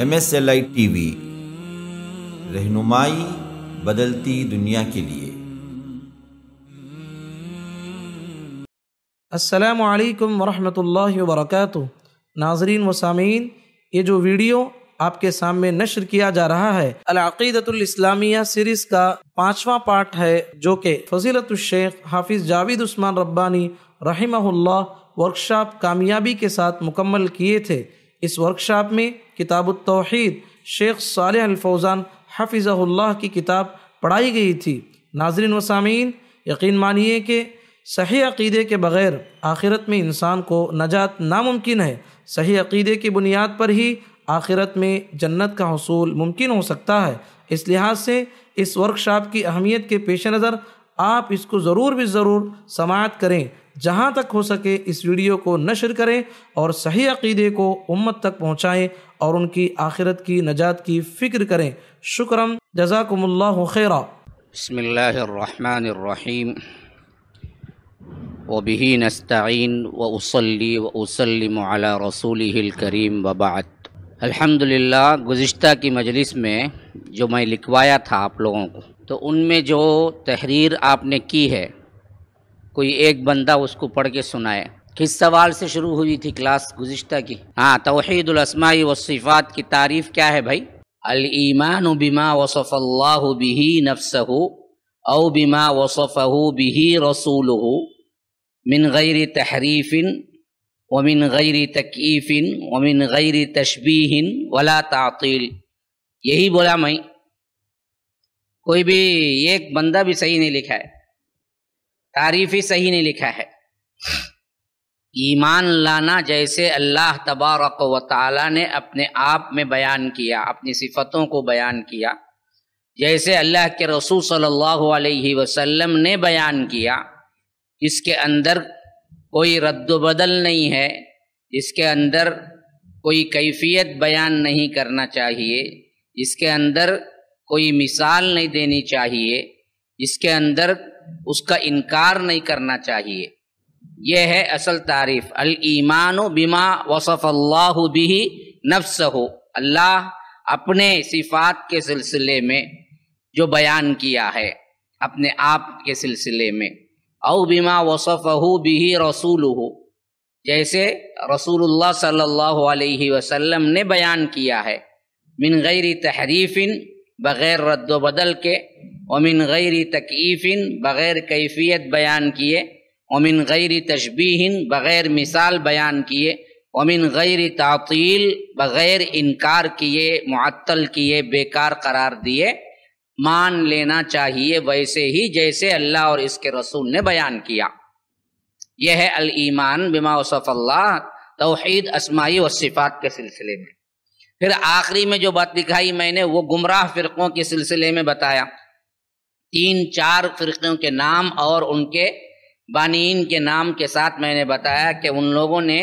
M S L I T V रहनुमाई बदलती दुनिया के लिए असलकम वरहमल वरक नाजरीन व सामीन ये जो वीडियो आपके सामने नशर किया जा रहा है अलाक़ीदतुल्स्लामिया सीरीज़ का पांचवा पार्ट है जो कि फजीलत शेख हाफिज़ जावेद उस्मान रब्बानी रहीमहुल्लाह वर्कशॉप कामयाबी के साथ मुकम्मल किए थे इस वर्कशॉप में किताब तोहद शेख साल अलफौज़ान हफिज़ल्ला की किताब पढ़ाई गई थी नाजरन वसामीन यकीन मानिए कि सही अकीदे के बग़ैर आखिरत में इंसान को नजात नामुमकिन है सही अकीदे की बुनियाद पर ही आखिरत में जन्नत का हसूल मुमकिन हो सकता है इस लिहाज से इस वर्कशॉप की अहमियत के पेश नज़र आप इसको ज़रूर भी ज़रूर समात करें जहाँ तक हो सके इस वीडियो को नशर करें और सही अकीदे को उम्मत तक पहुँचाएँ और उनकी आखिरत की नजात की फ़िक्र करें शुक्रम जजाकम्ला खैरा बसमीम वबी नस्तीन वसली वसलम रसूल करीम वबात अल्हम्दुलिल्लाह गुज्त की मजलिस में जो मैं लिखवाया था आप लोगों को तो उनमें जो तहरीर आपने की है कोई एक बंदा उसको पढ़ के सुनाए किस सवाल से शुरू हुई थी क्लास गुज्त की हाँ तोहदुलसमाई वसीफ़ात की तारीफ़ क्या है भाई ईमान बिमा वसफ़ल्ला बिही नफ्स हो औ बिमा वसफ़ बिही रसूल हो मिन गैर तहरीफ़िन वमिन गैर तकीफ़िन वमिन गैर तशबीहिन वला तातील यही बोला मैं कोई भी एक बंदा भी सही नहीं लिखा है तारीफ ही सही नहीं लिखा है ईमान लाना जैसे अल्लाह तबारक व ताली ने अपने आप में बयान किया अपनी सिफतों को बयान किया जैसे अल्लाह के रसूल सल्लल्लाहु अलैहि वसल्लम ने बयान किया इसके अंदर कोई रद्दबदल नहीं है इसके अंदर कोई कैफियत बयान नहीं करना चाहिए इसके अंदर कोई मिसाल नहीं देनी चाहिए इसके अंदर उसका इनकार नहीं करना चाहिए यह है असल तारीफ अल ईमान बिमा वसफ़ अल्लाह भी नफ्स हो अल्लाह अपने सिफात के सिलसिले में जो बयान किया है अपने आप के सिलसिले में औ बिमा वसफ़ भी रसूल हो जैसे रसूलुल्लाह सल्लल्लाहु अलैहि वसल्लम ने बयान किया है मिन गैर तहरीफिन बग़ैर रद्द बदल के ओमिन गैर तकीफ़िन बग़ैर कैफियत बयान किए ओमिन गैर तशबीन बग़ैर मिसाल बयान किए ओमिन गैर तातील बग़ैर इनकार किए मअतल किए बेकार करार दिए मान लेना चाहिए वैसे ही जैसे अल्लाह और इसके रसूल ने बयान किया यह है अल ईमान बिमा वसफ़ल्ला तोहद असमाई व सिफ़ात के सिलसिले में फिर आखिरी में जो बात दिखाई मैंने वो गुमराह फ़िरक़ों के सिलसिले में बताया तीन चार फ़िरक़ों के नाम और उनके बानीन के नाम के साथ मैंने बताया कि उन लोगों ने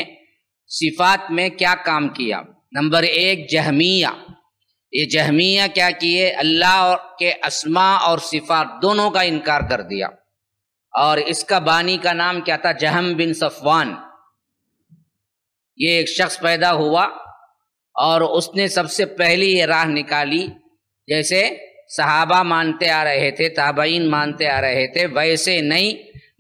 सिफात में क्या काम किया नंबर एक जहमिया ये जहमिया क्या किए अल्लाह के असमा और सिफात दोनों का इनकार कर दिया और इसका बानी का नाम क्या था जहम बिन सफवान ये एक शख्स पैदा हुआ और उसने सबसे पहली ये राह निकाली जैसे सहाबा मानते आ रहे थे ताबईन मानते आ रहे थे वैसे नहीं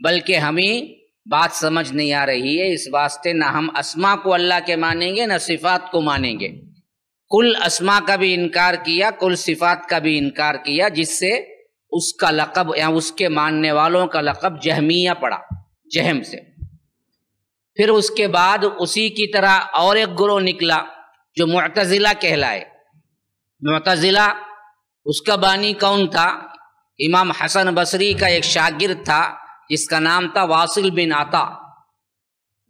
बल्कि हमें बात समझ नहीं आ रही है इस वास्ते ना हम अस्मा को अल्लाह के मानेंगे ना सिफात को मानेंगे कुल अस्मा का भी इनकार किया कुल सिफात का भी इनकार किया जिससे उसका लकब या उसके मानने वालों का लकब जहमिया पड़ा जहम से फिर उसके बाद उसी की तरह और एक ग्रोह निकला जो मतजिला कहलाए मतजिला उसका बानी कौन था इमाम हसन बसरी का एक शागिर था जिसका नाम था वासिल बिन आता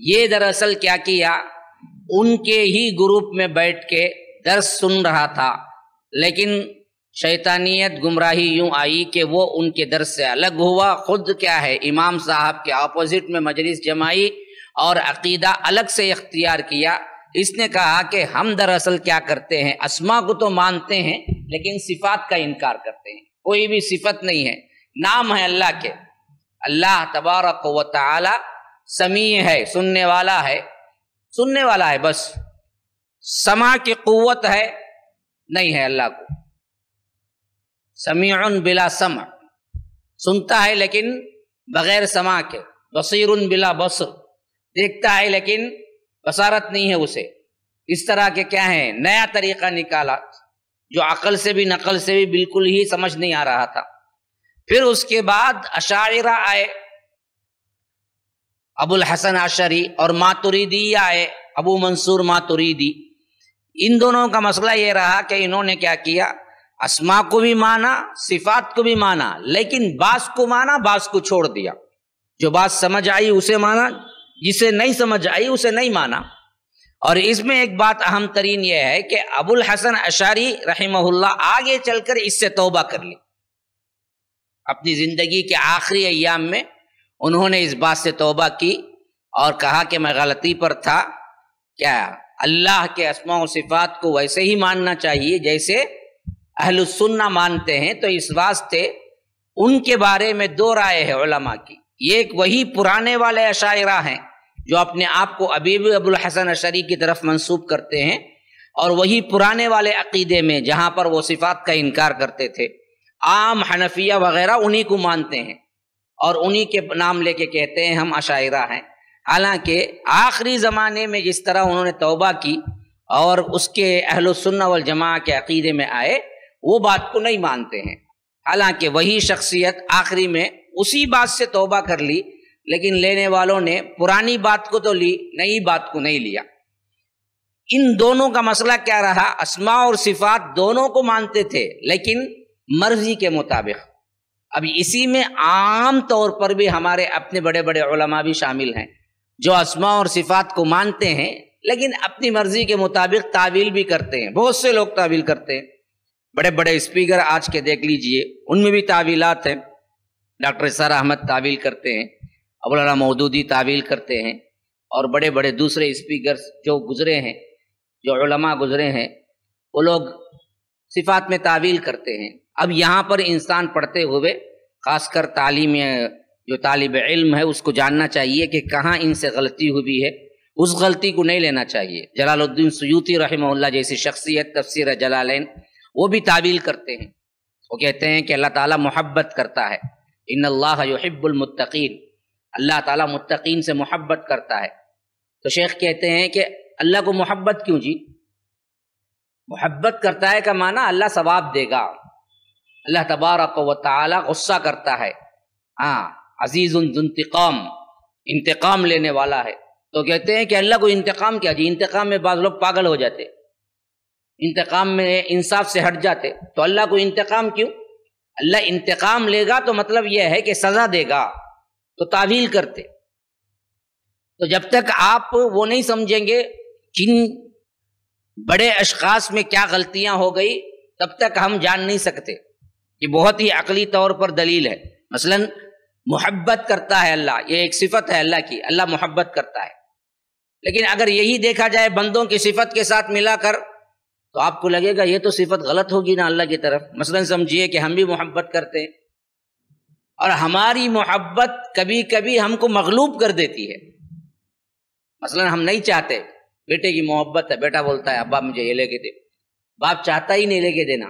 ये दरअसल क्या किया उनके ही ग्रुप में बैठ के दर्श सुन रहा था लेकिन शैतानियत गुमराही यूं आई कि वो उनके दर्श से अलग हुआ खुद क्या है इमाम साहब के अपोजिट में मजलिस जमाई और अकीदा अलग से इख्तियार किया इसने कहा कि हम दरअसल क्या करते हैं असमा को तो मानते हैं लेकिन सिफात का इनकार करते हैं कोई भी सिफत नहीं है नाम है अल्लाह के अल्लाह तबारक व ताला समीय है सुनने वाला है सुनने वाला है बस समा की क़वत है नहीं है अल्लाह को समी बिला सम सुनता है लेकिन बगैर समा के बसर बिला बसर देखता है लेकिन बसारत नहीं है उसे इस तरह के क्या है नया तरीका निकाला जो अकल से भी नकल से भी बिल्कुल ही समझ नहीं आ रहा था फिर उसके बाद अशारा आए अबुल हसन आशरी और मातुरीदी आए अबू मंसूर मातुरीदी इन दोनों का मसला ये रहा कि इन्होंने क्या किया असमा को भी माना सिफात को भी माना लेकिन बास को माना बास को छोड़ दिया जो बात समझ आई उसे माना जिसे नहीं समझ आई उसे नहीं माना और इसमें एक बात अहम तरीन यह है कि अबुल हसन अशारी रही आगे चलकर इससे तोबा कर ली अपनी ज़िंदगी के आखिरी अयाम में उन्होंने इस बात से तोबा की और कहा कि मैं गलती पर था क्या अल्लाह के असमा सिफात को वैसे ही मानना चाहिए जैसे अहलसन्ना मानते हैं तो इस वास्ते उनके बारे में दो राय है की एक वही पुराने वाले अशायरा हैं जो अपने आप को अबीब अबुल हसन अशरी की तरफ मंसूब करते हैं और वही पुराने वाले अकीदे में जहां पर वो सिफात का इनकार करते थे आम हनफिया वगैरह उन्हीं को मानते हैं और उन्हीं के नाम लेके कहते हैं हम अशायरा हैं हालांकि आखिरी ज़माने में जिस तरह उन्होंने तोबा की और उसके अहलसन्ना वल जमा के अकीदे में आए वो बात को नहीं मानते हैं हालांकि वही शख्सियत आखिरी में उसी बात से तोबा कर ली लेकिन लेने वालों ने पुरानी बात को तो ली नई बात को नहीं लिया इन दोनों का मसला क्या रहा असमा और सिफात दोनों को मानते थे लेकिन मर्जी के मुताबिक अब इसी में आम तौर पर भी हमारे अपने बड़े बड़े उलमा भी शामिल हैं जो असमा और सिफात को मानते हैं लेकिन अपनी मर्जी के मुताबिक तावील भी करते हैं बहुत से लोग तावील करते हैं बड़े बड़े स्पीकर आज के देख लीजिए उनमें भी तावीलात हैं डॉक्टर सर अहमद तावील करते हैं अबलाना मौदूदी तावील करते हैं और बड़े बड़े दूसरे स्पीकर जो गुज़रे हैं जो उलमा गुज़रे हैं वो लोग सिफात में तावील करते हैं अब यहाँ पर इंसान पढ़ते हुए ख़ासकर तालीम जो तालब इल्म है उसको जानना चाहिए कि कहाँ इनसे गलती हुई है उस गलती को नहीं लेना चाहिए जलालुद्दीन सयूती रहमल्ला जैसी शख्सियत तफसर जलालैन वो भी तावील करते हैं वो कहते हैं कि अल्लाह ताला मोहब्बत करता है इन अल्लाह अल्लाह ताला मुत्तकीन से मोहब्बत करता है तो शेख कहते हैं कि अल्लाह को मोहब्बत क्यों जी मोहब्बत करता है का माना अल्लाह सवाब देगा अल्लाह तबारक व ताली गुस्सा करता है हाँ अजीज़ इंतकाम इंतकाम लेने वाला है तो कहते हैं कि अल्लाह को इंतकाम क्या जी इंतकाम में बाद लोग पागल हो जाते इंतकाम में इंसाफ से हट जाते तो अल्लाह को इंतकाम क्यों अल्लाह इंतकाम लेगा तो मतलब यह है कि सज़ा देगा तो तावील करते तो जब तक आप वो नहीं समझेंगे किन बड़े अशखास में क्या गलतियां हो गई तब तक हम जान नहीं सकते ये बहुत ही अकली तौर पर दलील है मसलन मोहब्बत करता है अल्लाह ये एक सिफत है अल्लाह की अल्लाह मोहब्बत करता है लेकिन अगर यही देखा जाए बंदों की सिफत के साथ मिलाकर तो आपको लगेगा ये तो सिफत गलत होगी ना अल्लाह की तरफ मसलन समझिए कि हम भी मोहब्बत करते हैं और हमारी मोहब्बत कभी कभी हमको मगलूब कर देती है मसलन हम नहीं चाहते बेटे की मोहब्बत है बेटा बोलता है अब्बा मुझे ये लेके दे बाप चाहता ही नहीं लेके देना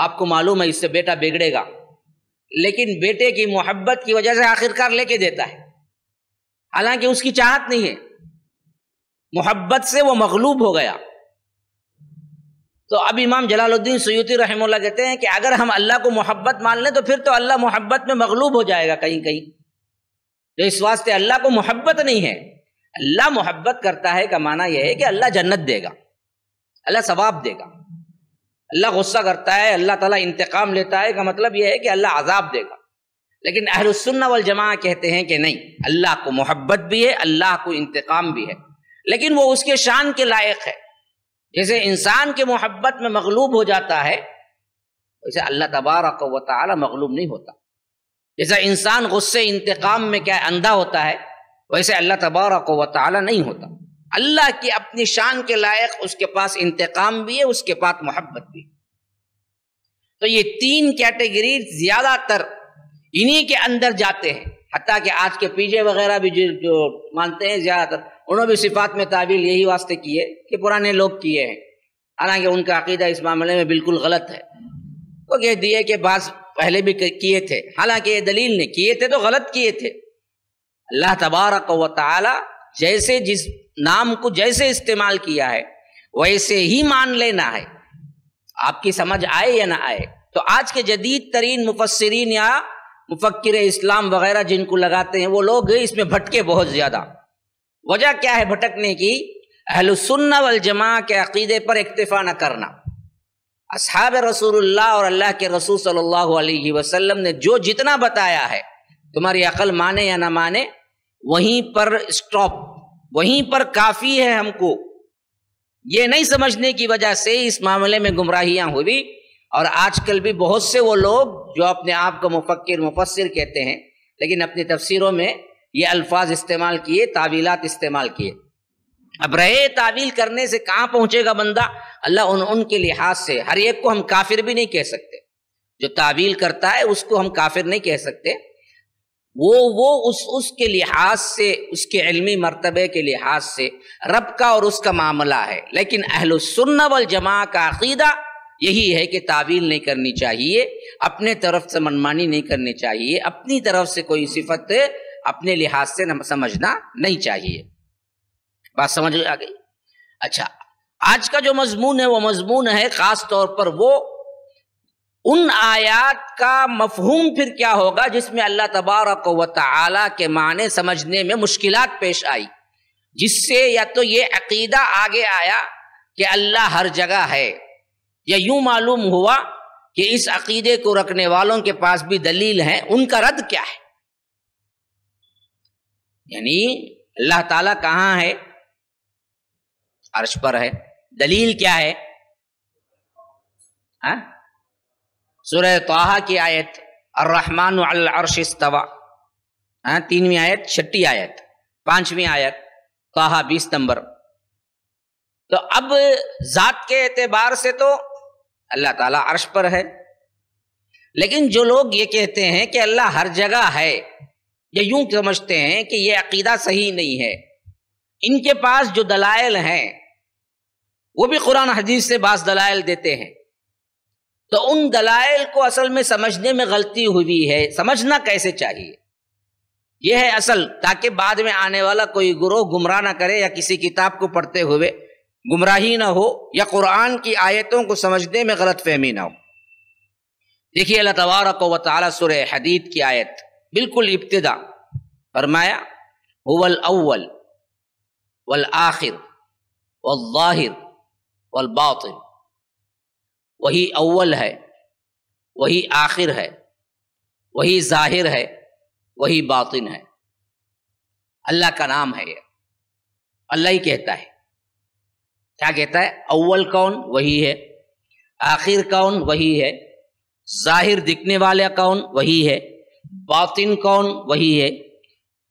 बाप को मालूम है इससे बेटा बिगड़ेगा लेकिन बेटे की मोहब्बत की वजह से आखिरकार लेके देता है हालांकि उसकी चाहत नहीं है मोहब्बत से वो मगलूब हो गया तो अब इमाम जलालुद्दीन सयूती रहमल्ला कहते हैं कि अगर हम अल्लाह को मोहब्बत मान लें तो फिर तो अल्लाह मोहब्बत में मगलूब हो जाएगा कहीं कहीं तो इस वास्ते अल्लाह को मोहब्बत नहीं है अल्लाह मोहब्बत करता है का माना यह है कि अल्लाह जन्नत देगा अल्लाह सवाब देगा अल्लाह गुस्सा करता है अल्लाह तला इंतकाम लेता है का मतलब यह है कि अल्लाह आजाब देगा लेकिन अहरसन्ना वल जमा कहते हैं कि नहीं अल्लाह को मोहब्बत भी है अल्लाह को इंतकाम भी है लेकिन वो उसके शान के लायक है जैसे इंसान के मोहब्बत में मगलूब हो जाता है वैसे अल्लाह तबारक व ताली मगलूब नहीं होता जैसा इंसान गुस्से इंतकाम में क्या अंधा होता है वैसे अल्लाह तबारक व ताली नहीं होता अल्लाह की अपनी शान के लायक उसके पास इंतकाम भी है उसके पास मोहब्बत भी तो ये तीन कैटेगरी ज्यादातर इन्हीं के अंदर जाते हैं हती के आज के पीजे वगैरह भी जो मानते हैं ज्यादातर उन्होंने भी सिफात में तावील यही वास्ते किए कि पुराने लोग किए हैं हालांकि उनका अकीदा इस मामले में बिल्कुल गलत है वो कह दिए कि बास पहले भी किए थे हालांकि ये दलील ने किए थे तो गलत किए थे अल्लाह तबारक व ताला जैसे जिस नाम को जैसे इस्तेमाल किया है वैसे ही मान लेना है आपकी समझ आए या ना आए तो आज के जदीद तरीन मुफसरीन या मुफक्र इस्लाम वगैरह जिनको लगाते हैं वो लोग इसमें भटके बहुत ज़्यादा वजह क्या है भटकने की अहलसन्ना वल जमा के अकीदे पर इक्तफा न करना असहाब रसूलुल्लाह और अल्लाह के रसूल सल्लल्लाहु अलैहि वसल्लम ने जो जितना बताया है तुम्हारी अकल माने या ना माने वहीं पर स्टॉप वहीं पर काफ़ी है हमको ये नहीं समझने की वजह से इस मामले में गुमराहियां हुई और आजकल भी बहुत से वो लोग जो अपने आप को मुफक्र मुफसर कहते हैं लेकिन अपनी तफसीरों में ये अल्फाज इस्तेमाल किए तावीलात इस्तेमाल किए अब रहे तावील करने से कहां पहुंचेगा बंदा अल्लाह उन उनके लिहाज से हर एक को हम काफिर भी नहीं कह सकते जो तावील करता है उसको हम काफिर नहीं कह सकते वो वो उस उसके लिहाज से उसके इल्मी मरतबे के लिहाज से रब का और उसका मामला है लेकिन अहल सुन्न वल जमा का अकीदा यही है कि तावील नहीं करनी चाहिए अपने तरफ से मनमानी नहीं करनी चाहिए अपनी तरफ से कोई सिफत अपने लिहाज से समझना नहीं चाहिए बात समझ में आ गई अच्छा आज का जो मजमून है वो मजमून है खास तौर पर वो उन आयात का मफहूम फिर क्या होगा जिसमें अल्लाह तबारक व के माने समझने में मुश्किल पेश आई जिससे या तो ये अकीदा आगे आया कि अल्लाह हर जगह है या यूं मालूम हुआ कि इस अकीदे को रखने वालों के पास भी दलील है उनका रद्द क्या है यानी अल्लाह ताला कहाँ है अर्श पर है दलील क्या है हाँ? सूर्य तोहा की आयत और रहमान अर्श इस्तवा हाँ तीनवीं आयत छठी आयत पांचवी आयत तोहा बीस नंबर तो अब जात के एतबार से तो अल्लाह ताला अर्श पर है लेकिन जो लोग ये कहते हैं कि अल्लाह हर जगह है ये यूं समझते हैं कि यह अकीदा सही नहीं है इनके पास जो दलाइल हैं वो भी कुरान हदीस से बास दलाइल देते हैं तो उन दलाइल को असल में समझने में गलती हुई है समझना कैसे चाहिए यह है असल ताकि बाद में आने वाला कोई गुरोह गुमराह ना करे या किसी किताब को पढ़ते हुए गुमराही ना हो या कुरान की आयतों को समझने में गलत फहमी ना हो देखिए अल्लाह तबारक व ताली सुर हदीद की आयत बिल्कुल इब्तदा फरमाया अव्वल वल आखिर वल ज़ाहिर वल बातिन वही अव्वल है वही आखिर है वही ज़ाहिर है वही बातिन है अल्लाह का नाम है यह अल्लाह ही कहता है क्या कहता है अव्वल कौन वही है आखिर कौन वही है ज़ाहिर दिखने वाला कौन वही है बातिन कौन वही है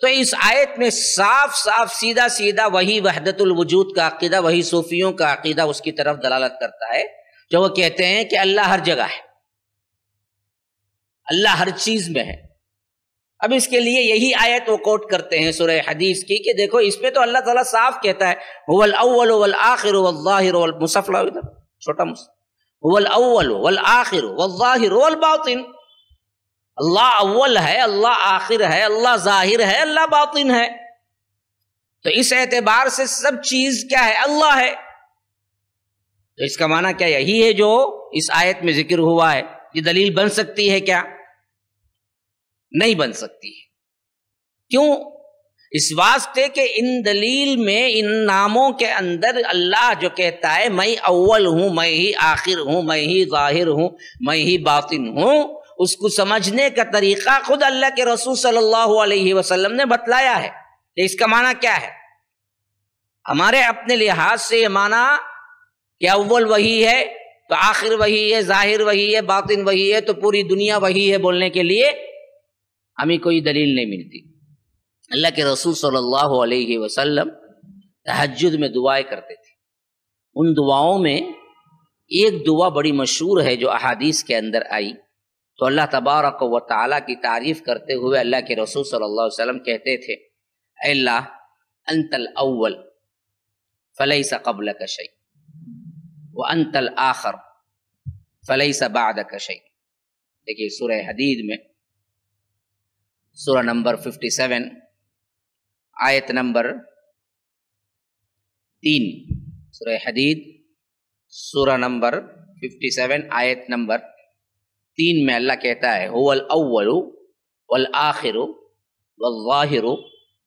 तो इस आयत में साफ साफ सीधा सीधा वही वहदतुल वजूद का अकीदा वही सूफियों का अकीदा उसकी तरफ दलालत करता है जो वो कहते हैं कि अल्लाह हर जगह है अल्लाह हर चीज में है अब इसके लिए यही आयत वो कोट करते हैं सुरह हदीस की कि देखो इसमें तो अल्लाह ताला साफ कहता है वल अव्वल वल आखिर वल जाहिर वल मुसफला छोटा मुसफ वल अव्वल वल आखिर वल जाहिर वल बातिन अल्लाह अव्वल है अल्लाह आखिर है अल्लाह जाहिर है अल्लाह बातिन है तो इस एतबार से सब चीज क्या है अल्लाह है तो इसका माना क्या यही है जो इस आयत में जिक्र हुआ है ये दलील बन सकती है क्या नहीं बन सकती है क्यों इस वास्ते के इन दलील में इन नामों के अंदर अल्लाह जो कहता है मैं अव्वल हूं मैं ही आखिर हूं मैं ही जाहिर हूं मैं ही बातिन हूं उसको समझने का तरीका खुद अल्लाह के रसूल सल्लल्लाहु अलैहि वसल्लम ने बतलाया है तो इसका माना क्या है हमारे अपने लिहाज से माना कि अव्वल वही है तो आखिर वही है जाहिर वही है बातिन वही है तो पूरी दुनिया वही है बोलने के लिए हमें कोई दलील नहीं मिलती अल्लाह के रसूल सल्लल्लाहु अलैहि वसल्लम तहजद में दुआएं करते थे उन दुआओं में एक दुआ बड़ी मशहूर है जो अहादीस के अंदर आई तो अल्लाह तबारक व ताली की तारीफ़ करते हुए अल्लाह के रसूल सल्लल्लाहु अलैहि वसल्लम कहते थे अल्लाह अंतल अव्वल फ़लई सा कबल कशई व अंतल आखर फ़लई सा बाद कशई देखिए सूर्य हदीद में सूर्य नंबर फिफ्टी सेवन आयत नंबर तीन सूर्य हदीद सूर्य नंबर फिफ्टी सेवन आयत नंबर तीन में अल्लाह कहता है होवल अव्वल वल आखिर वल ज़ाहिर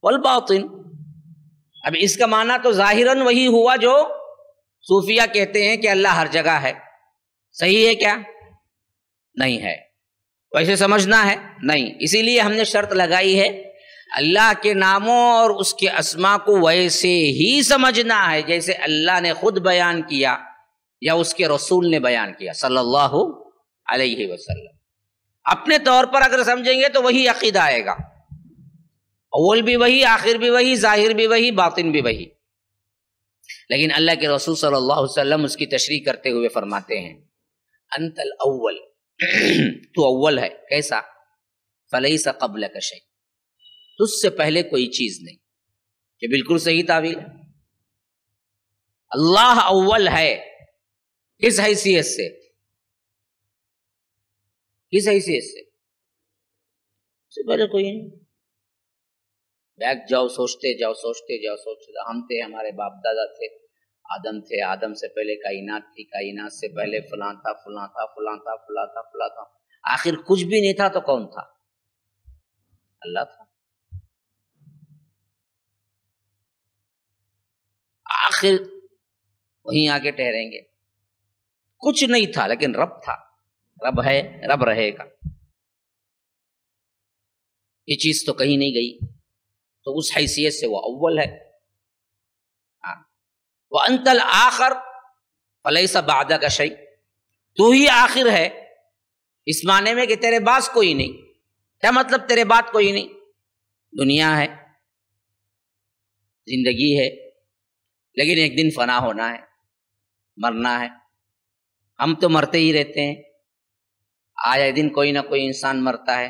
वल बातिन अब इसका माना तो ज़ाहिरन वही हुआ जो सूफिया कहते हैं कि अल्लाह हर जगह है सही है क्या नहीं है वैसे तो समझना है नहीं इसीलिए हमने शर्त लगाई है अल्लाह के नामों और उसके असमा को वैसे ही समझना है जैसे अल्लाह ने खुद बयान किया या उसके रसूल ने बयान किया सल्लल्लाहु अलैहि वसल्लम अपने तौर पर अगर समझेंगे तो वही अकीदा आएगा अव्वल भी वही आखिर भी वही जाहिर भी वही बातिन भी वही लेकिन अल्लाह के रसूल सल्लल्लाहु अलैहि वसल्लम उसकी तशरी करते हुए फरमाते हैं अंतल अव्वल तू अव्वल है कैसा फलई सा कबल कशे तुझसे पहले कोई चीज नहीं ये बिल्कुल सही तावील है अल्लाह अव्वल है किस हैसियत से किस हैसियत से उससे पहले कोई नहीं बैग जाओ सोचते जाओ सोचते जाओ सोचते हम थे हमारे बाप दादा थे आदम थे आदम से पहले कायनात थी कायनात से पहले फलां था फलां था फलां था फलां था फलां था आखिर कुछ भी नहीं था तो कौन था अल्लाह था आखिर वहीं आके ठहरेंगे कुछ नहीं था लेकिन रब था रब है रब रहेगा ये चीज तो कहीं नहीं गई तो उस हैसियत से वो अव्वल है हाँ। वह अंतल आखिर फलैसा बादा का शही तू ही आखिर है इस माने में कि तेरे पास कोई नहीं क्या मतलब तेरे बात कोई नहीं दुनिया है जिंदगी है लेकिन एक दिन फना होना है मरना है हम तो मरते ही रहते हैं आए दिन कोई ना कोई इंसान मरता है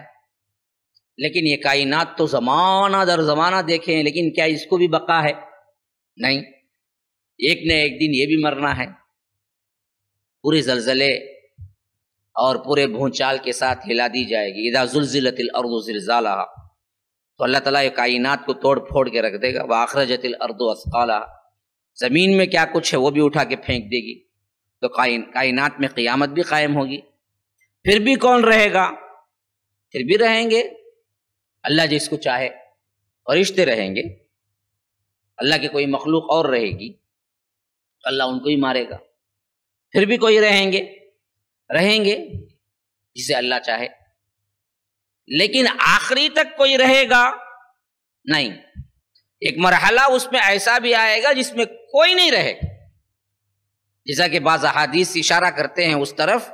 लेकिन ये कायनात तो जमाना दर जमाना देखे हैं लेकिन क्या इसको भी बका है नहीं एक न एक दिन ये भी मरना है पूरे जलजले और पूरे भूचाल के साथ हिला दी जाएगी इधा जुलजिलतिल अर्द जिलजाला तो अल्लाह तला कायनात को तोड़ फोड़ के रख देगा व जतिल अर्द असकाला ज़मीन में क्या कुछ है वो भी उठा के फेंक देगी तो कायनात में क़ियामत भी कायम होगी फिर भी कौन रहेगा फिर भी रहेंगे अल्लाह जिसको चाहे और रिश्ते रहेंगे अल्लाह की कोई मखलूक और रहेगी तो अल्लाह उनको ही मारेगा फिर भी कोई रहेंगे रहेंगे जिसे अल्लाह चाहे लेकिन आखिरी तक कोई रहेगा नहीं एक मरहला उसमें ऐसा भी आएगा जिसमें कोई नहीं रहेगा जैसा कि बाज़ अहादीस इशारा करते हैं उस तरफ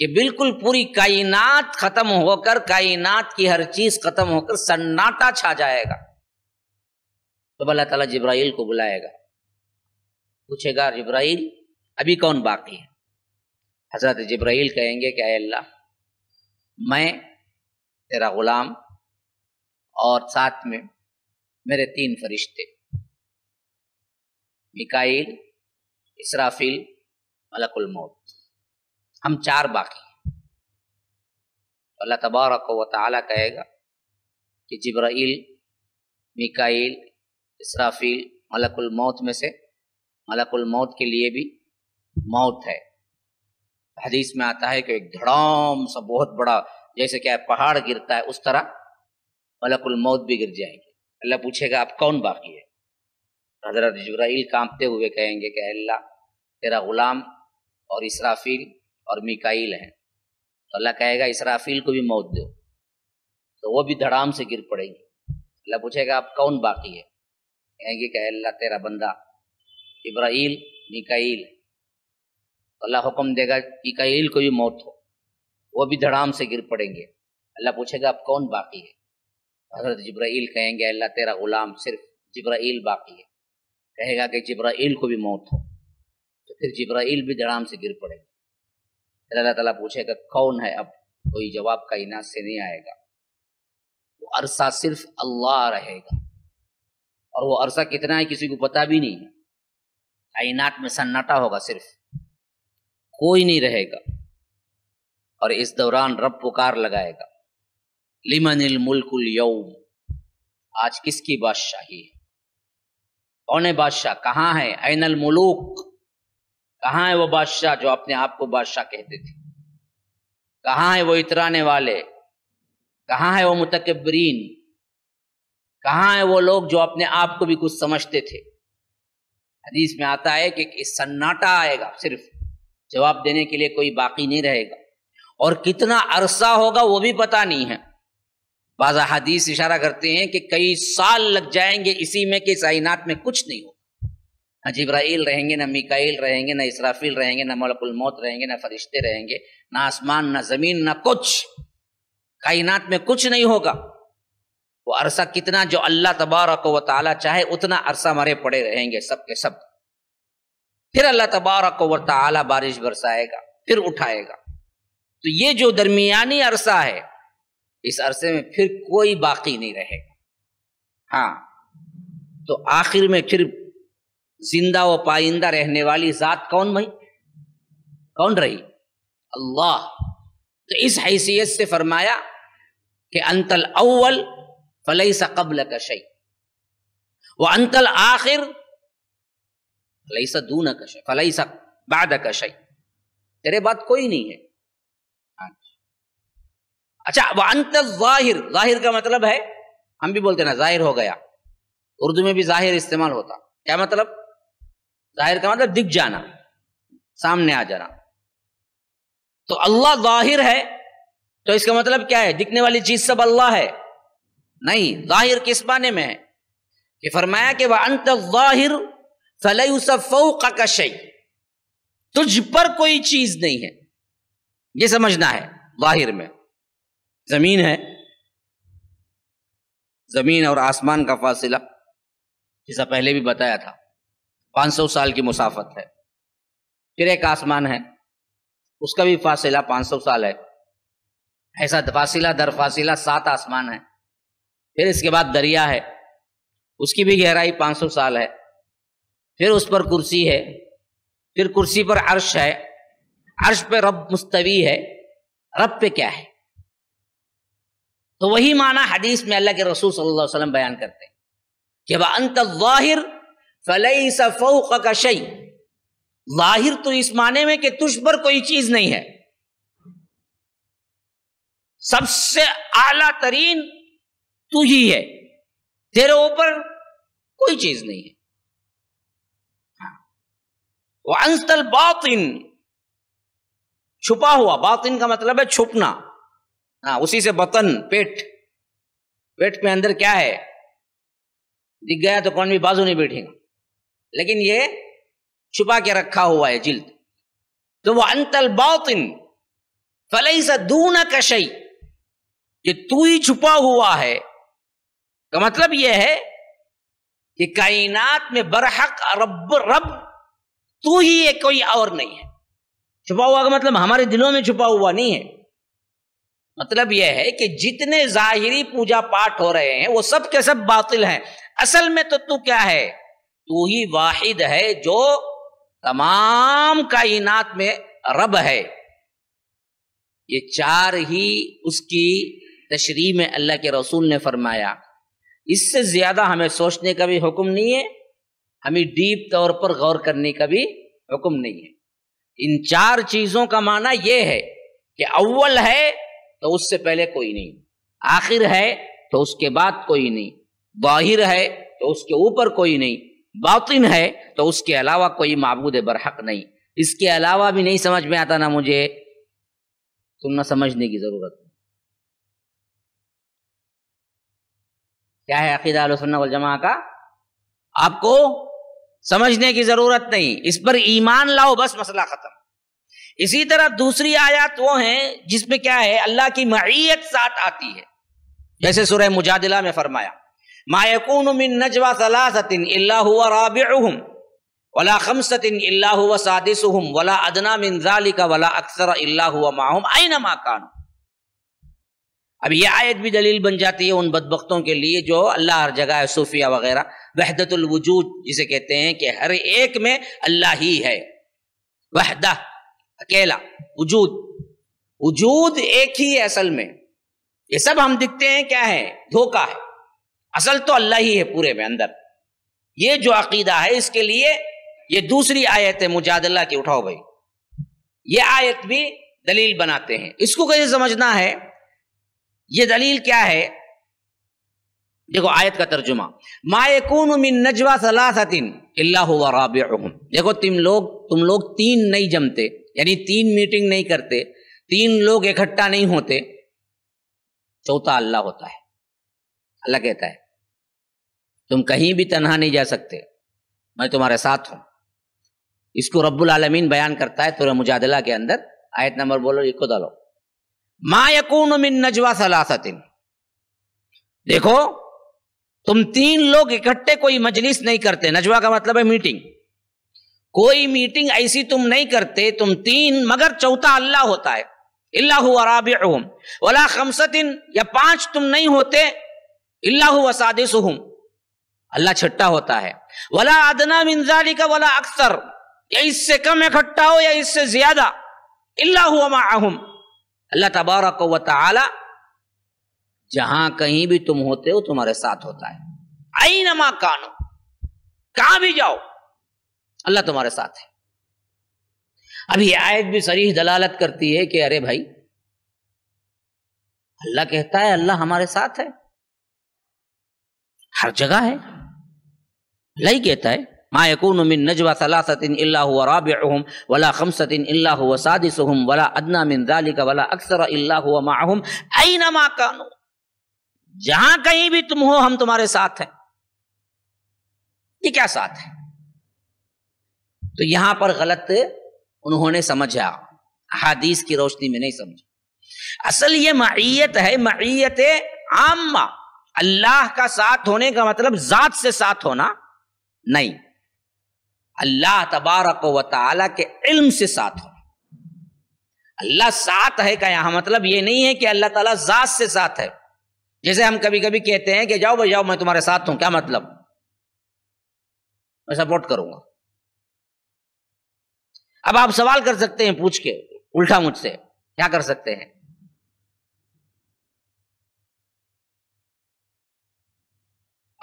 ये बिल्कुल पूरी कायनात खत्म होकर कायनात की हर चीज खत्म होकर सन्नाटा छा जाएगा तो अल्लाह ताला जिब्राइल को बुलाएगा पूछेगा जिब्राइल अभी कौन बाकी है हजरत जिब्राइल कहेंगे कि अल्लाह मैं तेरा गुलाम और साथ में मेरे तीन फरिश्ते मिकाइल इसराफिल मलकुल मौत हम चार बाकी तो अल्लाह तबारक व ताली कहेगा कि जिब्राइल मिकाइल इसराफील मलकुल मौत में से मलकुल मौत के लिए भी मौत है हदीस में आता है कि एक धड़ाम सा बहुत बड़ा जैसे क्या है पहाड़ गिरता है उस तरह मलकुल मौत भी गिर जाएंगे अल्लाह पूछेगा आप कौन बाकी है हजरत जबराइल कांपते हुए कहेंगे कि अल्लाह तेरा गुलाम और इसराफील और मिकाइल हैं तो अल्लाह कहेगा इसराफील को भी मौत दो तो वो भी धड़ाम से गिर पड़ेगी अल्लाह पूछेगा आप कौन बाकी है कहेंगे कहे अल्लाह तेरा बंदा इब्राहल मिकाइल तो अल्लाह हुक्म देगा इकाइल को भी मौत हो वो भी धड़ाम से गिर पड़ेंगे अल्लाह पूछेगा आप कौन बाकी है हजरत जब्राइल कहेंगे अल्लाह तेरा गुलाम सिर्फ जब्राइल बाकी है कहेगा कि जब्राइल को भी मौत हो तो फिर जब्राइल भी धड़ाम से गिर पड़ेगा अल्लाह ताला पूछेगा कौन है अब कोई जवाब का इनाज से नहीं आएगा वो अरसा सिर्फ अल्लाह रहेगा और वो अरसा कितना है किसी को पता भी नहीं है आइनाट में सन्नाटा होगा सिर्फ कोई नहीं रहेगा और इस दौरान रब पुकार लगाएगा लिमन मुल्कुल यौम आज किसकी बादशाही है कौन है बादशाह कहाँ है अनल मुलूक कहां है वो बादशाह जो अपने आप को बादशाह कहते थे कहां है वो इतराने वाले कहां है वो मुतकबरीन कहां है वो लोग जो अपने आप को भी कुछ समझते थे हदीस में आता है कि, कि सन्नाटा आएगा सिर्फ जवाब देने के लिए कोई बाकी नहीं रहेगा और कितना अरसा होगा वो भी पता नहीं है बाजा हदीस इशारा करते हैं कि कई साल लग जाएंगे इसी में कि साइनात में कुछ नहीं होगा ना जिब्राइल रहेंगे ना मिकाइल रहेंगे ना इसराफील रहेंगे ना मलकुल मौत रहेंगे ना फरिश्ते रहेंगे ना आसमान ना जमीन ना कुछ कायनात में कुछ नहीं होगा वो अरसा कितना जो अल्लाह तबारक व ताला चाहे उतना अरसा मरे पड़े रहेंगे सब के सब फिर अल्लाह तबारक व ताला बारिश बरसाएगा फिर उठाएगा तो ये जो दरमियानी अरसा है इस अरसे में फिर कोई बाकी नहीं रहेगा हाँ तो आखिर में फिर जिंदा व पाइंदा रहने वाली जात कौन भाई कौन रही अल्लाह तो इस हैसियत से फरमाया कि अंतल अव्वल फलई सा कबल का शई व अंतल आखिर फलई सा दूना का शई फलई सा बाद का शई तेरे बात कोई नहीं है हाँ अच्छा वह अंत जाहिर जाहिर का मतलब है हम भी बोलते ना जाहिर हो गया उर्दू में भी जाहिर इस्तेमाल होता क्या मतलब जाहिर का मतलब दिख जाना सामने आ जाना तो अल्लाह जाहिर है तो इसका मतलब क्या है दिखने वाली चीज सब अल्लाह है नहीं जाहिर किस बाने में है कि फरमाया कि वह अंत जाहिर फलई तुझ पर कोई चीज नहीं है ये समझना है जाहिर में जमीन है जमीन और आसमान का फासिला जैसा पहले भी बताया था 500 साल की मुसाफत है फिर एक आसमान है उसका भी फासिला 500 साल है ऐसा फासिला दर फासिला सात आसमान है फिर इसके बाद दरिया है उसकी भी गहराई 500 साल है फिर उस पर कुर्सी है फिर कुर्सी पर अर्श है अर्श पे रब मुस्तवी है रब पे क्या है तो वही माना हदीस में अल्लाह के रसूल सल्लल्लाहु अलैहि वसल्लम बयान करते हैं कि वह अंत फलई सफ़ो कशई लाहिर तो इस माने में कि तुझ पर कोई चीज नहीं है सबसे आला तरीन तू ही है तेरे ऊपर कोई चीज नहीं है हाँ। अंस्तल इन छुपा हुआ इन का मतलब है छुपना हाँ उसी से बतन पेट पेट में अंदर क्या है दिख गया तो कौन भी बाजू नहीं बैठेगा लेकिन ये छुपा के रखा हुआ है जिल्द तो वह अंतल बातिन फलई सा दूना कशई कि तू ही छुपा हुआ है का मतलब यह है कि कायनात में बरहक रब रब तू ही है कोई और नहीं है छुपा हुआ का मतलब हमारे दिलों में छुपा हुआ नहीं है मतलब यह है कि जितने जाहिरी पूजा पाठ हो रहे हैं वो सब के सब बातिल हैं असल में तो तू क्या है तू ही वाहिद है जो तमाम कायनात में रब है ये चार ही उसकी तशरी में अल्लाह के रसूल ने फरमाया इससे ज्यादा हमें सोचने का भी हुक्म नहीं है हमें डीप तौर पर गौर करने का भी हुक्म नहीं है इन चार चीजों का माना यह है कि अव्वल है तो उससे पहले कोई नहीं आखिर है तो उसके बाद कोई नहीं बाहिर है तो उसके ऊपर कोई नहीं बातिन है तो उसके अलावा कोई मबूद बरहक नहीं इसके अलावा भी नहीं समझ में आता ना मुझे तुम ना समझने की जरूरत क्या है अकीदा वलजमा का आपको समझने की जरूरत नहीं इस पर ईमान लाओ बस मसला खत्म इसी तरह दूसरी आयत वो है जिसमें क्या है अल्लाह की मैत साथ आती है जैसे सुरह मुजादिला में फरमाया मायकून मिन नजवा सलासतिन अल्ला हुआ राबिम वला खमसतिन अल्ला हुआ सादिसहम वला अदना मिन जालिका वला अक्सर अल्ला हुआ माहम आइना माकान अब यह आयत भी दलील बन जाती है उन बदबकतों के लिए जो अल्लाह हर जगह है सूफिया वगैरह वहदतुल वजूद जिसे कहते हैं कि हर एक में अल्लाह ही है वहदा अकेला वजूद वजूद एक ही है असल में ये सब हम दिखते हैं क्या है धोखा है असल तो अल्लाह ही है पूरे में अंदर ये जो अकीदा है इसके लिए ये दूसरी आयत है मुजादला की उठाओ भाई ये आयत भी दलील बनाते हैं इसको कैसे समझना है ये दलील क्या है देखो आयत का तर्जुमा मायकून उमिन नजवा सलासतिन राबिम देखो तुम लोग तुम लोग तीन नहीं जमते यानी तीन मीटिंग नहीं करते तीन लोग इकट्ठा नहीं होते चौथा अल्लाह होता है अल्लाह कहता है तुम कहीं भी तनहा नहीं जा सकते मैं तुम्हारे साथ हूं इसको रब्बुल आलमीन बयान करता है तुरा मुजादला के अंदर आयत नंबर बोलो इको डालो मा यकून मिन नजवा सलासतिन देखो तुम तीन लोग इकट्ठे कोई मजलिस नहीं करते नजवा का मतलब है मीटिंग कोई मीटिंग ऐसी तुम नहीं करते तुम तीन मगर चौथा अल्लाह होता है अल्लाह वला खमसतिन या पांच तुम नहीं होते अल्लाह वसादिस अल्लाह छट्टा होता है वला अदना मिनजाली का वला अक्सर या इससे कम इकट्ठा हो या इससे ज्यादा इल्ला हुआ अल्लाह तबारक व जहां कहीं भी तुम होते हो तुम्हारे साथ होता है आई नमा कानो कहां भी जाओ अल्लाह तुम्हारे साथ है अब ये आयत भी सरीह दलालत करती है कि अरे भाई अल्लाह कहता है अल्लाह हमारे साथ है हर जगह है अल्लाह कहता है मा मिन नजवा सलासतिन इल्ला हुवा राबिअहुम वला खमसतिन इल्ला हुवा सादिसुहुम वला अदना मिन दालिका वला अक्सर इल्ला हुवा माअहुम ऐनमा कानू जहां कहीं भी तुम हो हम तुम्हारे साथ हैं ये क्या साथ है तो यहां पर गलत उन्होंने समझा हादीस की रोशनी में नहीं समझा असल ये मैत है मैत आमा अल्लाह का साथ होने का मतलब जात से साथ होना नहीं अल्लाह तबारक व ताला के इल्म से साथ हो अल्लाह साथ है का यहां मतलब ये नहीं है कि अल्लाह ताला जात से साथ है जैसे हम कभी कभी कहते हैं कि जाओ भाई जाओ मैं तुम्हारे साथ हूं क्या मतलब मैं सपोर्ट करूंगा अब आप सवाल कर सकते हैं पूछ के उल्टा मुझसे क्या कर सकते हैं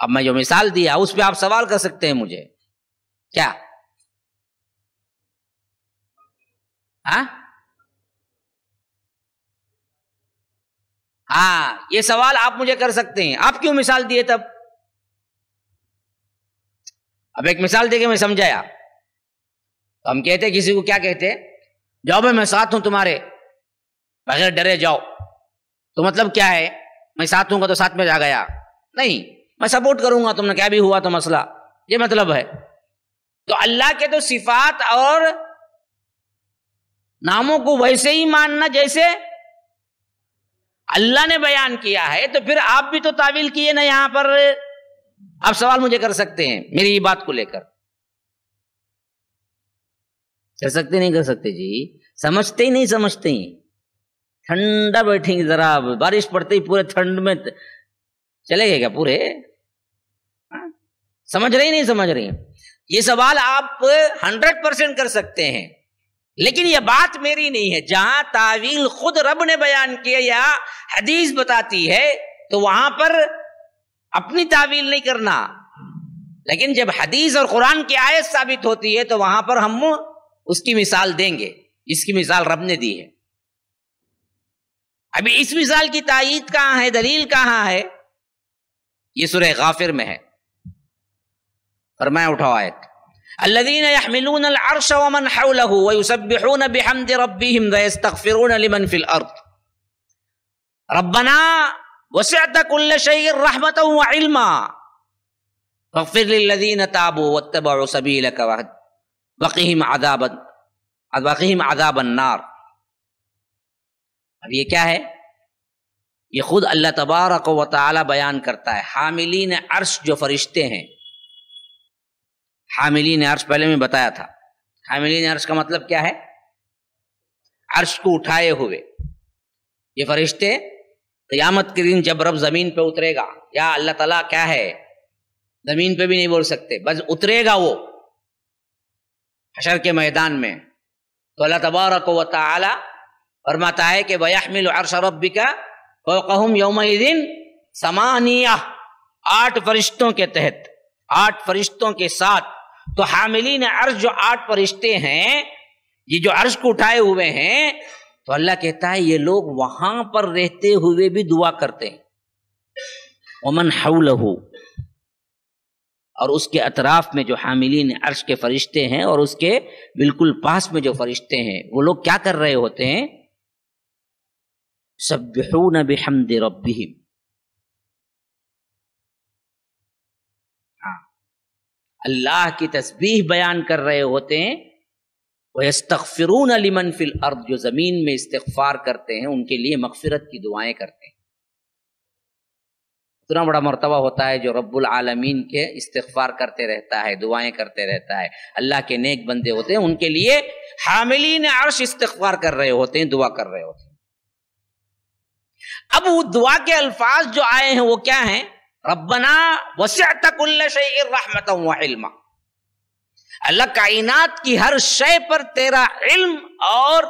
अब मैं जो मिसाल दिया उस पर आप सवाल कर सकते हैं मुझे क्या हा हाँ ये सवाल आप मुझे कर सकते हैं आप क्यों मिसाल दिए तब अब एक मिसाल देके मैं समझाया तो हम कहते किसी को क्या कहते जाओ भाई मैं साथ हूं तुम्हारे बगैर डरे जाओ तो मतलब क्या है मैं साथ हूंगा तो साथ में जा गया नहीं मैं सपोर्ट करूंगा तुमने क्या भी हुआ तो मसला ये मतलब है तो अल्लाह के तो सिफात और नामों को वैसे ही मानना जैसे अल्लाह ने बयान किया है तो फिर आप भी तो तावील किए ना यहां पर आप सवाल मुझे कर सकते हैं मेरी ये बात को लेकर कर सकते नहीं कर सकते जी समझते ही नहीं समझते ठंडा बैठेंगे जरा बारिश पड़ते ही पूरे ठंड में चले गए क्या पूरे हा? समझ रहे नहीं समझ रहे ये सवाल आप हंड्रेड परसेंट कर सकते हैं लेकिन यह बात मेरी नहीं है जहां तावील खुद रब ने बयान किया या हदीस बताती है तो वहां पर अपनी तावील नहीं करना लेकिन जब हदीस और कुरान की आयत साबित होती है तो वहां पर हम उसकी मिसाल देंगे इसकी मिसाल रब ने दी है अभी इस मिसाल की तायीद कहां है दलील कहां है یہ سورہ غافر میں ہے فرمایا اٹھاؤ آیت الذين يحملون العرش ومن حوله ويسبحون بحمد ربهم ويستغفرون لمن في الأرض ربنا وسعت كل شيء رحمة وعلما فاغفر للذين تابوا واتبعوا سبيلك وقهم عذاب وقهم عذاب النار اب یہ کیا ہے ये खुद अल्लाह तबारक व ताली बयान करता है हामिलीन अर्श जो फरिश्ते हैं हामिलीन अर्श पहले में बताया था हामिलीन अर्श का मतलब क्या है अर्श को उठाए हुए ये फरिश्ते क़यामत के दिन जब रब ज़मीन पे उतरेगा या अल्लाह तला क्या है ज़मीन पे भी नहीं बोल सकते बस उतरेगा वो हशर के मैदान में तो अल्लाह तबारक व ताली फरमाता है कि वयामिल अर्श रब का फोकहुम यौम दिन समानिया आठ फरिश्तों के तहत आठ फरिश्तों के साथ तो हामिलीन अर्ज जो आठ फरिश्ते हैं ये जो अर्ज को उठाए हुए हैं तो अल्लाह कहता है ये लोग वहां पर रहते हुए भी दुआ करते हैं ओमन हउल और उसके अतराफ में जो हामिलीन अर्श के फरिश्ते हैं और उसके बिल्कुल पास में जो फरिश्ते हैं वो लोग क्या कर रहे होते हैं सब्बहून बिहमद रब्बिहिम अल्लाह की तस्बीह बयान कर रहे होते हैं वस्तफ़िरून अलिमन फिल अर्द जो ज़मीन में इस्तफ़ार करते हैं उनके लिए मगफिरत की दुआएं करते हैं इतना बड़ा मरतबा होता है जो रब्बुल आलमीन के इस्तफ़ार करते रहता है दुआएं करते रहता है अल्लाह के नेक बंदे होते हैं उनके लिए हामिलीन अर्श इस्तफ़ार कर रहे होते हैं दुआ कर रहे होते हैं अब वो दुआ के अल्फाज जो आए हैं वो क्या हैं रबना वसमत अल्लाह कायनात की हर शय पर तेरा इल्म और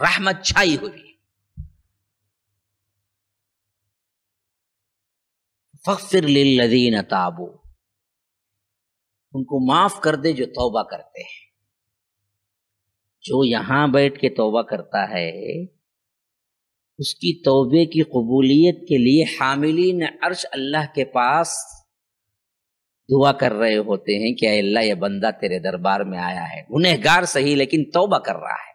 रहमत छाई हुई फिर लदीन ताबू उनको माफ कर दे जो तौबा करते हैं जो यहां बैठ के तौबा करता है उसकी तोबे की कबूलियत के लिए हामिली ने अर्श अल्लाह के पास दुआ कर रहे होते हैं कि अल्लाह ये बंदा तेरे दरबार में आया है गुनहगार सही लेकिन तोबा कर रहा है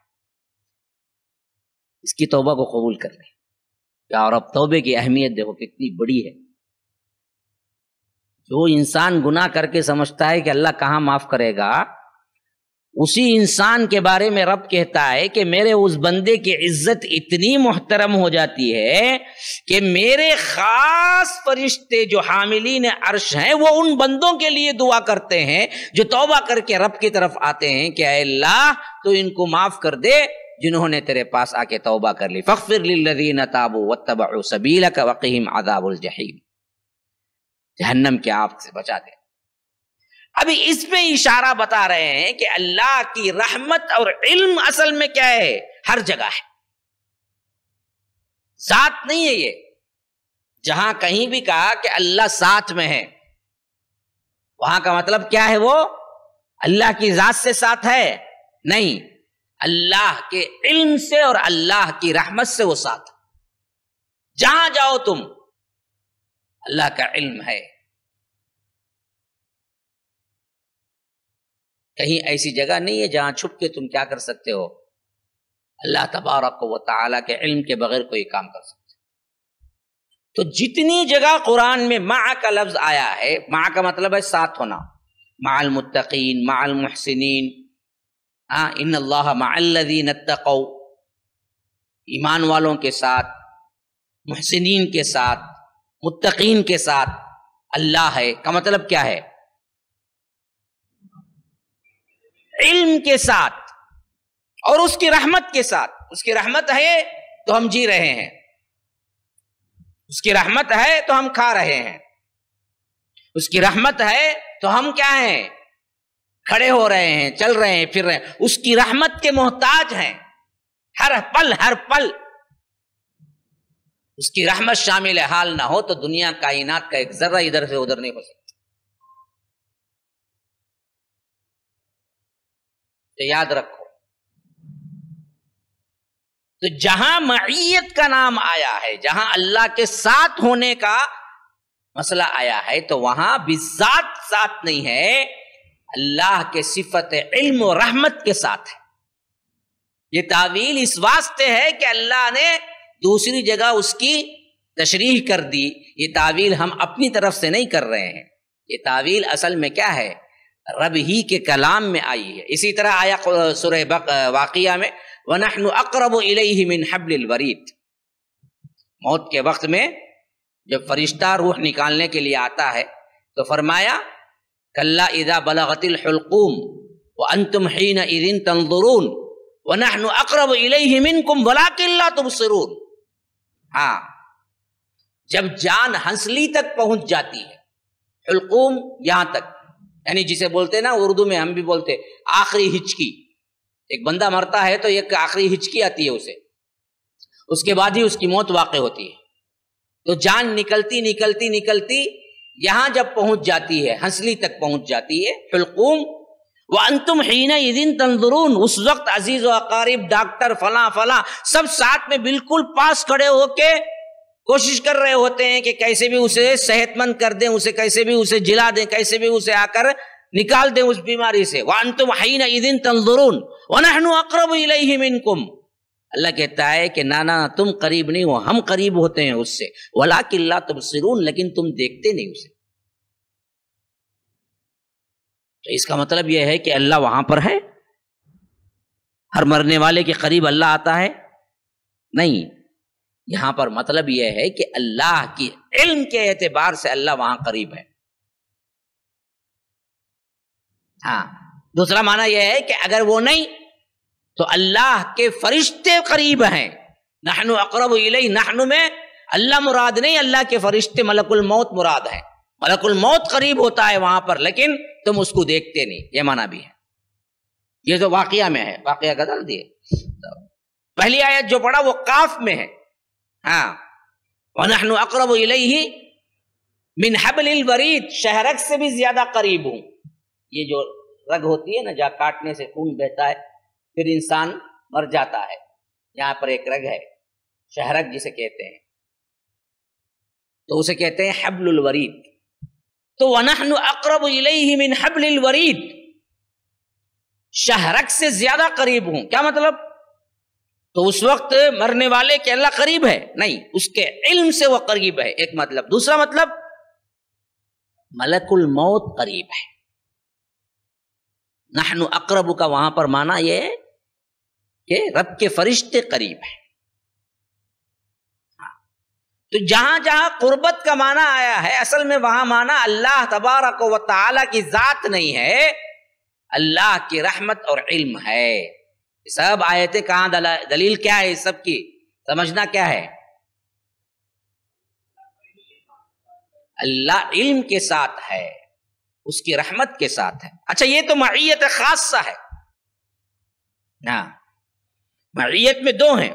इसकी तोबा को कबूल कर ले और अब तोबे की अहमियत देखो कितनी बड़ी है जो इंसान गुनाह करके समझता है कि अल्लाह कहाँ माफ करेगा उसी इंसान के बारे में रब कहता है कि मेरे उस बंदे की इज्जत इतनी मोहतरम हो जाती है कि मेरे खास फरिश्ते जो हामिलीन अर्श हैं वो उन बंदों के लिए दुआ करते हैं जो तौबा करके रब की तरफ आते हैं कि अल्लाह तो इनको माफ कर दे जिन्होंने तेरे पास आके तौबा कर ली फ़िर लदीन ताबू वकीम आदाबुल जहन्नम के आप से बचा दे अभी इसमें इशारा बता रहे हैं कि अल्लाह की रहमत और इल्म असल में क्या है हर जगह है साथ नहीं है ये जहां कहीं भी कहा कि अल्लाह साथ में है वहां का मतलब क्या है वो अल्लाह की जात से साथ है नहीं अल्लाह के इल्म से और अल्लाह की रहमत से वो साथ जहां जाओ तुम अल्लाह का इल्म है कहीं ऐसी जगह नहीं है जहां छुप के तुम क्या कर सकते हो अल्लाह तबारक व ताला के इल्म के बगैर कोई काम कर सकते तो जितनी जगह कुरान में माँ का लफ्ज आया है माँ का मतलब है साथ होना माल मुत्तकीन माल मुहसिन हाँ इन अल्लाह मालदीन तको ईमान वालों के साथ महसिन के साथ मुत्तकीन के साथ अल्लाह है का मतलब क्या है इल्म के साथ और उसकी रहमत के साथ उसकी रहमत है तो हम जी रहे हैं उसकी रहमत है तो हम खा रहे हैं उसकी रहमत है तो हम क्या हैं खड़े हो रहे हैं चल रहे हैं फिर रहे हैं उसकी रहमत के मोहताज हैं हर पल हर पल उसकी रहमत शामिल है हाल ना हो तो दुनिया कायनात का एक जर्रा इधर से उधर नहीं हो सकता तो याद रखो तो जहां मईत का नाम आया है जहां अल्लाह के साथ होने का मसला आया है तो वहां बिजात साथ नहीं है अल्लाह के सिफत इल्म और रहमत के साथ है ये तावील इस वास्ते है कि अल्लाह ने दूसरी जगह उसकी तशरीह कर दी ये तावील हम अपनी तरफ से नहीं कर रहे हैं ये तावील असल में क्या है रब ही के कलाम में आई है इसी तरह आया सुर वाक़िया में वनहन अकरब मिन हबलवरीत मौत के वक्त में जब फरिश्ता रूह निकालने के लिए आता है तो फरमाया कल्ला इदा बलगतिल हलकूम व अंतम हीन इदिन तंदरून वनहन अकरब मिनकुम वला किल्ला तुम सरून हाँ जब जान हंसली तक पहुंच जाती है हलकूम यहां तक यानी जिसे बोलते ना उर्दू में हम भी बोलते आखिरी हिचकी एक बंदा मरता है तो एक आखिरी हिचकी आती है उसे उसके बाद ही उसकी मौत वाक़ होती है तो जान निकलती निकलती निकलती यहां जब पहुंच जाती है हंसली तक पहुंच जाती है फिलकूम वह अंतुम हीना दिन तंदरून उस वक्त अजीज व अकारीब डॉक्टर फला फला सब साथ में बिल्कुल पास खड़े होके कोशिश कर रहे होते हैं कि कैसे भी उसे सेहतमंद कर दें उसे कैसे भी उसे जिला दें कैसे भी उसे आकर निकाल दें उस बीमारी से वन तुम हई न दिन इनकुम अल्लाह कहता है कि ना ना तुम करीब नहीं हो हम करीब होते हैं उससे वला किल्ला तुम सिरून लेकिन तुम देखते नहीं उसे तो इसका मतलब यह है कि अल्लाह वहां पर है हर मरने वाले के करीब अल्लाह आता है नहीं यहां पर मतलब यह है कि अल्लाह की इल्म के एतबार से अल्लाह वहां करीब है हाँ दूसरा माना यह है कि अगर वो नहीं तो अल्लाह के फरिश्ते करीब हैं नहनु अकरब इलई नहनु में अल्लाह मुराद नहीं अल्लाह के फरिश्ते मलकुल मौत मुराद है मलकुल मौत करीब होता है वहां पर लेकिन तुम उसको देखते नहीं यह माना भी है ये तो वाकया में है वाकया का दर्द दिए तो, पहली आयत जो पढ़ा वो काफ में है हाँ।, हाँ वनहनु मिन वरीद शहरक से भी ज्यादा करीब हूं ये जो रग होती है ना जहाँ काटने से खून बहता है फिर इंसान मर जाता है यहाँ पर एक रग है शहरक जिसे कहते हैं तो उसे कहते हैं हबलुल वरीद तो वनहनु अकरब इलैहि मिन हबलिल वरीद शहरक से ज्यादा करीब हूं क्या मतलब तो उस वक्त मरने वाले के अल्लाह करीब है नहीं उसके इल्म से वह करीब है एक मतलब दूसरा मतलब मलकुल मौत करीब है नहनु अकरब का वहां पर माना ये कि रब के फरिश्ते करीब है हाँ। तो जहां जहां कुर्बत का माना आया है असल में वहां माना अल्लाह तबारक व ताला की जात नहीं है अल्लाह की रहमत और इल्म है सब आयतें कहाँ दलील क्या है इस सब की समझना क्या है अल्लाह इल्म के साथ है उसकी रहमत के साथ है अच्छा ये तो मैत खासा है ना मैत में दो हैं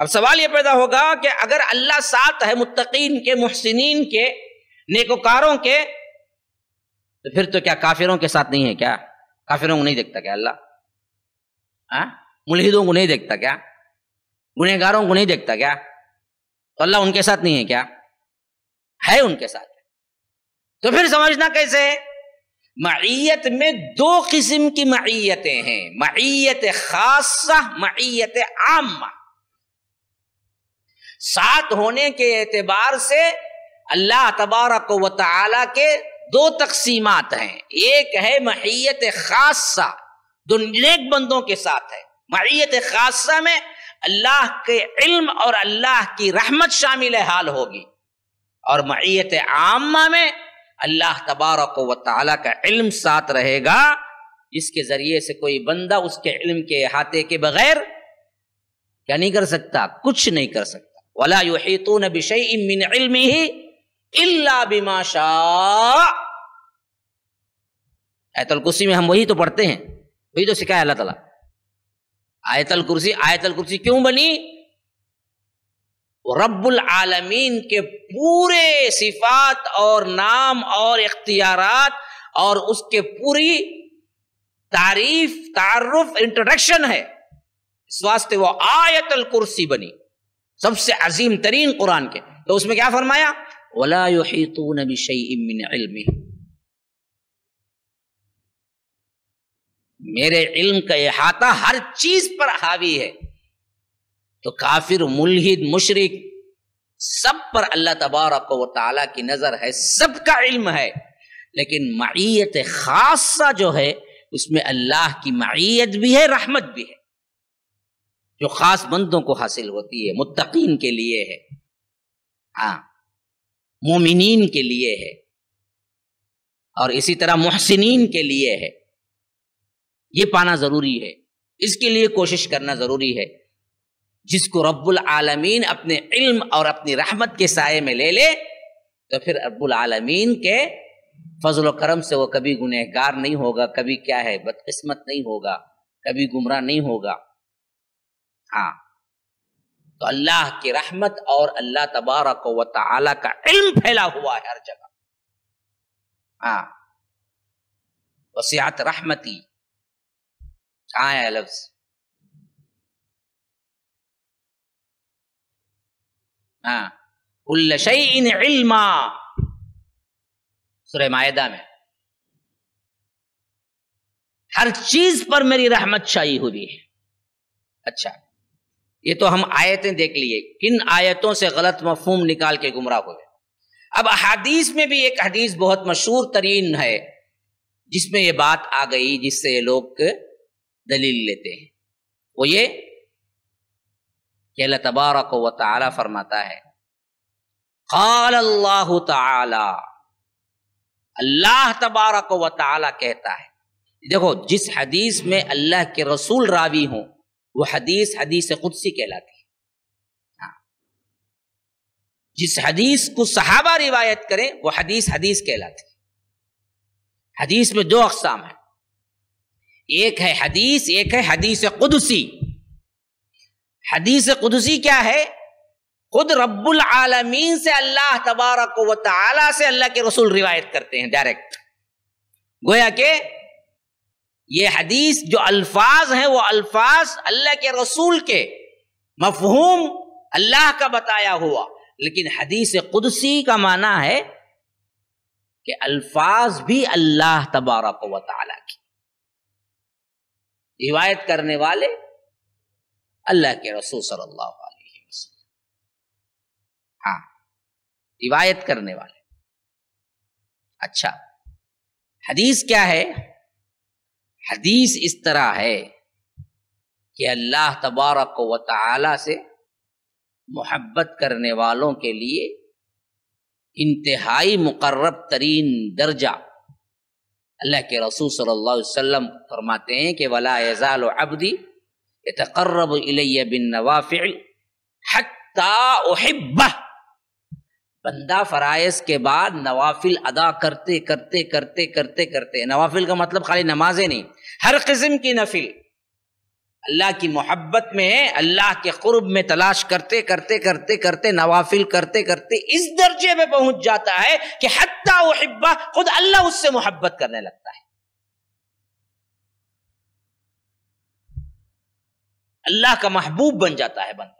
अब सवाल ये पैदा होगा कि अगर अल्लाह साथ है मुत्तकीन के मुहसिन के नेकोकारों के तो फिर तो क्या काफिरों के साथ नहीं है क्या काफिरों को नहीं देखता क्या अल्लाह आ? हाँ? मुलहिदों को नहीं देखता क्या गुनहगारों को नहीं देखता क्या तो अल्लाह उनके साथ नहीं है क्या है उनके साथ तो फिर समझना कैसे मैत में दो किस्म की मैतें हैं मैत खास मैत आम साथ होने के एतबार से अल्लाह तबारक व ताला के दो तकसीमात हैं एक है मैत खासा जो नेक बंदों के साथ है मैत खासा में अल्लाह के इल्म और अल्लाह की रहमत शामिल हाल होगी और मैत आमा में अल्लाह तबारक व ताली का इल्म साथ रहेगा जिसके ज़रिए से कोई बंदा उसके इल्म के अहाते के बगैर क्या नहीं कर सकता कुछ नहीं कर सकता वला युतून बिशन इल्म ही इल्ला बिमाशा ऐतल कुर्सी में हम वही तो पढ़ते हैं तो ये तो सिखाया अल्लाह तला आयतल कुर्सी आयतल कुर्सी क्यों बनी रबुल आलमीन के पूरे सिफात और नाम और इख्तियार और उसके पूरी तारीफ तारुफ इंट्रोडक्शन है इस वास्ते वो आयतल कुर्सी बनी सबसे अजीम तरीन कुरान के तो उसमें क्या फरमाया वला युहीतून मेरे इल्म का अहाता हर चीज पर हावी है तो काफिर मुलहिद मुशरक सब पर अल्लाह तबारक व ताली की नज़र है सबका इल्म है लेकिन मैत खासा जो है उसमें अल्लाह की मैत भी है रहमत भी है जो ख़ास बंदों को हासिल होती है मुतकीन के लिए है हाँ मोमिन के लिए है और इसी तरह मोहसिन के लिए है ये पाना ज़रूरी है इसके लिए कोशिश करना ज़रूरी है जिसको रब्बुल आलमीन अपने इल्म और अपनी रहमत के साय में ले ले तो फिर रब्बुल आलमीन के फजल करम से वो कभी गुनहगार नहीं होगा कभी क्या है बदकिस्मत नहीं होगा कभी गुमराह नहीं होगा हाँ तो अल्लाह की रहमत और अल्लाह तबारक व ताला का इल्म फैला हुआ है हर जगह हाँ वसियात रहमती कहाँ है लफ्ज हाँ इल्मा सुरह मायदा में हर चीज पर मेरी रहमत शाही हुई है अच्छा ये तो हम आयतें देख लिए किन आयतों से गलत मफहम निकाल के गुमराह हुए अब अहादीस में भी एक हदीस बहुत मशहूर तरीन है जिसमें ये बात आ गई जिससे ये लोग दलील लेते हैं वो ये कि अल्लाह तबारक व ताला फरमाता है قال الله تعالى अल्लाह तबारक व ताला कहता है देखो जिस हदीस में अल्लाह के रसूल रावी हो वो हदीस हदीस कुदसी कहलाती है हाँ। जिस हदीस को सहाबा रिवायत करें वो हदीस हदीस कहलाती है हदीस में दो अकसाम है एक है हदीस एक है हदीस कुदसी हदीस कुदसी क्या है खुद रब्बुल आलमीन से अल्लाह तबारक व ताला से अल्लाह के रसूल रिवायत करते हैं डायरेक्ट गोया के ये हदीस जो अल्फाज हैं वो अल्फाज अल्लाह के रसूल के मफहूम अल्लाह का बताया हुआ लेकिन हदीस कुदसी का माना है कि अल्फाज भी अल्लाह तबारक व ताला की हिवायत करने वाले अल्लाह के रसूल सल्लल्लाहु अलैहि वसल्लम हाँ रिवायत करने वाले अच्छा हदीस क्या है हदीस इस तरह है कि अल्लाह तबारक व तआला से मोहब्बत करने वालों के लिए इंतहाई मुकर्रब तरीन दर्जा अल्लाह के रसूल सल्लल्लाहु अलैहि वसल्लम फरमाते हैं कि वला यजाल अब्दी यतकरब इलैया बिन नवाफिल हत्ता बंदा फ़राइज़ के बाद नवाफिल अदा करते करते करते करते करते नवाफिल का मतलब खाली नमाजें नहीं हर किस्म की नफिल अल्लाह की मोहब्बत में अल्लाह के कुर्ब में तलाश करते करते करते करते नवाफिल करते करते इस दर्जे में पहुंच जाता है कि हत्ता हिब्बा खुद अल्लाह उससे मोहब्बत करने लगता है अल्लाह का महबूब बन जाता है बंदा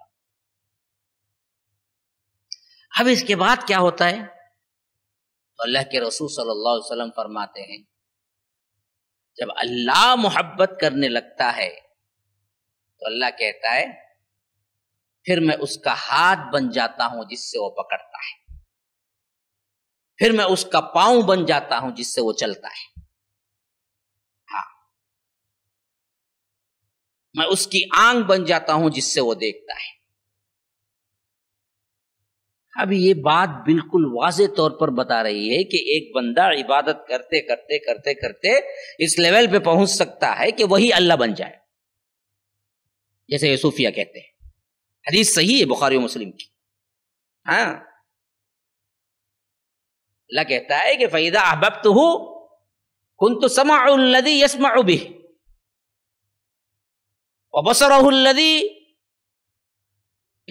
अब इसके बाद क्या होता है तो अल्लाह के रसूल सल्लल्लाहु अलैहि वसल्लम फरमाते हैं जब अल्लाह मोहब्बत करने लगता है तो अल्लाह कहता है फिर मैं उसका हाथ बन जाता हूं जिससे वो पकड़ता है फिर मैं उसका पांव बन जाता हूं जिससे वो चलता है हाँ मैं उसकी आंख बन जाता हूं जिससे वो देखता है अब ये बात बिल्कुल वाजे तौर पर बता रही है कि एक बंदा इबादत करते करते करते करते इस लेवल पे पहुंच सकता है कि वही अल्लाह बन जाए जैसे सूफिया कहते हैं हदीस सही है बुखारी मुस्लिम की हाँ अल्लाह कहता है कि फैदा अहबब तो हो कुन तो समादी यसमा उबी उल्लदी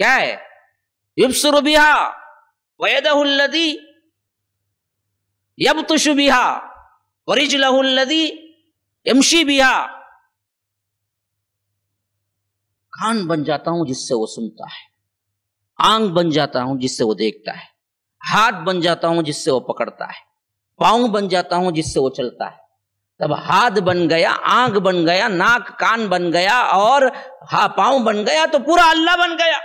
क्या है युबसर बिहा यब यबतुशु बिहा वरिजलहुल्लदी यमशी बिहा कान बन जाता हूं जिससे वो सुनता है आंग बन जाता हूं जिससे वो देखता है हाथ बन जाता हूं जिससे वो पकड़ता है पाँव बन जाता हूं जिससे वो चलता है तब हाथ बन गया आंग बन गया नाक कान बन गया और हा पाऊ बन गया तो पूरा अल्लाह बन गया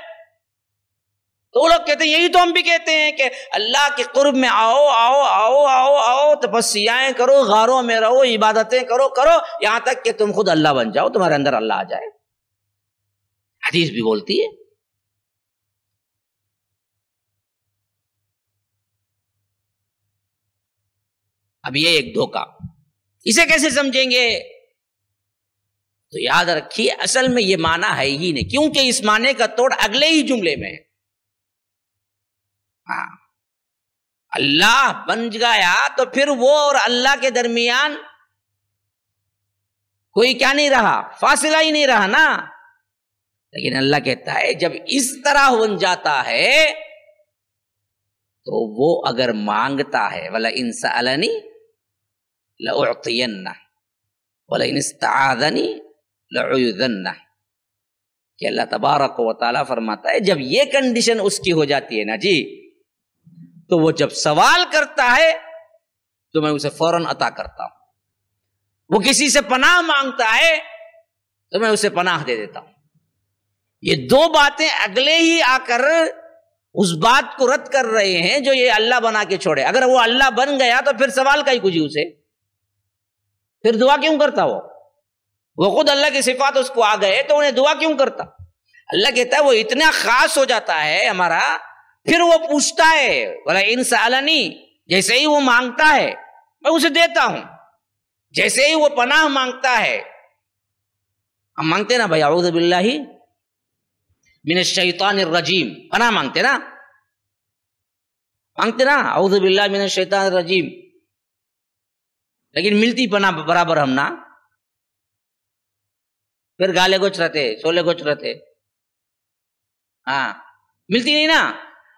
तो वो लोग कहते हैं यही तो हम भी कहते हैं कि अल्लाह के कुर्ब में आओ आओ आओ आओ आओ तपस्याएं करो गारों में रहो इबादतें करो करो यहां तक कि तुम खुद अल्लाह बन जाओ तुम्हारे अंदर अल्लाह आ जाए हदीस भी बोलती है अब ये एक धोखा इसे कैसे समझेंगे तो याद रखिए असल में ये माना है ही नहीं क्योंकि इस माने का तोड़ अगले ही जुमले में है हाँ अल्लाह बन गया तो फिर वो और अल्लाह के दरमियान कोई क्या नहीं रहा फासला ही नहीं रहा ना लेकिन अल्लाह कहता है जब इस तरह बन जाता है तो वो अगर मांगता है वाला इंसा अलनी लतियन्ना वाला इंस्तादनी लुदन्ना कि अल्लाह तबारक व फरमाता है जब ये कंडीशन उसकी हो जाती है ना जी तो वो जब सवाल करता है तो मैं उसे फौरन अता करता हूं वो किसी से पनाह मांगता है तो मैं उसे पनाह दे देता हूं ये दो बातें अगले ही आकर उस बात को रद्द कर रहे हैं जो ये अल्लाह बना के छोड़े अगर वो अल्लाह बन गया तो फिर सवाल का ही कुछ उसे फिर दुआ क्यों करता वो वो खुद अल्लाह की सिफात उसको आ गए तो उन्हें दुआ क्यों करता अल्लाह कहता है वो इतना खास हो जाता है हमारा फिर वो पूछता है बोला इन सालनी जैसे ही वो मांगता है मैं उसे देता हूं जैसे ही वो पनाह मांगता है हम मांगते ना भाई अवदबिल्ला ही मिन शैतान रजीम पना मांगते ना मांगते ना अउद बिल्ला मिन शैतान रजीम लेकिन मिलती पना बराबर हम ना फिर गाले गोच रहते सोले गोच रहते हाँ मिलती नहीं ना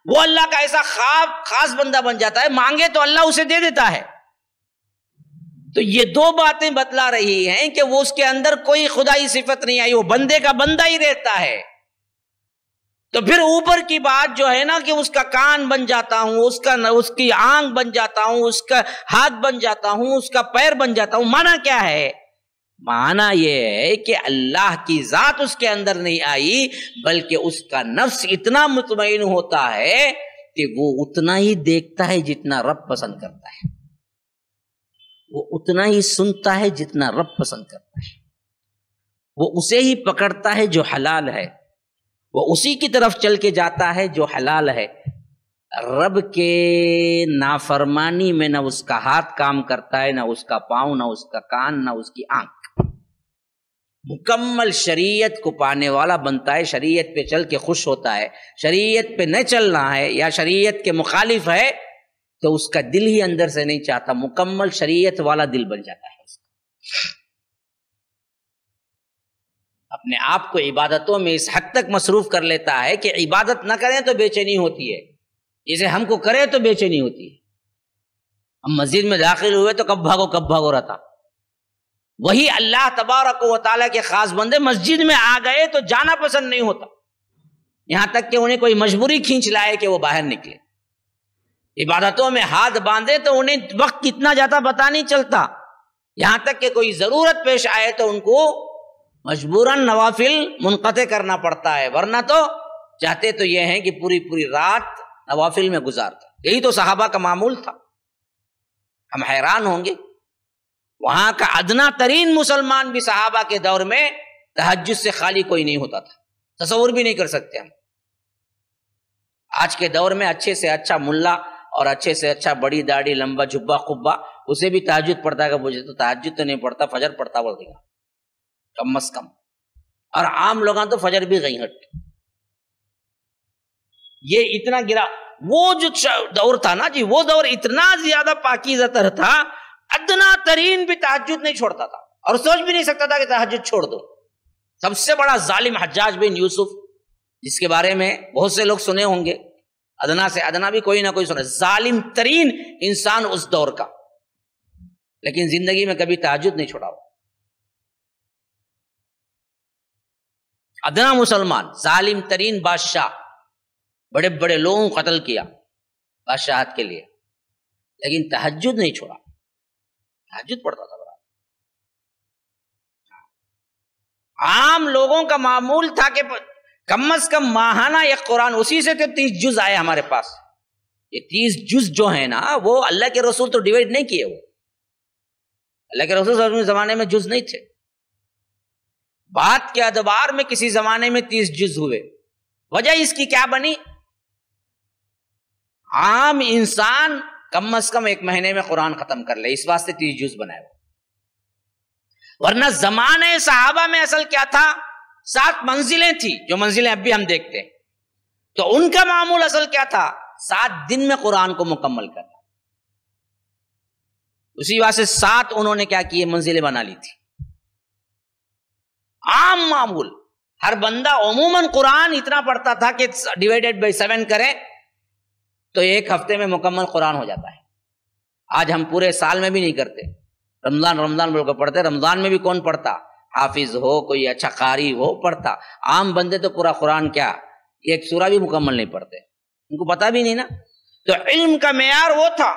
वो अल्लाह का ऐसा खाब खास बंदा बन जाता है मांगे तो अल्लाह उसे दे देता है तो ये दो बातें बतला रही हैं कि वो उसके अंदर कोई खुदाई सिफत नहीं आई वो बंदे का बंदा ही रहता है तो फिर ऊपर की बात जो है ना कि उसका कान बन जाता हूं उसका उसकी आंख बन जाता हूं उसका हाथ बन जाता हूं उसका पैर बन जाता हूं माना क्या है माना यह है कि अल्लाह की जात उसके अंदर नहीं आई बल्कि उसका नफ्स इतना मुतमिन होता है कि वो उतना ही देखता है जितना रब पसंद करता है वो उतना ही सुनता है जितना रब पसंद करता है वो उसे ही पकड़ता है जो हलाल है वो उसी की तरफ चल के जाता है जो हलाल है रब के नाफरमानी में ना उसका हाथ काम करता है ना उसका पांव ना उसका कान ना उसकी आंख मुकम्मल शरीयत को पाने वाला बनता है शरीयत पे चल के खुश होता है शरीयत पे न चलना है या शरीयत के मुखालिफ है तो उसका दिल ही अंदर से नहीं चाहता मुकम्मल शरीयत वाला दिल बन जाता है उसका अपने आप को इबादतों में इस हद तक मसरूफ़ कर लेता है कि इबादत ना करें तो बेचैनी होती है इसे हमको करें तो बेचैनी होती है हम मस्जिद में दाखिल हुए तो कब भागो कब भागो रहता वही अल्लाह तबारक व के ख़ास बंदे मस्जिद में आ गए तो जाना पसंद नहीं होता यहां तक कि उन्हें कोई मजबूरी खींच लाए कि वो बाहर निकले इबादतों में हाथ बांधे तो उन्हें वक्त कितना जाता पता नहीं चलता यहां तक कि कोई ज़रूरत पेश आए तो उनको मजबूरन नवाफिल मुनकते करना पड़ता है वरना तो चाहते तो यह है कि पूरी पूरी रात नवाफिल में गुजारता यही तो साहबा का मामूल था हम हैरान होंगे वहां का अदना तरीन मुसलमान भी साहबा के दौर में तहज से खाली कोई नहीं होता था तस्वूर भी नहीं कर सकते हम आज के दौर में अच्छे से अच्छा मुल्ला और अच्छे से अच्छा बड़ी दाढ़ी लंबा जुब्बा खुब्बा उसे भी तहजद पढ़ता का मुझे तो तहजद तो नहीं पढ़ता फजर पढ़ता बोल देगा कम अज कम और आम लोग तो फजर भी गई हट ये इतना गिरा वो जो दौर था ना जी वो दौर इतना ज्यादा पाकिजा था अदना तरीन भी तहजद नहीं छोड़ता था और सोच भी नहीं सकता था कि तहजद छोड़ दो सबसे बड़ा जालिम हजाज बिन यूसुफ जिसके बारे में बहुत से लोग सुने होंगे अदना से अदना भी कोई ना कोई सुने जालिम तरीन इंसान उस दौर का लेकिन जिंदगी में कभी तहजद नहीं छोड़ा अदना मुसलमान जालिम तरीन बादशाह बड़े बड़े लोगों को कत्ल किया बादशाहत के लिए लेकिन तहजद नहीं छोड़ा तहजद पड़ता था बड़ा आम लोगों का मामूल था कि कम अज कम माहाना एक कुरान उसी से तो तीस जुज आए हमारे पास ये तीस जुज जो है ना वो अल्लाह के रसूल तो डिवाइड नहीं किए वो अल्लाह के रसूल जमाने में जुज नहीं थे बात के अदवार में किसी जमाने में तीस जुज हुए वजह इसकी क्या बनी आम इंसान कम अज कम एक महीने में कुरान खत्म कर ले इस वास्ते तीस जुज बनाए वरना जमाने सहाबा में असल क्या था सात मंजिलें थी जो मंजिलें अब भी हम देखते हैं तो उनका मामूल असल क्या था सात दिन में कुरान को मुकम्मल करना उसी वास्ते सात उन्होंने क्या किए मंजिलें बना ली थी आम मामूल हर बंदा अमूमन कुरान इतना पढ़ता था कि डिवाइडेड बाई सेवन करें तो एक हफ्ते में मुकम्मल कुरान हो जाता है आज हम पूरे साल में भी नहीं करते रमजान रमजान बोलकर पढ़ते रमजान में भी कौन पढ़ता हाफिज हो कोई अच्छा कारी हो पढ़ता आम बंदे तो पूरा कुरान क्या एक सूरा भी मुकम्मल नहीं पढ़ते उनको पता भी नहीं ना तो इल्म का मैार वो था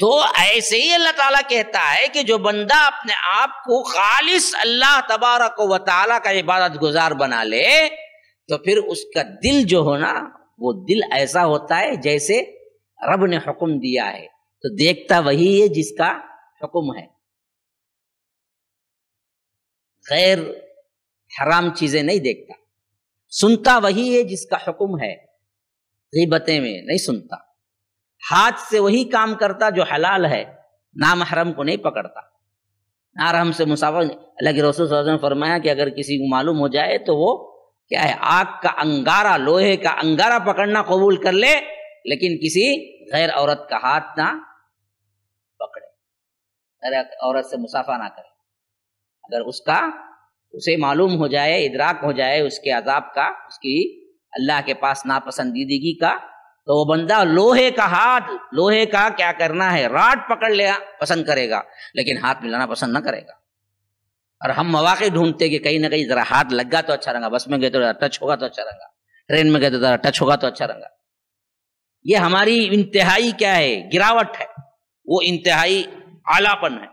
तो ऐसे ही अल्लाह ताला कहता है कि जो बंदा अपने आप को खालिश अल्लाह तबारक व ताला का इबादत गुजार बना ले तो फिर उसका दिल जो हो ना वो दिल ऐसा होता है जैसे रब ने हुक्म दिया है तो देखता वही है जिसका हुक्म है गैर हराम चीजें नहीं देखता सुनता वही है जिसका हुक्म है गिबतें में नहीं सुनता हाथ से वही काम करता जो हलाल है ना महरम को नहीं पकड़ता ना से मुसाफर अल्लाह के रसूल ने फरमाया कि अगर किसी को मालूम हो जाए तो वो क्या है आग का अंगारा लोहे का अंगारा पकड़ना कबूल कर ले लेकिन किसी गैर औरत का हाथ ना पकड़े गैर औरत से मुसाफा ना करे अगर उसका उसे मालूम हो जाए इदराक हो जाए उसके अजाब का उसकी अल्लाह के पास नापसंदीदगी का तो वो बंदा लोहे का हाथ लोहे का क्या करना है राट पकड़ लिया पसंद करेगा लेकिन हाथ मिलाना पसंद ना करेगा और हम मौाक़े ढूंढते कि कहीं ना कहीं जरा हाथ लग गया तो अच्छा रहेगा बस में गए तो जरा टच होगा तो अच्छा रहेगा ट्रेन में गए तो जरा टच होगा तो अच्छा रहेगा ये हमारी इंतहाई क्या है गिरावट है वो इंतहाई आलापन है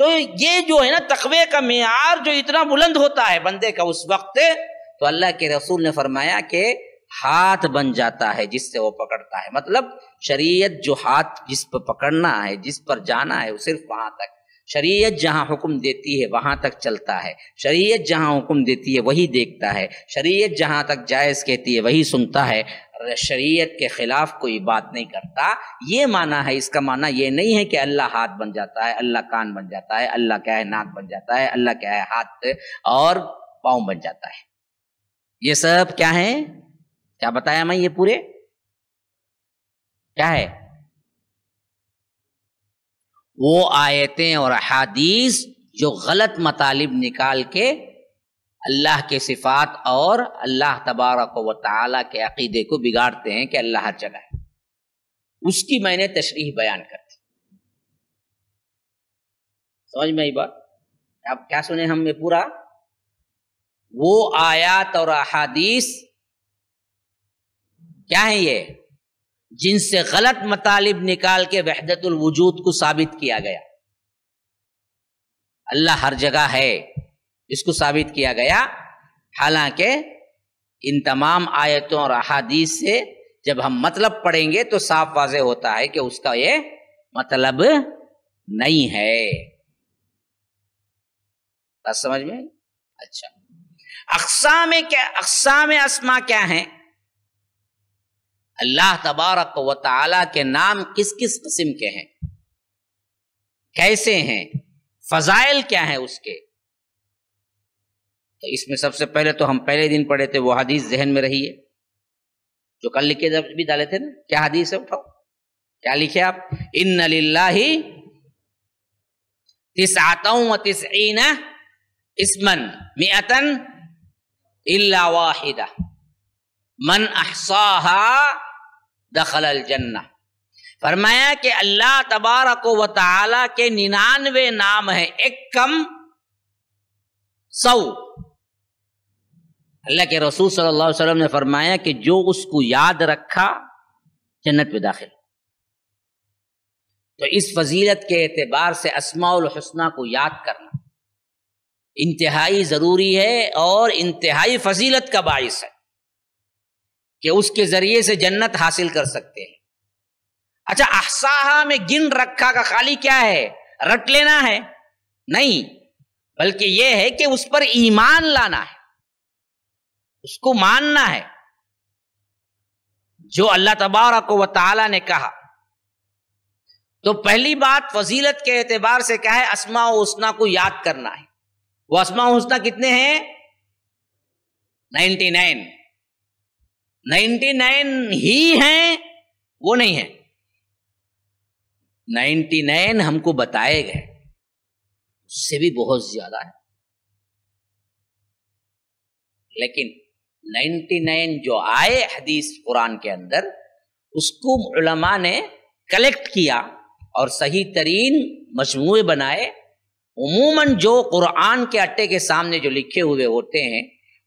तो ये जो है ना तकबे का मैार जो इतना बुलंद होता है बंदे का उस वक्त तो अल्लाह के रसूल ने फरमाया कि हाथ बन जाता है जिससे वो पकड़ता है मतलब शरीयत जो हाथ जिस पर पकड़ना है जिस पर जाना है वो सिर्फ वहां तक शरीयत जहां हुक्म देती है वहां तक चलता है शरीयत जहां हुक्म देती है वही देखता है शरीयत जहां तक जायज़ कहती है वही सुनता है शरीयत के खिलाफ कोई बात नहीं करता ये माना है इसका माना ये नहीं है कि अल्लाह हाथ बन जाता है अल्लाह कान बन जाता है अल्लाह क्या है नाक बन जाता है अल्लाह क्या है हाथ और पाँव बन जाता है ये सब क्या है क्या बताया मैं ये पूरे क्या है वो आयतें और अहादीस जो गलत मतालिब निकाल के अल्लाह के सिफात और अल्लाह तबारक व ताली के अकीदे को बिगाड़ते हैं कि अल्लाह हर जगह है उसकी मैंने तशरीह बयान कर दी समझ में आई बात आप क्या सुने ये पूरा वो आयात और अहादीस क्या है ये जिनसे गलत मतालिब निकाल के वहदतुल वजूद को साबित किया गया अल्लाह हर जगह है इसको साबित किया गया हालांकि इन तमाम आयतों और अहादीस से जब हम मतलब पढ़ेंगे तो साफ वाजे होता है कि उसका ये मतलब नहीं है समझ में अच्छा अकसाम क्या अकसाम आसमा क्या है अल्लाह तबारक व ताला के नाम किस किस किस्म के हैं कैसे हैं फजाइल क्या है उसके तो इसमें सबसे पहले तो हम पहले दिन पढ़े थे वो हदीस जहन में रही है जो कल लिखे जब भी डाले थे ना क्या हदीस है उठाओ क्या लिखे आप इन लाही तिस आता हूं तिस इसमन मियतन इल्ला वाहिदा मन अहसाहा दखल जन्ना फरमाया कि अल्लाह तबारक व ताला के निन्यानवे नाम है एक कम सौ अल्लाह के रसूल सल्लल्लाहु अलैहि वसल्लम ने फरमाया कि जो उसको याद रखा जन्नत में दाखिल तो इस फजीलत के एतबार से असमाउल हसना को याद करना इंतहाई ज़रूरी है और इंतहाई फजीलत का बायस है कि उसके जरिए से जन्नत हासिल कर सकते हैं अच्छा अहसाहा में गिन रखा का खाली क्या है रट लेना है नहीं बल्कि यह है कि उस पर ईमान लाना है उसको मानना है जो अल्लाह तबारक व ताला ने कहा तो पहली बात फजीलत के एतबार से क्या है असमा हसना को याद करना है वो असमा उसना कितने हैं 99 नाइन्टी नाइन ही हैं वो नहीं है नाइन्टी नाइन हमको बताए गए उससे भी बहुत ज्यादा है लेकिन नाइन्टी नाइन जो आए हदीस कुरान के अंदर उसको उलमा ने कलेक्ट किया और सही तरीन मजमू बनाए उमूमन जो कुरान के अट्टे के सामने जो लिखे हुए होते हैं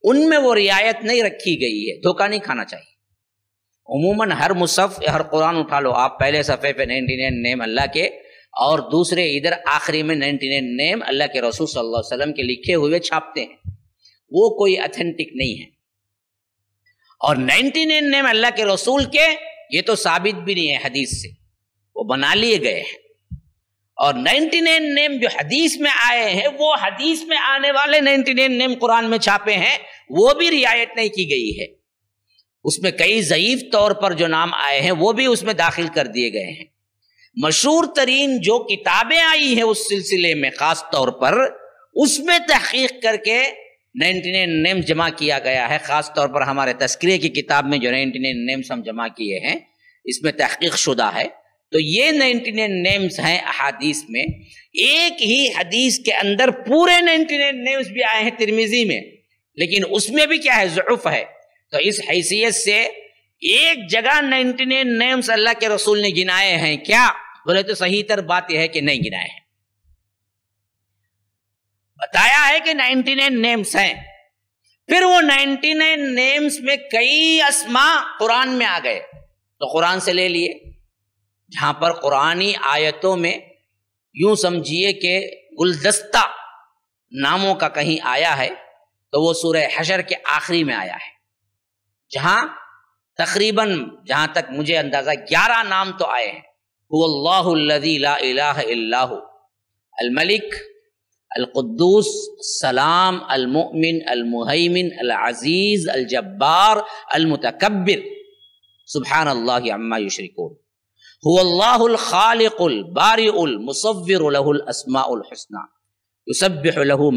उनमें वो रियायत नहीं रखी गई है धोखा नहीं खाना चाहिए उमूमन हर मुसफ़ हर कुरान उठा लो आप पहले सफ़े पे नाइन्टी नाइन नेम अल्लाह के और दूसरे इधर आखिरी में नाइन्टी नाइन नेम अल्लाह के रसूल सल्लल्लाहु अलैहि वसल्लम के लिखे हुए छापते हैं वो कोई अथेंटिक नहीं है और नाइन्टी नाइन नेम अल्लाह के रसूल के ये तो साबित भी नहीं है हदीस से वो बना लिए गए हैं और 99 नेम जो हदीस में आए हैं वो हदीस में आने वाले 99 नेम कुरान में छापे हैं वो भी रियायत नहीं की गई है उसमें कई ज़यीफ तौर पर जो नाम आए हैं वो भी उसमें दाखिल कर दिए गए हैं मशहूर तरीन जो किताबें आई हैं उस सिलसिले में ख़ास तौर पर उसमें तहकीक करके 99 नेम जमा किया गया है ख़ास तौर पर हमारे तस्करे की किताब में जो 99 नेम्स हम जमा किए हैं इसमें तहकीक शुदा है तो ये 99 नाइन नेम्स हैं अहादीस में एक ही हदीस के अंदर पूरे 99 नाइन नेम्स भी आए हैं तिरमिजी में लेकिन उसमें भी क्या है ज़ुफ़ है तो इस हैसियत से एक जगह 99 नाइन नेम्स अल्लाह के रसूल ने गिनाए हैं क्या बोले तो सही तर बात यह है कि नहीं गिनाए हैं बताया है कि 99 नेम्स हैं फिर वो 99 नेम्स में कई असमा कुरान में आ गए तो कुरान से ले लिए जहाँ पर कुरानी आयतों में यूं समझिए कि गुलदस्ता नामों का कहीं आया है तो वो सूरह हशर के आखिरी में आया है जहाँ तकरीबन जहाँ तक मुझे अंदाज़ा ग्यारह नाम तो आए हैं अलमलिक अलकुद्दूस सलाम अलमोमिन अलमुहैमिन अलजीज़ अलजब्बार अलमतकबिर सुबहान अल्लाह अम्मा युशरिकोन हुल्लासमाउलहसना युसबिलहू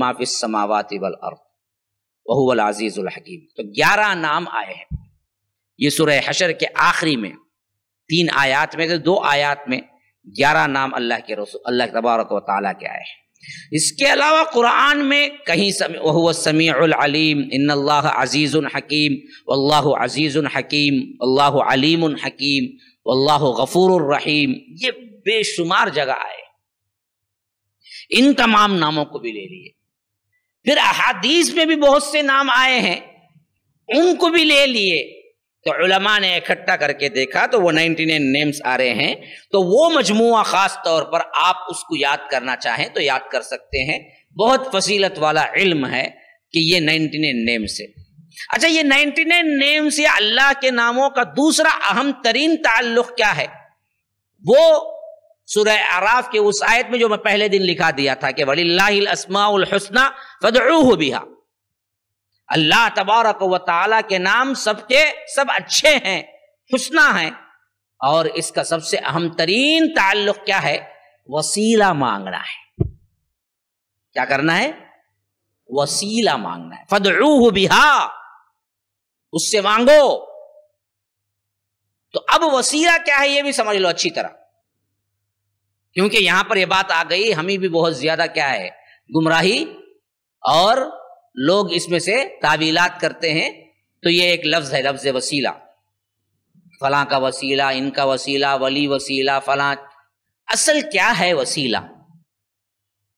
तो ग्यारह नाम आए हैं ये सुरह हशर के आखिरी में तीन आयात में से दो आयात में ग्यारह नाम अल्लाह के रसूल अल्लाह तबारक व ताली के आए हैं इसके अलावा कुरान में कहीं समीम इन अल्लाह अजीज़ुल हकीम अल्लाह अजीज़ुल हकीम अल्लाह अलीम हकीम अल्लाह गफूर रहीम ये बेशुमार जगह आए इन तमाम नामों को भी ले लिए फिर अहादीस में भी बहुत से नाम आए हैं उनको भी ले लिए तो उलमा ने इकट्ठा करके देखा तो वो नाइनटी नाइन नेम्स आ रहे हैं तो वो मजमुआ ख़ास तौर पर आप उसको याद करना चाहें तो याद कर सकते हैं बहुत फसीलत वाला इल्म है कि ये नाइनटी नाइन नेम्स है अच्छा ये नाइनटी नाइन नेम्स या अल्लाह के नामों का दूसरा अहम तरीन ताल्लुक क्या है वो सुरह आराफ के उस आयत में जो मैं पहले दिन लिखा दिया था कि वलीसमाउलहसना फदरू बिहा अल्लाह तबारक व ताला के नाम सबके सब अच्छे हैं हुसना है और इसका सबसे अहम तरीन ताल्लुक क्या है वसीला मांगना है क्या करना है वसीला मांगना है फदरू बिहा उससे मांगो तो अब वसीला क्या है ये भी समझ लो अच्छी तरह क्योंकि यहां पर यह बात आ गई हमें भी बहुत ज्यादा क्या है गुमराही और लोग इसमें से तावीलात करते हैं तो ये एक लफ्ज है लफ्ज वसीला फलां का वसीला इनका वसीला वली वसीला फलां असल क्या है वसीला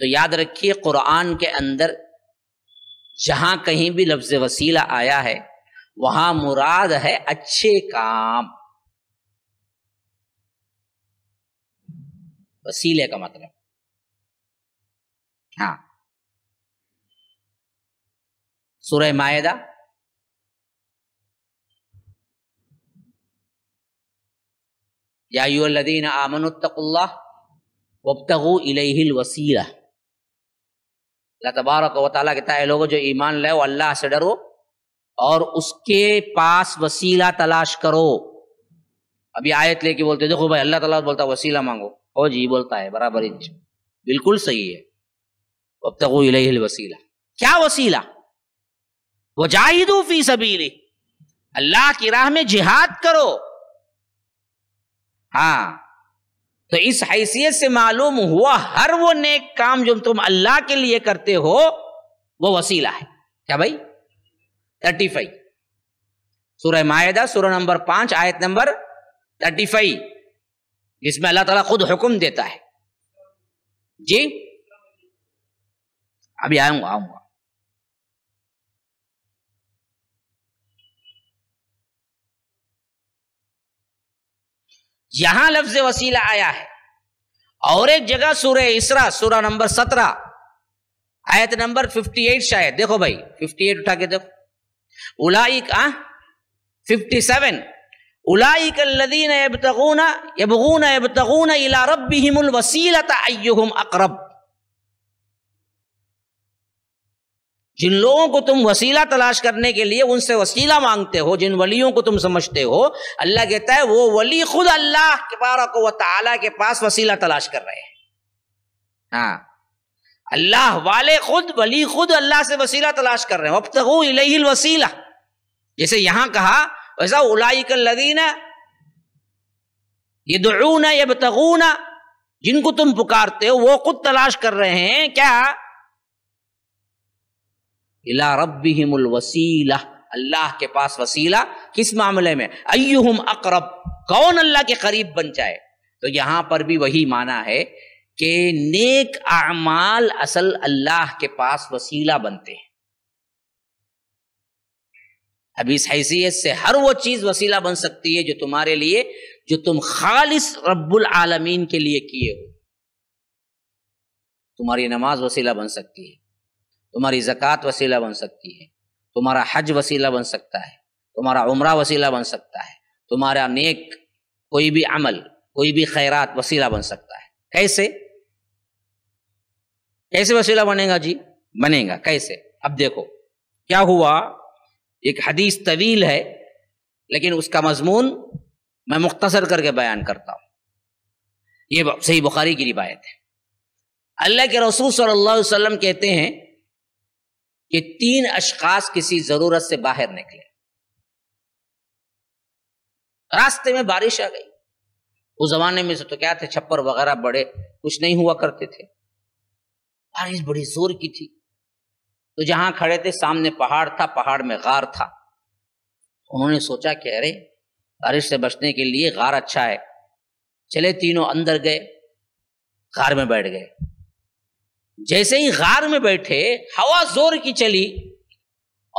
तो याद रखिए कुरान के अंदर जहां कहीं भी लफ्ज वसीला आया है वहां मुराद है अच्छे काम वसीले का मतलब हाँ सूर्य मायदा यादीन आमनुतकुल्ला वबतगु इलेहिल वसीला अल्लाह तबारक वाली कहता है लोगों जो ईमान लो अल्लाह से डरो और उसके पास वसीला तलाश करो अभी आयत लेके बोलते देखो भाई अल्लाह तला बोलता वसीला मांगो हो जी बोलता है बराबर बिल्कुल सही है अब तक वो वसीला क्या वसीला जाहिदू फी सबीली अल्लाह की राह में जिहाद करो हाँ तो इस हैसियत से मालूम हुआ हर वो नेक काम जो तुम अल्लाह के लिए करते हो वो वसीला है क्या भाई थर्टी फाइव सूर्य मायदा सूर्य नंबर पांच आयत नंबर थर्टी फाइव जिसमें अल्लाह ताला खुद हुक्म देता है जी अभी आऊंगा आऊंगा यहां लफ्ज वसीला आया है और एक जगह सूर्य इसरा सूर्य नंबर सत्रह आयत नंबर फिफ्टी एट शायद देखो भाई फिफ्टी एट उठा के देखो उलाइक आ फिफ्टी सेवन उलाइक लदीन इला अकरब जिन लोगों को तुम वसीला तलाश करने के लिए उनसे वसीला मांगते हो जिन वलियों को तुम समझते हो अल्लाह कहता है वो वली खुद अल्लाह के पारा को ताला के पास वसीला तलाश कर रहे हैं हाँ अल्लाह वाले खुद वली खुद अल्लाह से वसीला तलाश कर रहे हैं अब वसीला जैसे यहां कहा वैसा उलाई कल्लदीना ये दुना ये बतगूना जिनको तुम पुकारते हो वो खुद तलाश कर रहे हैं क्या इला रबी वसीला अल्लाह के पास वसीला किस मामले में अयुहम अकरब कौन अल्लाह के करीब बन जाए तो यहां पर भी वही माना है कि नेक अमाल असल अल्लाह के पास वसीला बनते हैं अब इस हैसियत से हर वो चीज वसीला बन सकती है जो तुम्हारे लिए जो तुम खालिस रब्बुल आलमीन के लिए किए हो तुम्हारी नमाज वसीला बन सकती है तुम्हारी जक़ात वसीला बन सकती है तुम्हारा हज वसीला बन सकता है तुम्हारा उम्र वसीला बन सकता है तुम्हारा नेक कोई भी अमल कोई भी खैरात वसीला बन सकता है कैसे कैसे वसीला बनेगा जी बनेगा कैसे अब देखो क्या हुआ एक हदीस तवील है लेकिन उसका मजमून मैं मुख्तसर करके बयान करता हूँ ये सही बुखारी की रिवायत है अल्लाह के रसूल सल्लल्लाहु अलैहि वसल्लम कहते हैं कि तीन अशखास किसी जरूरत से बाहर निकले रास्ते में बारिश आ गई उस जमाने में से तो क्या थे छप्पर वगैरह बड़े कुछ नहीं हुआ करते थे बारिश बड़ी जोर की थी तो जहां खड़े थे सामने पहाड़ था पहाड़ में गार था उन्होंने सोचा कि अरे बारिश से बचने के लिए गार अच्छा है चले तीनों अंदर गए गार में बैठ गए जैसे ही गार में बैठे हवा जोर की चली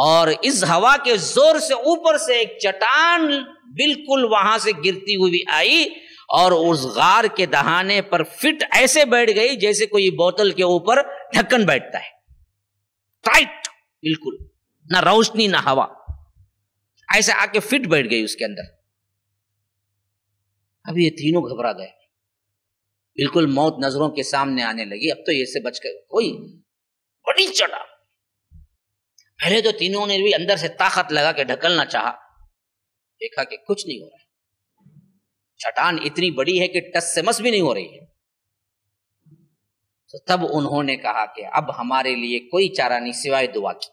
और इस हवा के जोर से ऊपर से एक चट्टान बिल्कुल वहां से गिरती हुई आई और उस गार के दहाने पर फिट ऐसे बैठ गई जैसे कोई बोतल के ऊपर ढक्कन बैठता है टाइट बिल्कुल ना रोशनी ना हवा ऐसे आके फिट बैठ गई उसके अंदर अब ये तीनों घबरा गए बिल्कुल मौत नजरों के सामने आने लगी अब तो ये से बच गए कोई बड़ी चढ़ा पहले तो तीनों ने भी अंदर से ताकत लगा के ढकलना चाहा देखा कि कुछ नहीं हो रहा चटान इतनी बड़ी है कि टस से मस भी नहीं हो रही है तो तब उन्होंने कहा कि अब हमारे लिए कोई चारा नहीं सिवाय दुआ की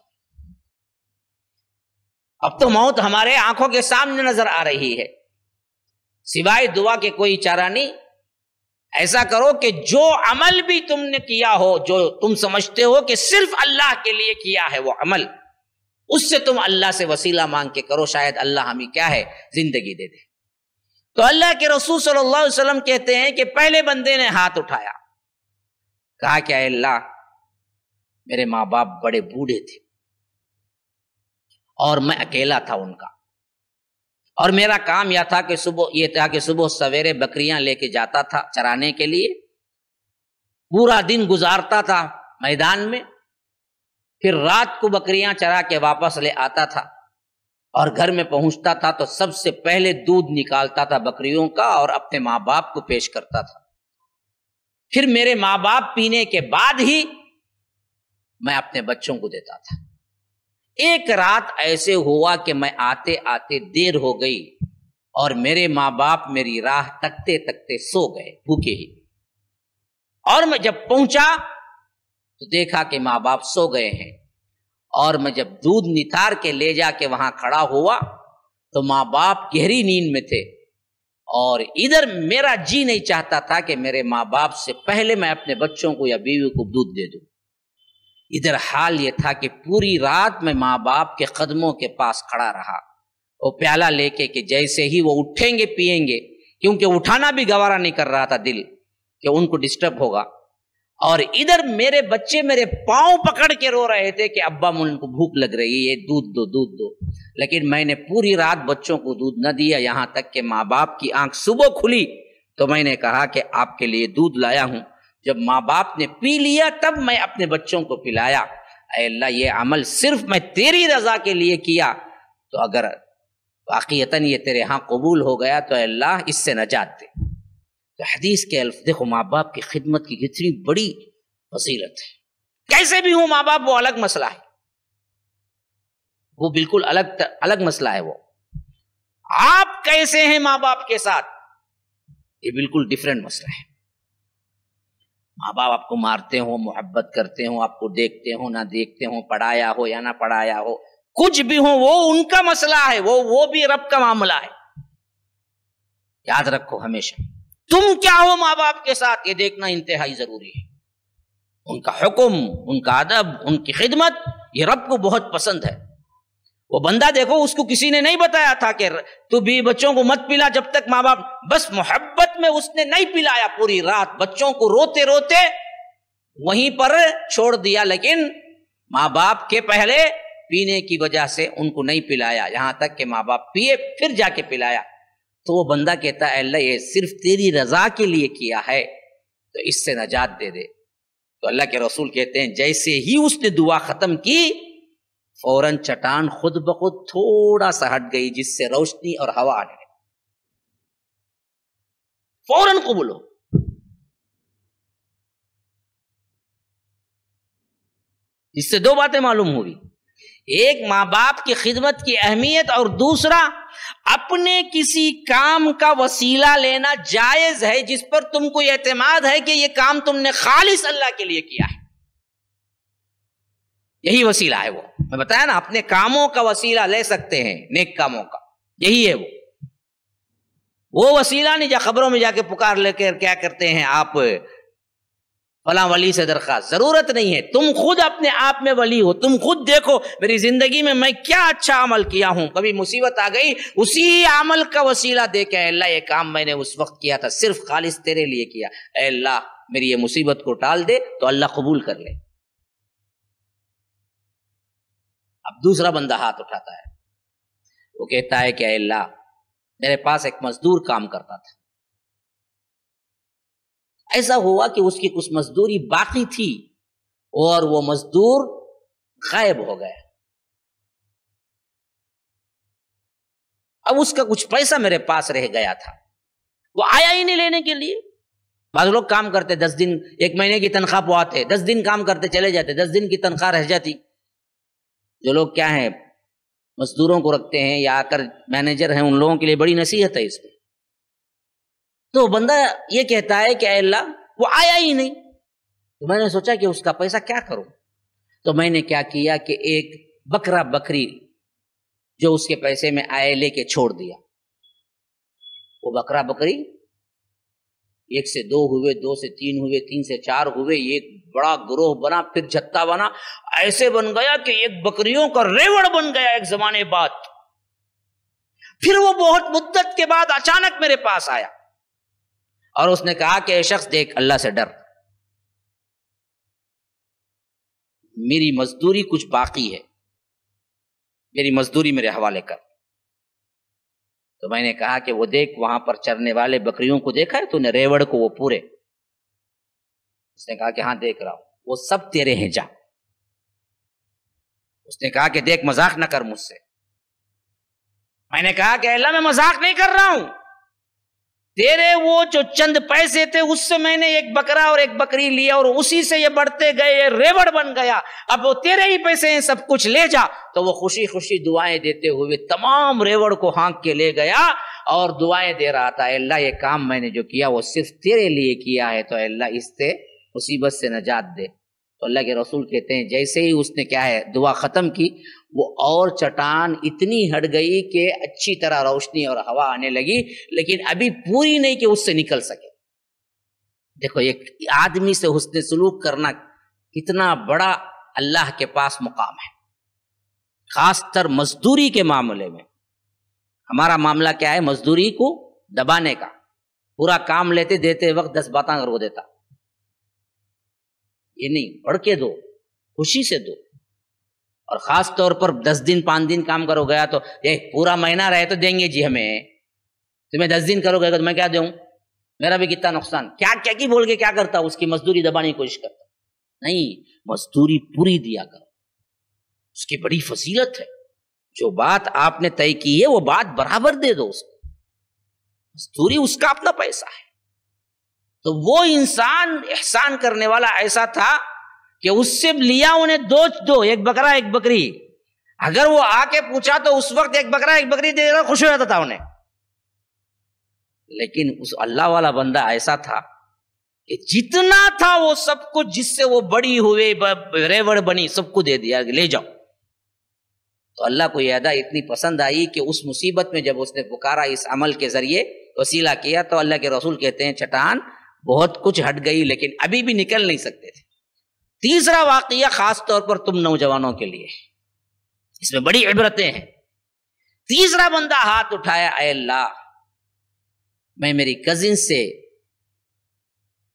अब तो मौत हमारे आंखों के सामने नजर आ रही है सिवाय दुआ के कोई चारा नहीं ऐसा करो कि जो अमल भी तुमने किया हो जो तुम समझते हो कि सिर्फ अल्लाह के लिए किया है वो अमल उससे तुम अल्लाह से वसीला मांग के करो शायद अल्लाह हमें क्या है जिंदगी दे दे तो अल्लाह के रसूल सल्लल्लाहु अलैहि वसल्लम कहते हैं कि पहले बंदे ने हाथ उठाया कहा क्या अल्लाह मेरे माँ बाप बड़े बूढ़े थे और मैं अकेला था उनका और मेरा काम यह था कि सुबह यह था कि सुबह सवेरे बकरियां लेके जाता था चराने के लिए पूरा दिन गुजारता था मैदान में फिर रात को बकरियां चरा के वापस ले आता था और घर में पहुंचता था तो सबसे पहले दूध निकालता था बकरियों का और अपने माँ बाप को पेश करता था फिर मेरे माँ बाप पीने के बाद ही मैं अपने बच्चों को देता था एक रात ऐसे हुआ कि मैं आते आते देर हो गई और मेरे माँ बाप मेरी राह तकते तकते सो गए भूखे ही और मैं जब पहुंचा तो देखा कि माँ बाप सो गए हैं और मैं जब दूध नितार के ले जाके वहां खड़ा हुआ तो माँ बाप गहरी नींद में थे और इधर मेरा जी नहीं चाहता था कि मेरे माँ बाप से पहले मैं अपने बच्चों को या बीवी को दूध दे दू इधर हाल ये था कि पूरी रात मैं माँ बाप के कदमों के पास खड़ा रहा वो प्याला लेके कि जैसे ही वो उठेंगे पिएंगे क्योंकि उठाना भी गवारा नहीं कर रहा था दिल कि उनको डिस्टर्ब होगा और इधर मेरे बच्चे मेरे पांव पकड़ के रो रहे थे कि अब्बा उनको भूख लग रही है दूध दो दूध दो लेकिन मैंने पूरी रात बच्चों को दूध न दिया यहाँ तक कि माँ बाप की आंख सुबह खुली तो मैंने कहा कि आपके लिए दूध लाया हूँ जब माँ बाप ने पी लिया तब मैं अपने बच्चों को पिलाया अल्लाह ये अमल सिर्फ मैं तेरी रजा के लिए किया तो अगर वाक़ता ये तेरे यहाँ कबूल हो गया तो अल्लाह इससे नजात दे तो हदीस के अल्फ देखो माँ बाप की खिदमत की कितनी बड़ी फसीलत है कैसे भी हूं माँ बाप वो अलग मसला है वो बिल्कुल अलग अलग मसला है वो आप कैसे हैं माँ बाप के साथ ये बिल्कुल डिफरेंट मसला है माँ बाप आपको मारते हो मोहब्बत करते हो आपको देखते हो ना देखते हो पढ़ाया हो या ना पढ़ाया हो कुछ भी हो वो उनका मसला है वो वो भी रब का मामला है याद रखो हमेशा तुम क्या हो माँ बाप के साथ ये देखना इंतहाई जरूरी है उनका हुक्म उनका अदब उनकी खिदमत ये रब को बहुत पसंद है वो बंदा देखो उसको किसी ने नहीं बताया था कि तू भी बच्चों को मत पिला जब तक माँ बाप बस मोहब्बत में उसने नहीं पिलाया पूरी रात बच्चों को रोते रोते वहीं पर छोड़ दिया लेकिन माँ बाप के पहले पीने की वजह से उनको नहीं पिलाया यहां तक कि माँ बाप पिए फिर जाके पिलाया तो वो बंदा कहता है अल्लाह ये सिर्फ तेरी रजा के लिए किया है तो इससे नजात दे दे तो अल्लाह के रसूल कहते हैं जैसे ही उसने दुआ खत्म की फौरन चटान खुद ब खुद थोड़ा सा हट गई जिससे रोशनी और हवा हट गई फौरन कबूल हो इससे दो बातें मालूम हुई एक मां बाप की खिदमत की अहमियत और दूसरा अपने किसी काम का वसीला लेना जायज है जिस पर तुमको एतमाद है कि यह काम तुमने खालिश अल्लाह के लिए किया है यही वसीला है वो मैं बताया ना अपने कामों का वसीला ले सकते हैं नेक कामों का यही है वो वो वसीला नहीं जा खबरों में जाके पुकार लेकर क्या करते हैं आप फला वली से दरख्वास्त ज़रूरत नहीं है तुम खुद अपने आप में वली हो तुम खुद देखो मेरी ज़िंदगी में मैं क्या अच्छा अमल किया हूं कभी मुसीबत आ गई उसी अमल का वसीला दे के अल्लाह ये काम मैंने उस वक्त किया था सिर्फ खालिश तेरे लिए किया अल्लाह मेरी ये मुसीबत को टाल दे तो अल्लाह कबूल कर ले अब दूसरा बंदा हाथ उठाता है वो कहता है कि अल्लाह मेरे पास एक मजदूर काम करता था ऐसा हुआ कि उसकी कुछ मजदूरी बाकी थी और वो मजदूर गायब हो गया अब उसका कुछ पैसा मेरे पास रह गया था वो आया ही नहीं लेने के लिए बाद लोग काम करते दस दिन एक महीने की तनख्वाह पवाते दस दिन काम करते चले जाते दस दिन की तनख्वाह रह जाती जो लोग क्या है मजदूरों को रखते हैं या आकर मैनेजर हैं उन लोगों के लिए बड़ी नसीहत है इसमें तो बंदा ये कहता है कि अल्लाह वो आया ही नहीं तो मैंने सोचा कि उसका पैसा क्या करूं तो मैंने क्या किया कि एक बकरा बकरी जो उसके पैसे में आए लेके छोड़ दिया वो बकरा बकरी एक से दो हुए दो से तीन हुए तीन से चार हुए एक बड़ा ग्रोह बना फिर झत्ता बना ऐसे बन गया कि एक बकरियों का रेवड़ बन गया एक जमाने बाद फिर वो बहुत मुद्दत के बाद अचानक मेरे पास आया और उसने कहा कि शख्स देख अल्लाह से डर मेरी मजदूरी कुछ बाकी है मेरी मजदूरी मेरे हवाले कर तो मैंने कहा कि वो देख वहां पर चरने वाले बकरियों को देखा है तूने रेवड़ को वो पूरे उसने कहा कि हाँ देख रहा हूं वो सब तेरे हैं जा उसने कहा कि देख मजाक ना कर मुझसे मैंने कहा कि अल्लाह मैं मजाक नहीं कर रहा हूं तेरे वो जो चंद पैसे थे उससे मैंने एक बकरा और एक बकरी लिया और उसी से ये बढ़ते गए ये रेवड़ बन गया अब वो तेरे ही पैसे हैं सब कुछ ले जा तो वो खुशी खुशी दुआएं देते हुए तमाम रेवड़ को हाँक के ले गया और दुआएं दे रहा था अल्लाह ये काम मैंने जो किया वो सिर्फ तेरे लिए किया है तो अल्लाह इससे मुसीबत से नजात दे तो अल्लाह के रसूल कहते हैं जैसे ही उसने क्या है दुआ खत्म की वो और चट्टान इतनी हट गई कि अच्छी तरह रोशनी और हवा आने लगी लेकिन अभी पूरी नहीं कि उससे निकल सके देखो एक आदमी से हुसन सलूक करना कितना बड़ा अल्लाह के पास मुकाम है खासतर मजदूरी के मामले में हमारा मामला क्या है मजदूरी को दबाने का पूरा काम लेते देते वक्त दस बातें रो देता ये नहीं बढ़ के दो खुशी से दो और ख़ास तौर पर दस दिन पाँच दिन काम करो गया तो ये पूरा महीना रहे तो देंगे जी हमें तुम्हें दस दिन करोगे तो मैं क्या दूं मेरा भी कितना नुकसान क्या क्या की बोल के क्या करता उसकी मजदूरी दबाने की कोशिश करता नहीं मजदूरी पूरी दिया करो उसकी बड़ी फसीलत है जो बात आपने तय की है वो बात बराबर दे दो उसको मजदूरी उसका अपना पैसा है तो वो इंसान एहसान करने वाला ऐसा था कि उससे लिया उन्हें दो दो एक बकरा एक बकरी अगर वो आके पूछा तो उस वक्त एक बकरा एक बकरी रहा खुश हो जाता था उन्हें लेकिन उस अल्लाह वाला बंदा ऐसा था कि जितना था वो सब कुछ जिससे वो बड़ी हुए रेवड़ बनी सबको दे दिया ले जाओ तो अल्लाह को यह अदा इतनी पसंद आई कि उस मुसीबत में जब उसने पुकारा इस अमल के जरिए वसीला किया तो अल्लाह के रसूल कहते हैं चटान बहुत कुछ हट गई लेकिन अभी भी निकल नहीं सकते थे तीसरा वाकया खास तौर पर तुम नौजवानों के लिए इसमें बड़ी इबरतें हैं तीसरा बंदा हाथ उठाया अल्लाह मैं मेरी कजिन से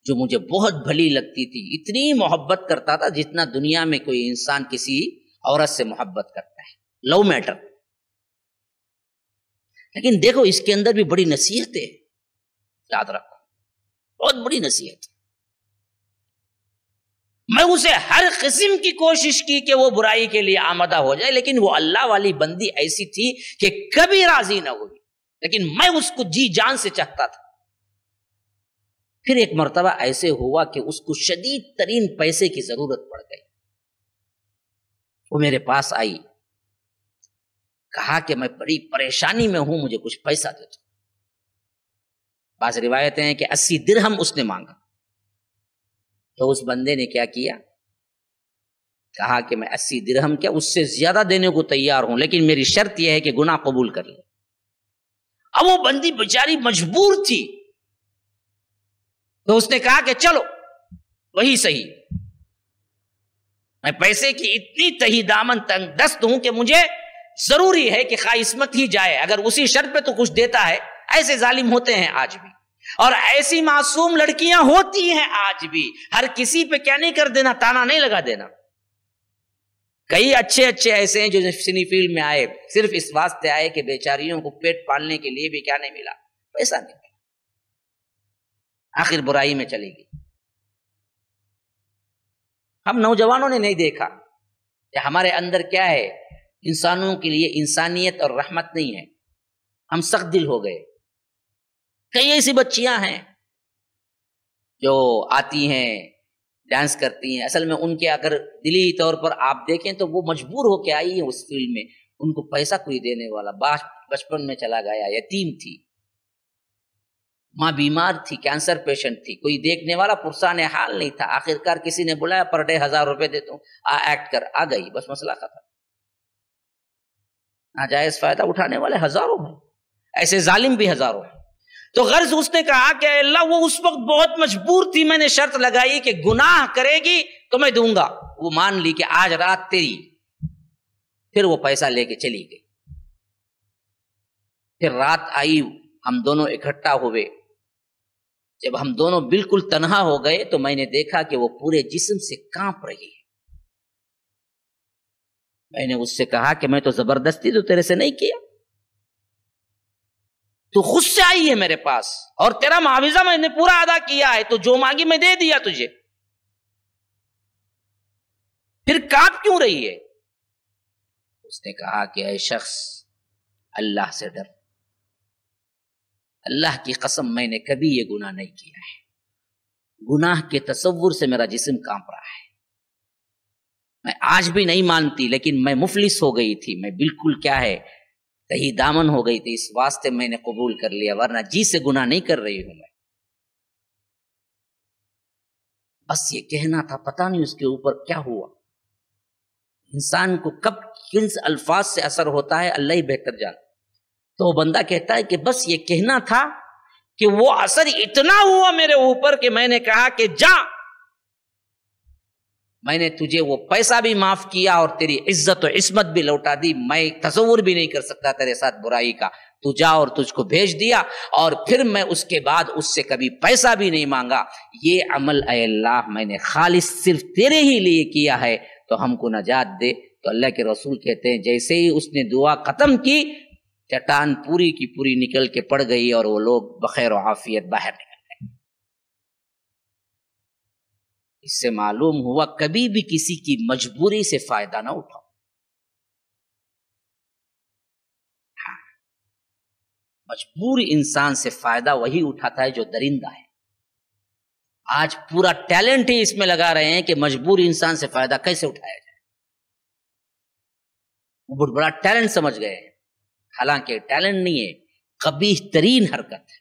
जो मुझे बहुत भली लगती थी इतनी मोहब्बत करता था जितना दुनिया में कोई इंसान किसी औरत से मोहब्बत करता है लव मैटर लेकिन देखो इसके अंदर भी बड़ी नसीहत है याद रखो बहुत बड़ी नसीहत मैं उसे हर किस्म की कोशिश की कि वो बुराई के लिए आमदा हो जाए लेकिन वो अल्लाह वाली बंदी ऐसी थी कि कभी राजी ना हुई लेकिन मैं उसको जी जान से चाहता था फिर एक मरतबा ऐसे हुआ कि उसको शदीद तरीन पैसे की जरूरत पड़ गई वो मेरे पास आई कहा कि मैं बड़ी परेशानी में हूं मुझे कुछ पैसा दे दो बाज रिवायतें हैं कि अस्सी दिरहम उसने मांगा तो उस बंदे ने क्या किया कहा कि मैं अस्सी दिरहम क्या उससे ज्यादा देने को तैयार हूं लेकिन मेरी शर्त यह है कि गुना कबूल कर ले अब वो बंदी बेचारी मजबूर थी तो उसने कहा कि चलो वही सही मैं पैसे की इतनी तही दामन तंग दस्त हूं कि मुझे जरूरी है कि खाइस्मत ही जाए अगर उसी शर्त पे तो कुछ देता है ऐसे जालिम होते हैं आज भी और ऐसी मासूम लड़कियां होती हैं आज भी हर किसी पे क्या नहीं कर देना ताना नहीं लगा देना कई अच्छे अच्छे ऐसे हैं जो सिनी फील्ड में आए सिर्फ इस वास्ते आए कि बेचारियों को पेट पालने के लिए भी क्या नहीं मिला पैसा नहीं मिला आखिर बुराई में चलेगी हम नौजवानों ने नहीं देखा कि हमारे अंदर क्या है इंसानों के लिए इंसानियत और रहमत नहीं है हम सख्त दिल हो गए कई ऐसी बच्चियां हैं जो आती हैं डांस करती हैं असल में उनके अगर दिली तौर पर आप देखें तो वो मजबूर होके आई है उस फील्ड में उनको पैसा कोई देने वाला बचपन में चला गया यतीम थी माँ बीमार थी कैंसर पेशेंट थी कोई देखने वाला पुरसान हाल नहीं था आखिरकार किसी ने बुलाया पर डे हजार रुपए दे दो आ एक्ट कर आ गई बस मसला खत्म नाजायज फायदा उठाने वाले हजारों हैं ऐसे जालिम भी हजारों हैं तो गर्ज उसने कहा कि अल्लाह वो उस वक्त बहुत मजबूर थी मैंने शर्त लगाई कि गुनाह करेगी तो मैं दूंगा वो मान ली कि आज रात तेरी फिर वो पैसा लेके चली गई फिर रात आई हम दोनों इकट्ठा हुए जब हम दोनों बिल्कुल तनहा हो गए तो मैंने देखा कि वो पूरे जिस्म से कांप रही है मैंने उससे कहा कि मैं तो जबरदस्ती तो तेरे से नहीं किया तो खुद से आई है मेरे पास और तेरा मुआवजा मैंने पूरा अदा किया है तो जो मांगी मैं दे दिया तुझे फिर काप क्यों रही है उसने कहा कि अय शख्स अल्लाह से डर अल्लाह की कसम मैंने कभी ये गुनाह नहीं किया है गुनाह के तस्वुर से मेरा जिस्म कांप रहा है मैं आज भी नहीं मानती लेकिन मैं मुफलिस हो गई थी मैं बिल्कुल क्या है तही तो दामन हो गई थी इस वास्ते मैंने कबूल कर लिया वरना जी से गुना नहीं कर रही हूं मैं बस ये कहना था पता नहीं उसके ऊपर क्या हुआ इंसान को कब किन अल्फाज से असर होता है अल्लाह ही बेहतर जान तो वो बंदा कहता है कि बस ये कहना था कि वो असर इतना हुआ मेरे ऊपर कि मैंने कहा कि जा मैंने तुझे वो पैसा भी माफ किया और तेरी इज्जत और इसमत भी लौटा दी मैं तस्वूर भी नहीं कर सकता तेरे साथ बुराई का तू जा और तुझको भेज दिया और फिर मैं उसके बाद उससे कभी पैसा भी नहीं मांगा ये अमल अल्लाह मैंने खालिश सिर्फ तेरे ही लिए किया है तो हमको नजात दे तो अल्लाह के रसूल कहते हैं जैसे ही उसने दुआ ख़त्म की चट्टान पूरी की पूरी निकल के पड़ गई और वो लोग बखैर आफियत बाहर निकल इससे मालूम हुआ कभी भी किसी की मजबूरी से फायदा ना उठाओ हाँ। मजबूर इंसान से फायदा वही उठाता है जो दरिंदा है आज पूरा टैलेंट ही इसमें लगा रहे हैं कि मजबूर इंसान से फायदा कैसे उठाया जाए बहुत बड़ा टैलेंट समझ गए हैं हालांकि टैलेंट नहीं है कभी तरीन हरकत है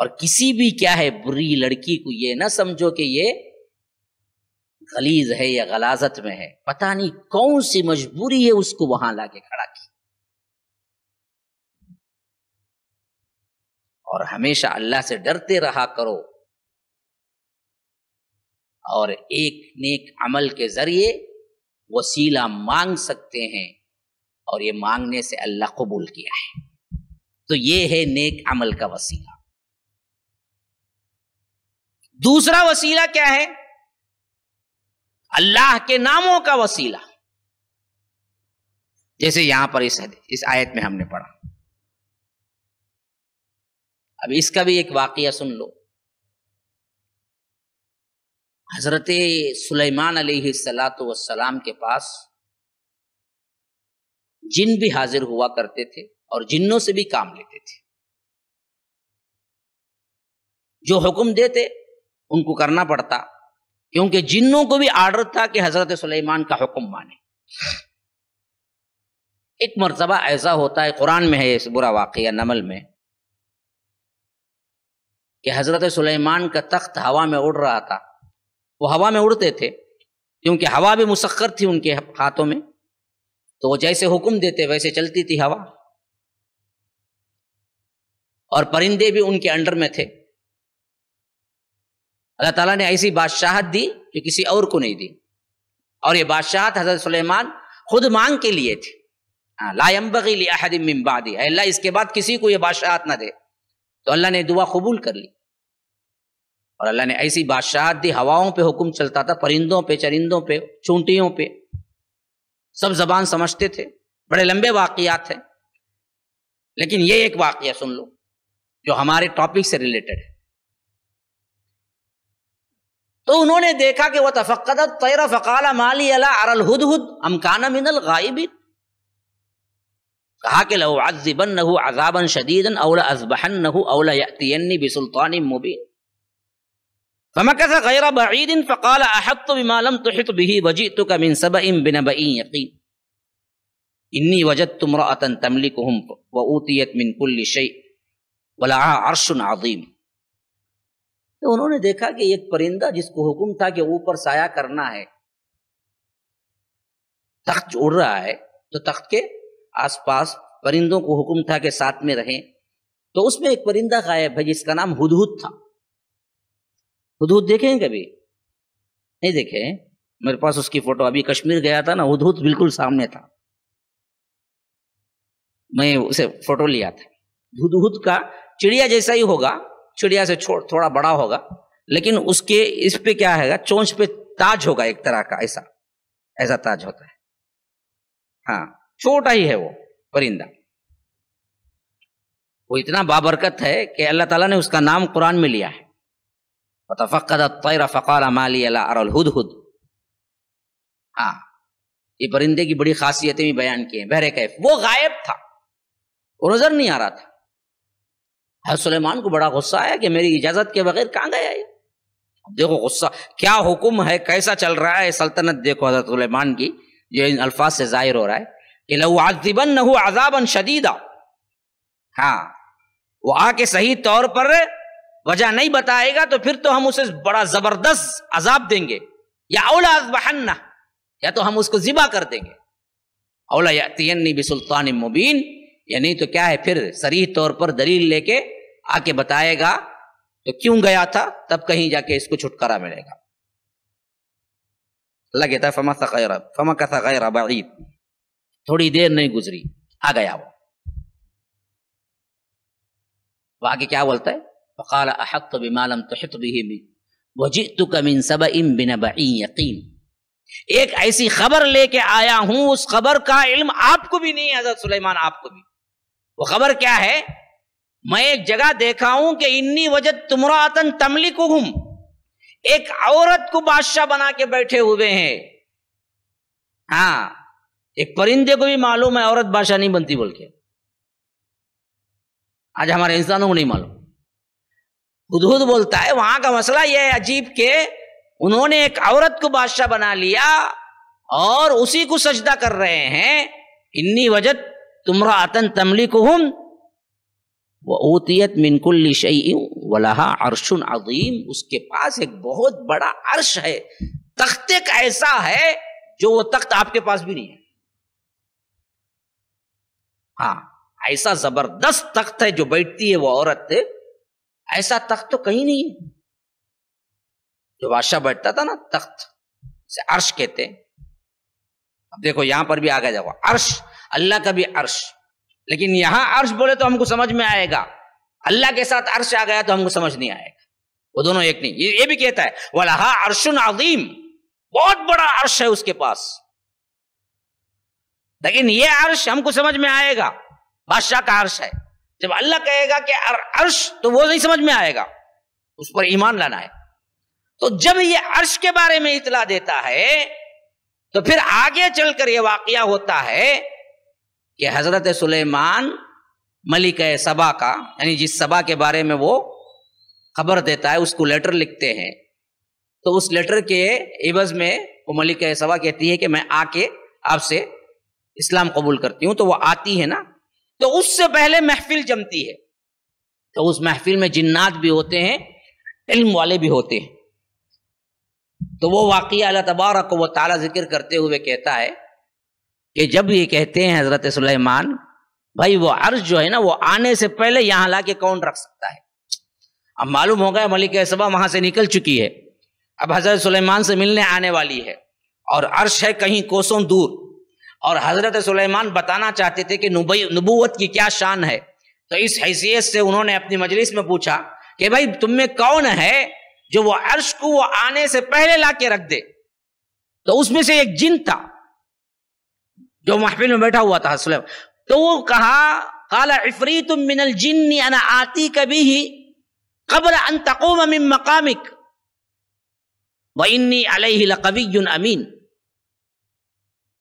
और किसी भी क्या है बुरी लड़की को ये ना समझो कि ये गलीज है या गलाजत में है पता नहीं कौन सी मजबूरी है उसको वहां लाके खड़ा की और हमेशा अल्लाह से डरते रहा करो और एक नेक अमल के जरिए वसीला मांग सकते हैं और ये मांगने से अल्लाह कबूल किया है तो ये है नेक अमल का वसीला दूसरा वसीला क्या है अल्लाह के नामों का वसीला जैसे यहां पर इस इस आयत में हमने पढ़ा अब इसका भी एक वाकया सुन लो हजरत सुलेमान सलाम के पास जिन भी हाजिर हुआ करते थे और जिन्नों से भी काम लेते थे जो हुक्म देते उनको करना पड़ता क्योंकि जिन्नों को भी आर्डर था कि हजरत सुलेमान का हुक्म माने एक मरतबा ऐसा होता है कुरान में है इस बुरा वाक़ नमल में कि हज़रत सुलेमान का तख्त हवा में उड़ रहा था वो हवा में उड़ते थे क्योंकि हवा भी मुशक्र थी उनके हाथों में तो वो जैसे हुक्म देते वैसे चलती थी हवा और परिंदे भी उनके अंडर में थे अल्लाह ताला ने ऐसी बादशाहत दी जो किसी और को नहीं दी और ये बादशाहत हजरत सुलेमान खुद मांग के लिए थी हाँ, लायम्बगी अहदबादी अल्लाह इसके बाद किसी को ये बादशाहत ना दे तो अल्लाह ने दुआ कबूल कर ली और अल्लाह ने ऐसी बादशाहत दी हवाओं पे हुक्म चलता था परिंदों पे चरिंदों पे चूंटियों पे सब जबान समझते थे बड़े लंबे वाकयात हैं लेकिन ये एक वाक्य सुन लो जो हमारे टॉपिक से रिलेटेड है تو انہوں نے دیکھا کہ وہ تفقت تیر فقال مالی اللہ ار الہد ہد امکانہ من الْغَائِبِينَ کہا کہ لو عَذِّبَنَّهُ عَذَابًا شَدِيدًا شدید اولا ازبہن نہ اولا یتینی بسلطان مُبِينٍ فَمَكَثَ غَيْرَ بَعِيدٍ فقال احط بما لم تحط به وجئتك من سبئ بنبئ يَقِينٍ إِنِّي وجدت امرأة تَمْلِكُهُمْ وَأُوتِيَتْ من كُلِّ شَيْءٍ ولعا عرش عَظِيمٌ तो उन्होंने देखा कि एक परिंदा जिसको हुक्म था कि ऊपर साया करना है तख्त उड़ रहा है तो तख्त के आसपास परिंदों को हुक्म था कि साथ में रहें तो उसमें एक परिंदा गायब है जिसका नाम हुदहुद था हुदहुद देखे हैं कभी नहीं देखे मेरे पास उसकी फोटो अभी कश्मीर गया था ना हुदहुद बिल्कुल सामने था मैं उसे फोटो लिया था हुदहुद का चिड़िया जैसा ही होगा चिड़िया से छोड़ थोड़ा बड़ा होगा लेकिन उसके इस पे क्या है चोंच पे ताज होगा एक तरह का ऐसा ऐसा ताज होता है हाँ छोटा ही है वो परिंदा वो इतना बाबरकत है कि अल्लाह ताला ने उसका नाम कुरान में लिया है हुद हाँ ये परिंदे की बड़ी खासियतें भी बयान की हैं बहरे कैफ वो गायब था वो नजर नहीं आ रहा था हर सुलेमान को बड़ा गुस्सा आया कि मेरी इजाजत के बगैर कहाँ गया ये देखो गुस्सा क्या हुक्म है कैसा चल रहा है सल्तनत देखो हजरत सुलेमान की जो इन अल्फाज से जाहिर हो रहा है कि लहू आजिबन नहू आजाबन शदीदा हाँ वो आके सही तौर पर वजह नहीं बताएगा तो फिर तो हम उसे बड़ा जबरदस्त अजाब देंगे या औला बहन्ना या तो हम उसको जिबा कर देंगे औला यातीन बिसुल्तान मुबीन या नहीं तो क्या है फिर सरीह तौर पर दलील लेके आके बताएगा तो क्यों गया था तब कहीं जाके इसको छुटकारा मिलेगा अल्लाह कहता है फमा सैरा फमा का सैरा बाईद थोड़ी देर नहीं गुजरी आ गया वो आगे क्या बोलता है फ़काल अहक तो बिमालम तो हित भी वजी तो कमिन सब इम बिन यकीन एक ऐसी खबर लेके आया हूं उस खबर का इल्म आपको भी नहीं हजरत सुलेमान आपको भी वो खबर क्या है मैं एक जगह देखा हूं कि इन्नी वजह तुमरातन को हूं एक औरत को बादशाह बना के बैठे हुए हैं हाँ एक परिंदे को भी मालूम है औरत बादशाह नहीं बनती बोल के आज हमारे इंसानों को नहीं मालूम हुदहुद बोलता है वहां का मसला यह है अजीब के उन्होंने एक औरत को बादशाह बना लिया और उसी को सजदा कर रहे हैं इन्नी वजह तुमरा आतन तमलिक हम व ओतियत मिनकुल्ली वलाहा अरशन अजीम उसके पास एक बहुत बड़ा अर्श है तख्त एक ऐसा है जो वो तख्त आपके पास भी नहीं है हाँ ऐसा जबरदस्त तख्त है जो बैठती है वो औरत ऐसा तख्त तो कहीं नहीं है जो बादशाह बैठता था ना तख्त से अर्श कहते अब देखो यहां पर भी आ गया जाओ अर्श अल्लाह का भी अर्श लेकिन यहां अर्श बोले तो हमको समझ में आएगा अल्लाह के साथ अर्श आ गया तो हमको समझ नहीं आएगा वो दोनों एक नहीं ये, ये भी कहता है वलाहा अर्शुन अजीम बहुत बड़ा अर्श है उसके पास लेकिन ये अर्श हमको समझ में आएगा बादशाह का अर्श है जब अल्लाह कहेगा कि अर्श तो वो नहीं समझ में आएगा उस पर ईमान लाना है तो जब ये अर्श के बारे में इतला देता है तो फिर आगे चलकर यह वाकया होता है कि हज़रत सुलेमान मलिक सबा का यानी जिस सबा के बारे में वो खबर देता है उसको लेटर लिखते हैं तो उस लेटर के एवज में वो मलिक सबा कहती है कि मैं आके आपसे इस्लाम कबूल करती हूँ तो वो आती है ना तो उससे पहले महफिल जमती है तो उस महफिल में जिन्नात भी होते हैं इल्म वाले भी होते हैं तो वो वाक़ अल्लाह तबारक व ताला जिक्र करते हुए कहता है कि जब ये कहते हैं हजरत सुलेमान भाई वो अर्ज जो है ना वो आने से पहले यहाँ लाके कौन रख सकता है अब मालूम हो गया मलिक सबा वहां से निकल चुकी है अब हजरत सुलेमान से मिलने आने वाली है और अर्श है कहीं कोसों दूर और हजरत सुलेमान बताना चाहते थे कि नबूवत की क्या शान है तो इस हैसियत से उन्होंने अपनी मजलिस में पूछा कि भाई तुम में कौन है जो वो अर्श को वो आने से पहले लाके रख दे तो उसमें से एक जिन था जो महफिल में बैठा हुआ था सुलेम तो वो कहा काला इफरी तुम मिनल जिन्नी अना आती कभी ही कब्र अन तकोम मिन मकामिक व इन्नी अलही लकवी अमीन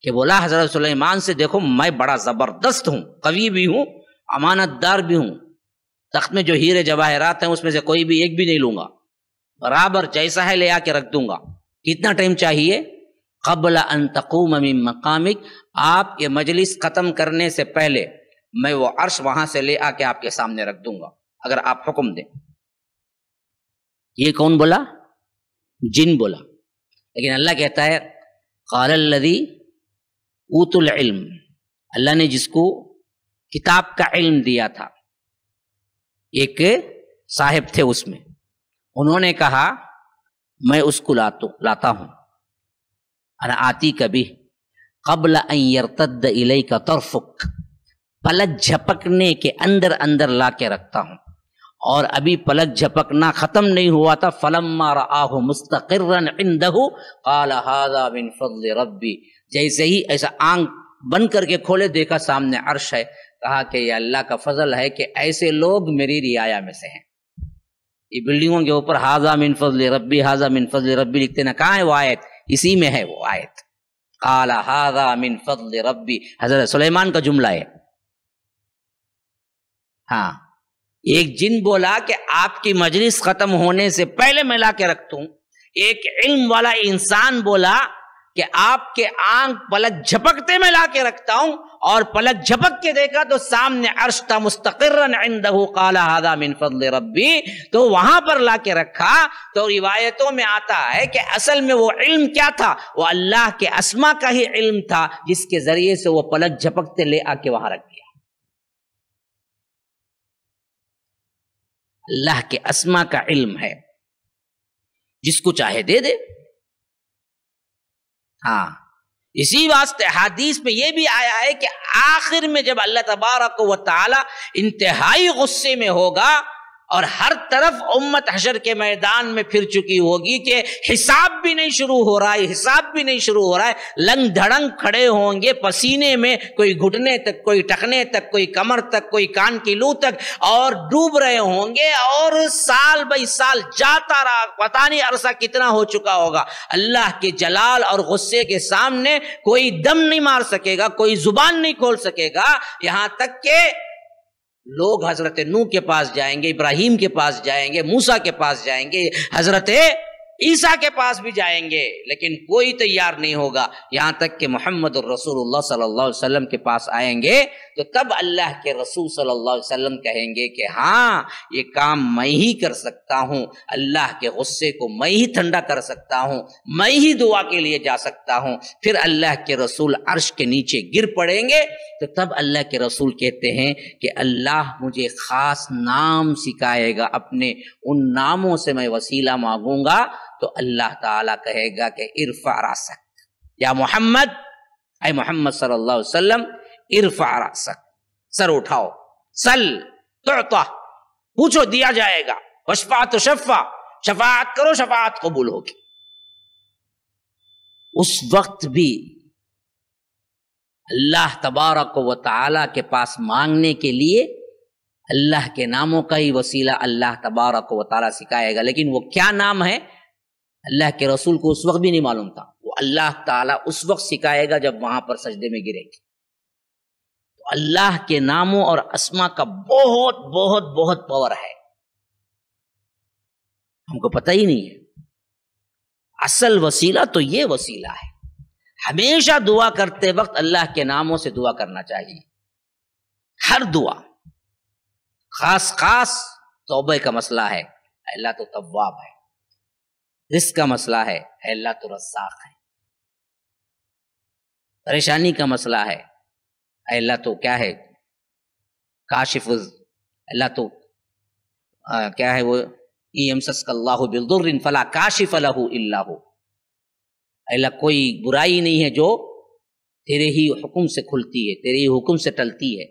के बोला हजरत सुलेमान से देखो मैं बड़ा ज़बरदस्त हूं कवि भी हूँ अमानतदार भी हूं तख्त में जो हीरे जवाहरात हैं उसमें से कोई भी एक भी नहीं लूंगा बराबर जैसा है ले आके रख दूंगा कितना टाइम चाहिए कबला अन तकूम मकामिक आप ये मजलिस ख़त्म करने से पहले मैं वो अर्श वहां से ले आके आपके सामने रख दूंगा अगर आप हुक्म दें ये कौन बोला जिन बोला लेकिन अल्लाह कहता है कालल्लदी ऊतुल इल्म अल्लाह ने जिसको किताब का इल्म दिया था एक साहिब थे उसमें उन्होंने कहा मैं उसको लातो लाता हूं आती कभी कबल यरतद इलई का तरफुक पलक झपकने के अंदर अंदर ला के रखता हूँ और अभी पलक झपकना ख़त्म नहीं हुआ था फलम राह मुस्तकर्रन इंदहू काला जैसे ही ऐसा आंग बन करके खोले देखा सामने अर्श है कहा कि यह अल्लाह का फजल है कि ऐसे लोग मेरी रियाया में से हैं ये बिल्डिंगों के ऊपर हाजा मिन फजल रबी हाजाम मिन फजल रब्बी लिखते ना कहा है वो आयत इसी में है वो आयत मिन रब्बी हजरत सुलेमान का जुमला है हाँ एक जिन बोला कि आपकी मजलिस खत्म होने से पहले मैं ला के रख दू एक इल्म वाला इंसान बोला कि आपके आंख पलक झपकते में ला के रखता हूं और पलक झपक के देखा तो सामने अर्श था मुस्तकर्रदू काला तो वहां पर ला के रखा तो रिवायतों में आता है कि असल में वो इल्म क्या था वो अल्लाह के असमा का ही इल्म था जिसके जरिए से वो पलक झपकते ले आके वहां रख दिया अल्लाह के असमा का इल्म है जिसको चाहे दे दे हाँ इसी वास्ते हदीस में यह भी आया है कि आखिर में जब अल्लाह तबारक व ताली इंतहाई गुस्से में होगा और हर तरफ उम्मत हशर के मैदान में फिर चुकी होगी कि हिसाब भी नहीं शुरू हो रहा है हिसाब भी नहीं शुरू हो रहा है लंग धड़ंग खड़े होंगे पसीने में कोई घुटने तक कोई टखने तक कोई कमर तक कोई कान की लू तक और डूब रहे होंगे और साल बाई साल जाता रहा पता नहीं अरसा कितना हो चुका होगा अल्लाह के जलाल और गुस्से के सामने कोई दम नहीं मार सकेगा कोई जुबान नहीं खोल सकेगा यहां तक के लोग हजरत नू के पास जाएंगे इब्राहिम के पास जाएंगे मूसा के पास जाएंगे हजरत ईसा के पास भी जाएंगे लेकिन कोई तैयार नहीं होगा यहाँ तक कि मोहम्मद रसूलुल्लाह सल्लल्लाहु अलैहि वसल्लम के पास आएंगे तो तब अल्लाह के रसूल सल्लल्लाहु अलैहि वसल्लम कहेंगे कि हाँ ये काम मैं ही कर सकता हूँ अल्लाह के गुस्से को मैं ही ठंडा कर सकता हूँ मैं ही दुआ के लिए जा सकता हूँ फिर अल्लाह के रसूल अर्श के नीचे गिर पड़ेंगे तो तब अल्लाह के रसूल कहते हैं कि अल्लाह मुझे ख़ास नाम सिखाएगा अपने उन नामों से मैं वसीला मांगूंगा तो अल्लाह ताला कहेगा कि इरफा रासक या मोहम्मद आई मोहम्मद सल्लल्लाहु अलैहि वसल्लम इरफा रासक सर उठाओ सल तो पूछो दिया जाएगा वशफा तो शफा शफात करो शफात कबूल होगी उस वक्त भी अल्लाह तबारक व वाला के पास मांगने के लिए अल्लाह के नामों का ही वसीला अल्लाह तबारक व वाल सिखाएगा लेकिन वो क्या नाम है अल्लाह के रसूल को उस वक्त भी नहीं मालूम था वो अल्लाह ताला उस वक्त सिखाएगा जब वहां पर सजदे में गिरेंगे तो अल्लाह के नामों और असमा का बहुत बहुत बहुत पावर है हमको पता ही नहीं है असल वसीला तो ये वसीला है हमेशा दुआ करते वक्त अल्लाह के नामों से दुआ करना चाहिए हर दुआ खास खास तोबे का मसला है अल्लाह तो तवाब है रिस्क का मसला है अल्लाह तो रसाक है परेशानी का मसला है अल्लाह तो क्या है काशिफ अल्लाह तो आ, क्या है वो बिल्दुर फला काशिफ अलहू अल्लाह कोई बुराई नहीं है जो तेरे ही हुक्म से खुलती है तेरे ही हुक्म से टलती है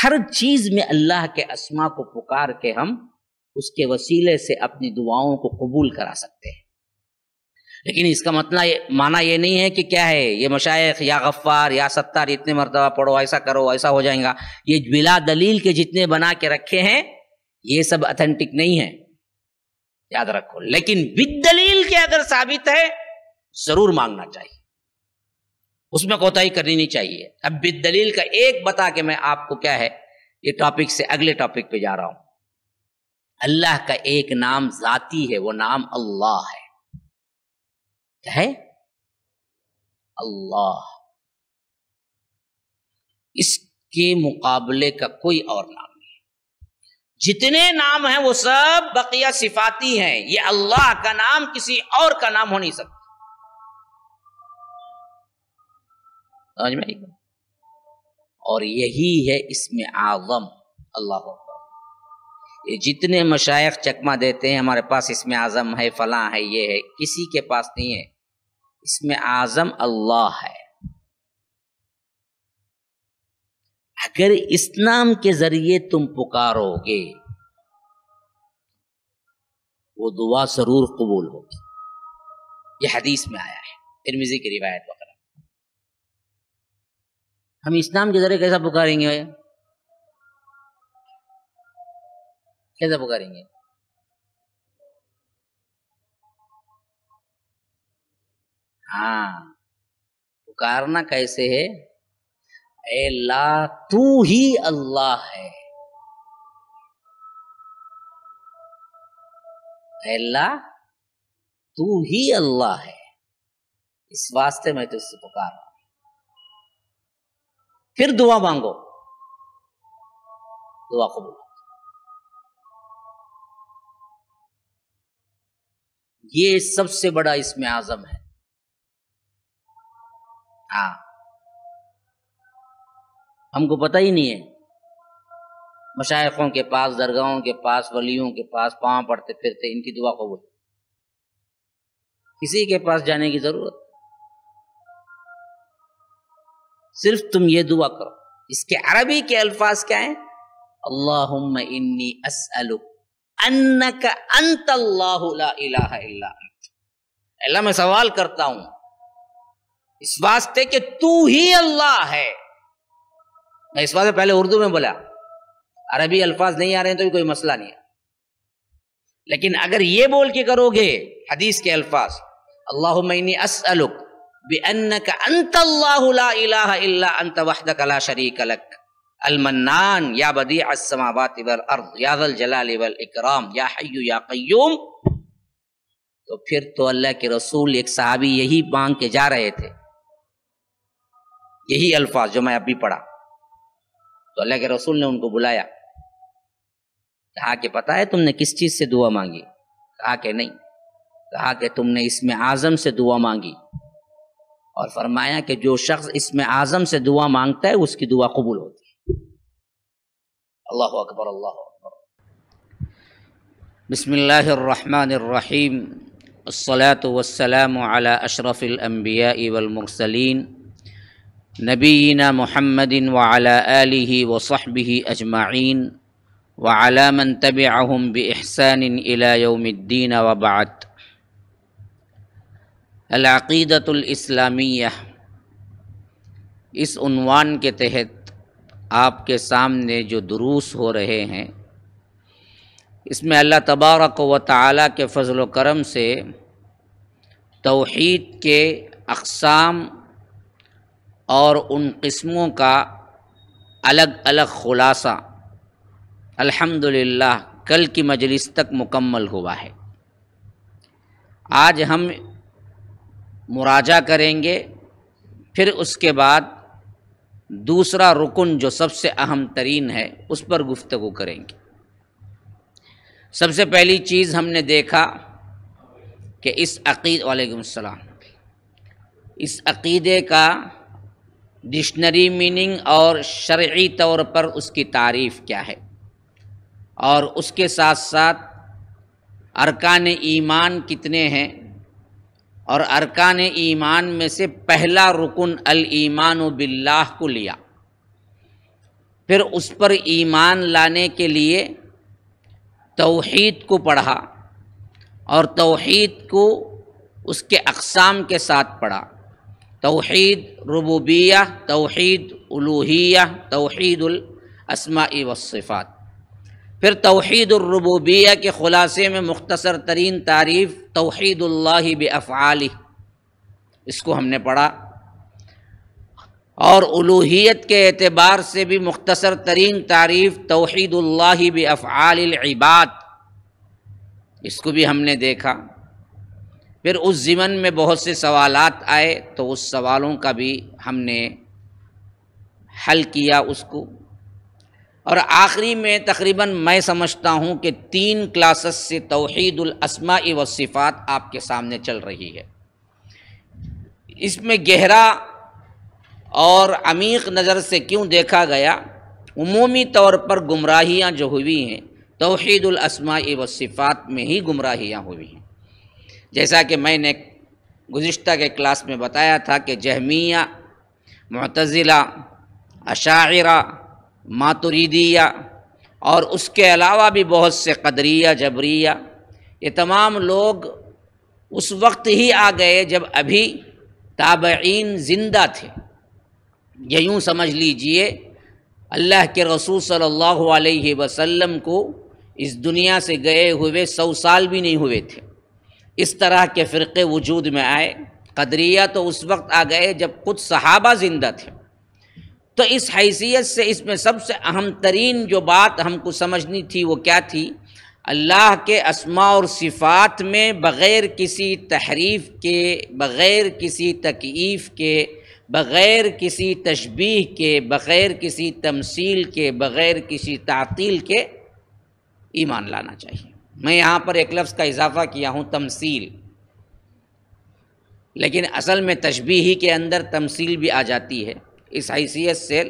हर चीज में अल्लाह के असमा को पुकार के हम उसके वसीले से अपनी दुआओं को कबूल करा सकते हैं लेकिन इसका मतलब माना ये नहीं है कि क्या है ये मशाइ या गफ्फार या सत्तार इतने मरतबा पढ़ो ऐसा करो ऐसा हो जाएगा ये बिला दलील के जितने बना के रखे हैं ये सब अथेंटिक नहीं है याद रखो लेकिन बिद दलील के अगर साबित है जरूर मांगना चाहिए उसमें कोताही करनी नहीं चाहिए अब बिद दलील का एक बता के मैं आपको क्या है ये टॉपिक से अगले टॉपिक पे जा रहा हूं अल्लाह का एक नाम जाती है वो नाम अल्लाह है क्या है अल्लाह इसके मुकाबले का कोई और नाम नहीं जितने नाम हैं वो सब बकिया सिफाती हैं ये अल्लाह का नाम किसी और का नाम हो नहीं सकता समझ में और यही है इसमें आजम अल्लाह जितने मशाइ चकमा देते हैं हमारे पास इसमें आज़म है फला है ये है किसी के पास नहीं है इसमें आज़म अल्लाह है अगर इस नाम के ज़रिए तुम पुकारोगे वो दुआ ज़रूर कबूल होगी ये हदीस में आया है तिरमिजी की रिवायत वगैरह हम इस नाम के ज़रिए कैसा पुकारेंगे भाई कैसे पुकारेंगे हाँ पुकारना कैसे है ए ला तू ही अल्लाह है अल्लाह तू ही अल्लाह है इस वास्ते मैं तुझसे तो पुकार रहा हूं फिर दुआ मांगो दुआ कबूल ये सबसे बड़ा इसमें आजम है हा हमको पता ही नहीं है मशाइकों के पास दरगाहों के पास वलियों के पास पांव पड़ते फिरते इनकी दुआ कबूल किसी के पास जाने की जरूरत सिर्फ तुम ये दुआ करो इसके अरबी के अल्फाज क्या है अल्लाहुम्मा इन्नी असअलुक अन्नक अल्लाह मैं सवाल करता हूं इस वास्ते कि तू ही अल्लाह है मैं इस वास्ते पहले उर्दू में बोला अरबी अल्फाज नहीं आ रहे हैं तो भी कोई मसला नहीं है लेकिन अगर ये बोल के करोगे हदीस के अल्फाज अल्लाह मैनी असअलुक बे अन्नक अंत अल्लाह इलाह अंत वहदक ला शरीक अलक अलमनान या बदी असमावात वल अर्द यादल जलाल वल इकराम या हय्यू या कय्यूम तो फिर तो अल्लाह के रसूल एक सहाबी यही मांग के जा रहे थे यही अल्फाज जो मैं अभी पढ़ा तो अल्लाह के रसूल ने उनको बुलाया कहा कि पता है तुमने किस चीज से दुआ मांगी कहा कि नहीं कहा कि तुमने इसमें आजम से दुआ मांगी और फरमाया कि जो शख्स इसमें आजम से दुआ मांगता है उसकी दुआ कबूल होती الله أكبر الله أكبر بسم الله الرحمن الرحيم الصلاة والسلام على أشرف الأنبياء والمرسلين نبينا محمد وعلى آله وصحبه أجمعين وعلى من تبعهم بإحسان إلى يوم الدين وبعد العقیدت الاسلامیہ اس عنوان کے تحت आपके सामने जो दुरूस हो रहे हैं इसमें अल्लाह तबारक व ताली के फ़जल करम से तोहद के अकसाम और उन किस्मों का अलग अलग ख़ुलासा अल्हम्दुलिल्लाह कल की मजलिस तक मुकम्मल हुआ है आज हम मुराजा करेंगे फिर उसके बाद दूसरा रुकन जो सबसे अहम तरीन है उस पर गुफ्तु करेंगे सबसे पहली चीज़ हमने देखा कि इस अक़ीद वालेकुम सलाम इस अक़ीदे का डिक्शनरी मीनिंग और शर्य तौर पर उसकी तारीफ़ क्या है और उसके साथ साथ अरकान ईमान कितने हैं और अरकान ईमान में से पहला रुकन अल ईमान बिल्लाह को लिया फिर उस पर ईमान लाने के लिए तोहद को पढ़ा और तोहद को उसके अकसाम के साथ पढ़ा तोहद रबूबिया तोहद उलूहिया तोहदुलसमा वफ़ात फिर तोहदरबूबिया के ख़ुलासे में मुख्तसर तरीन तारीफ़ तोहदुल्लि बफ़ाली इसको हमने पढ़ा और उलूहियत के अतबार से भी मुख्तसर तरीन तारीफ़ तोहदल्ला बफ़ालबाद इसको भी हमने देखा फिर उस ज़िमन में बहुत से सवाल आए तो उस सवालों का भी हमने हल किया उसको और आखिरी में तकरीबन मैं समझता हूँ कि तीन क्लासेस से तोहदुलसमा व सिफ़ात आपके सामने चल रही है इसमें गहरा और अमीक नज़र से क्यों देखा गया उमूमी तौर पर गुमराहियाँ जो हुई हैं तोहदुलसमा व सिफ़ात में ही गुमराहियाँ हुई हैं जैसा कि मैंने गुज्त के क्लास में बताया था कि जहमिया मतज़िला अशारा मातुरीदिया और उसके अलावा भी बहुत से कदरिया जबरिया ये तमाम लोग उस वक्त ही आ गए जब अभी ताबईन ज़िंदा थे ये यूँ समझ लीजिए अल्लाह के रसूल सल्लल्लाहु अलैहि वसल्लम को इस दुनिया से गए हुए सौ साल भी नहीं हुए थे इस तरह के फ़िरक़े वजूद में आए कदरिया तो उस वक्त आ गए जब कुछ सहाबा ज़िंदा थे तो इस हैसियत से इसमें सबसे अहम तरीन जो बात हमको समझनी थी वो क्या थी अल्लाह के असमा और सिफ़ात में बग़ैर किसी तहरीफ़ के बग़ैर किसी तकीफ़ के बग़ैर किसी तशबी के बग़ैर किसी तमसील के बग़ैर किसी तातील के ईमान लाना चाहिए मैं यहाँ पर एक लफ्ज़ का इजाफ़ा किया हूँ तमसील लेकिन असल में तशबी ही के अंदर तमसील भी आ जाती है इस हैसियत से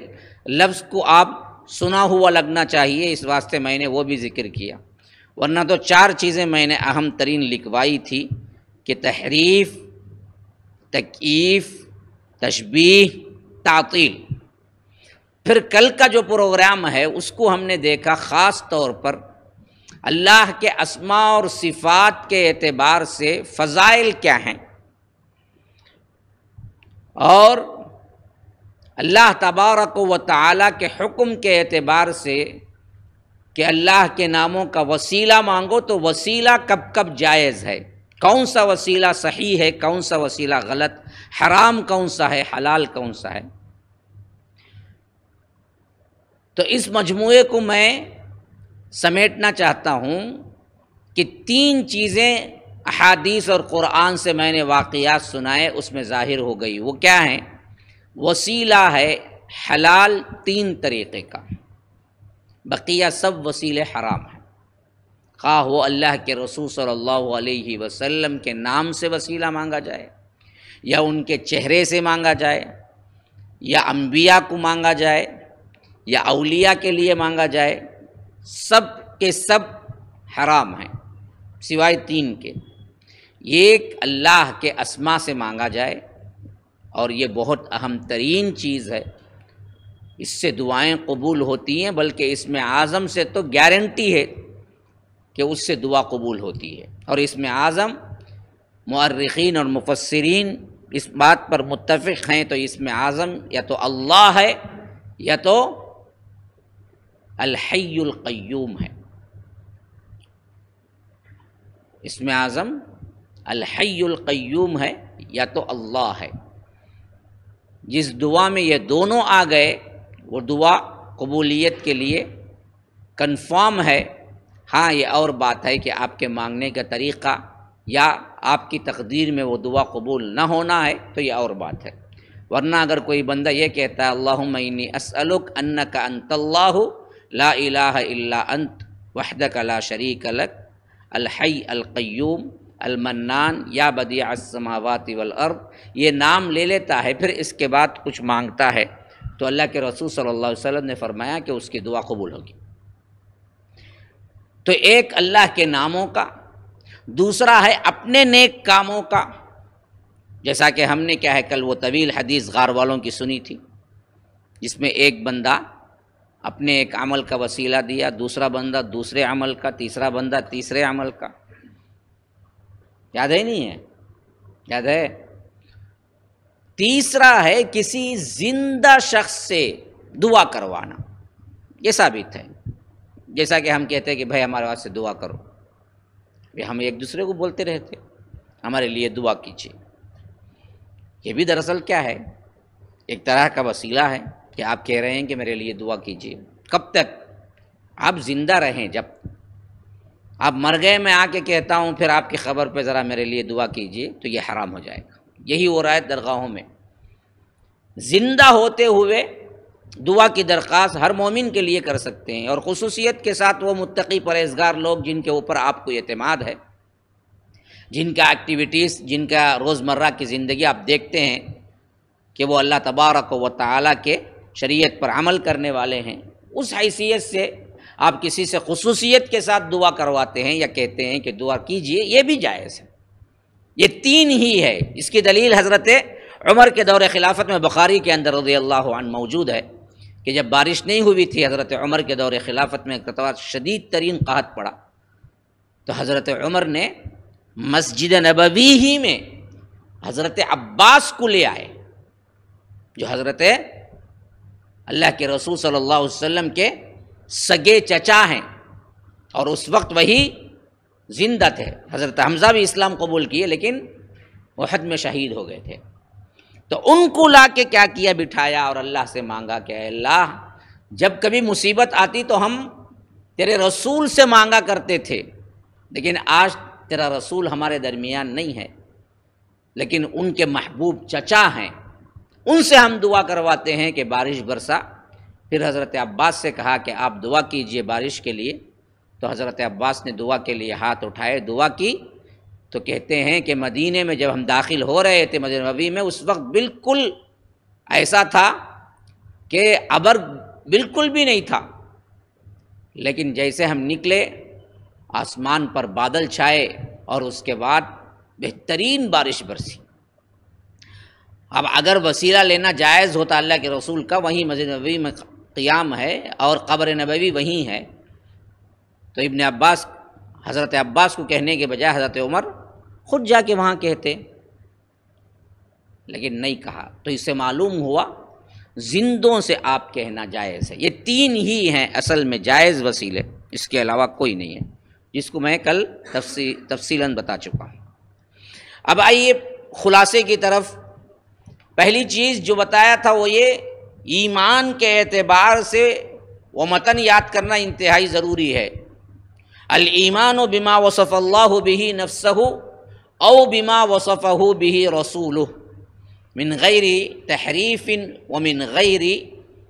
लफ्ज़ को आप सुना हुआ लगना चाहिए इस वास्ते मैंने वो भी ज़िक्र किया वरना तो चार चीज़ें मैंने अहम तरीन लिखवाई थी कि तहरीफ तकीफ़ तशबी तातील फिर कल का जो प्रोग्राम है उसको हमने देखा ख़ास तौर पर अल्लाह के असमा और सिफ़ात के एतबार से फ़ज़ाइल क्या हैं और अल्लाह तबारक व ताली के हुक्म के एतबार से कि अल्लाह के नामों का वसीला मांगो तो वसीला कब कब जायज़ है कौन सा वसीला सही है कौन सा वसीला गलत हराम कौन सा है हलाल कौन सा है तो इस मजमू को मैं समेटना चाहता हूँ कि तीन चीज़ें अहादीस और क़ुरान से मैंने वाक़ सुनाए उसमें ज़ाहिर हो गई वो क्या हैं वसीला है हलाल तीन तरीक़े का बकिया सब वसीले हराम है खा हो अल्लाह के रसूल सल्लल्लाहु अलैहि वसल्लम के नाम से वसीला मांगा जाए या उनके चेहरे से मांगा जाए या अम्बिया को मांगा जाए या अलिया के लिए मांगा जाए सब के सब हराम हैं सिवाय तीन के एक अल्लाह के असमा से मांगा जाए और ये बहुत अहम तरीन चीज़ है इससे दुआएं कबूल होती हैं बल्कि इसमें आज़म से तो गारंटी है कि उससे दुआ कबूल होती है और इसमें आज़म मर्रखीन और मुफसरीन इस बात पर मुतफ़ हैं तो इसमें आज़म या तो अल्लाह है या तो अलहैक्यूम है इसमें आज़म अलहैक्यूम है या तो अल्लाह है जिस दुआ में ये दोनों आ गए वो दुआ कबूलियत के लिए कन्फर्म है हाँ ये और बात है कि आपके मांगने का तरीक़ा या आपकी तकदीर में वो दुआ कबूल न होना है तो ये और बात है वरना अगर कोई बंदा ये कहता है अल्लाह मैनी असलुक अन्न का अंतल्ला ला इला अंत वहद का ला शरीक अलक अलहै अलकयूम अलमन्नान या बदिया असमावाती वल अर्द ये नाम ले लेता है फिर इसके बाद कुछ मांगता है तो अल्लाह के रसूल सल्लल्लाहु अलैहि वसल्लम ने फरमाया कि उसकी दुआ कबूल होगी तो एक अल्लाह के नामों का दूसरा है अपने नेक कामों का जैसा कि हमने क्या है कल वो तवील हदीस गार वालों की सुनी थी जिसमें एक बंदा अपने एक अमल का वसीला दिया दूसरा बंदा दूसरे अमल का तीसरा बंदा तीसरे अमल का याद है नहीं है याद है तीसरा है किसी जिंदा शख्स से दुआ करवाना ये साबित है जैसा कि हम कहते हैं कि भाई हमारे वास्ते दुआ करो ये हम एक दूसरे को बोलते रहते हमारे लिए दुआ कीजिए ये भी दरअसल क्या है एक तरह का वसीला है कि आप कह रहे हैं कि मेरे लिए दुआ कीजिए कब तक आप ज़िंदा रहें जब आप मर गए मैं आके कहता हूँ फिर आपकी ख़बर पे ज़रा मेरे लिए दुआ कीजिए तो ये हराम हो जाएगा यही हो रहा है दरगाहों में ज़िंदा होते हुए दुआ की दरख्वास्त हर मोमिन के लिए कर सकते हैं और खसूसियत के साथ वो मुतकी परहेजगार लोग जिनके ऊपर आपको अतमाद है जिनका एक्टिविटीज़ जिनका रोज़मर्रा की ज़िंदगी आप देखते हैं कि वो अल्लाह तबारक व ताली के शरीयत पर अमल करने वाले हैं उस हैसियत से आप किसी से खसूसियत के साथ दुआ करवाते हैं या कहते हैं कि दुआ कीजिए ये भी जायज़ है ये तीन ही है इसकी दलील हज़रत उमर के दौर खिलाफत में बुखारी के अंदर रजी मौजूद है कि जब बारिश नहीं हुई थी हज़रत उमर के दौर खिलाफत में कतवा शदीद तरीन कहत पड़ा तो हज़रत उमर ने मस्जिद नबवी ही में हज़रत अब्बास को ले आए जो हज़रत अल्लाह के रसूल सल्लल्लाहु अलैहि वसल्लम के सगे चचा हैं और उस वक्त वही जिंदा थे हज़रत हमज़ा भी इस्लाम कबूल किए लेकिन वहद में शहीद हो गए थे तो उनको ला के क्या किया बिठाया और अल्लाह से मांगा कि अल्लाह जब कभी मुसीबत आती तो हम तेरे रसूल से मांगा करते थे लेकिन आज तेरा रसूल हमारे दरमियान नहीं है लेकिन उनके महबूब चचा हैं उनसे हम दुआ करवाते हैं कि बारिश बरसा फिर हज़रत अब्बास से कहा कि आप दुआ कीजिए बारिश के लिए तो हज़रत अब्बास ने दुआ के लिए हाथ उठाए दुआ की तो कहते हैं कि मदीने में जब हम दाखिल हो रहे थे मदीन नबी में उस वक्त बिल्कुल ऐसा था कि अबर बिल्कुल भी नहीं था लेकिन जैसे हम निकले आसमान पर बादल छाए और उसके बाद बेहतरीन बारिश बरसी अब अगर वसीला लेना जायज़ होता अल्लाह के रसूल का वहीं मस्जिद नबी में क़याम है और क़ब्र नबवी वहीं है तो इबन अब्बास हज़रत अब्बास को कहने के बजाय हज़रत उमर ख़ुद जाके वहाँ कहते लेकिन नहीं कहा तो इससे मालूम हुआ जिंदों से आप कहना जायज़ है ये तीन ही हैं असल में जायज़ वसीले इसके अलावा कोई नहीं है जिसको मैं कल तफसी तफसीला बता चुका हूँ अब आइए खुलासे की तरफ पहली चीज़ जो बताया था वो ये ईमान के एतबार से वो मतन याद करना इंतहाई ज़रूरी है अल ईमान बिमा वसफ़ल्ला बिही नफ्सहु औ बिमा वसफ़हु बिही रसूल मिन गैरी तहरीफ़िन व मिन गैरी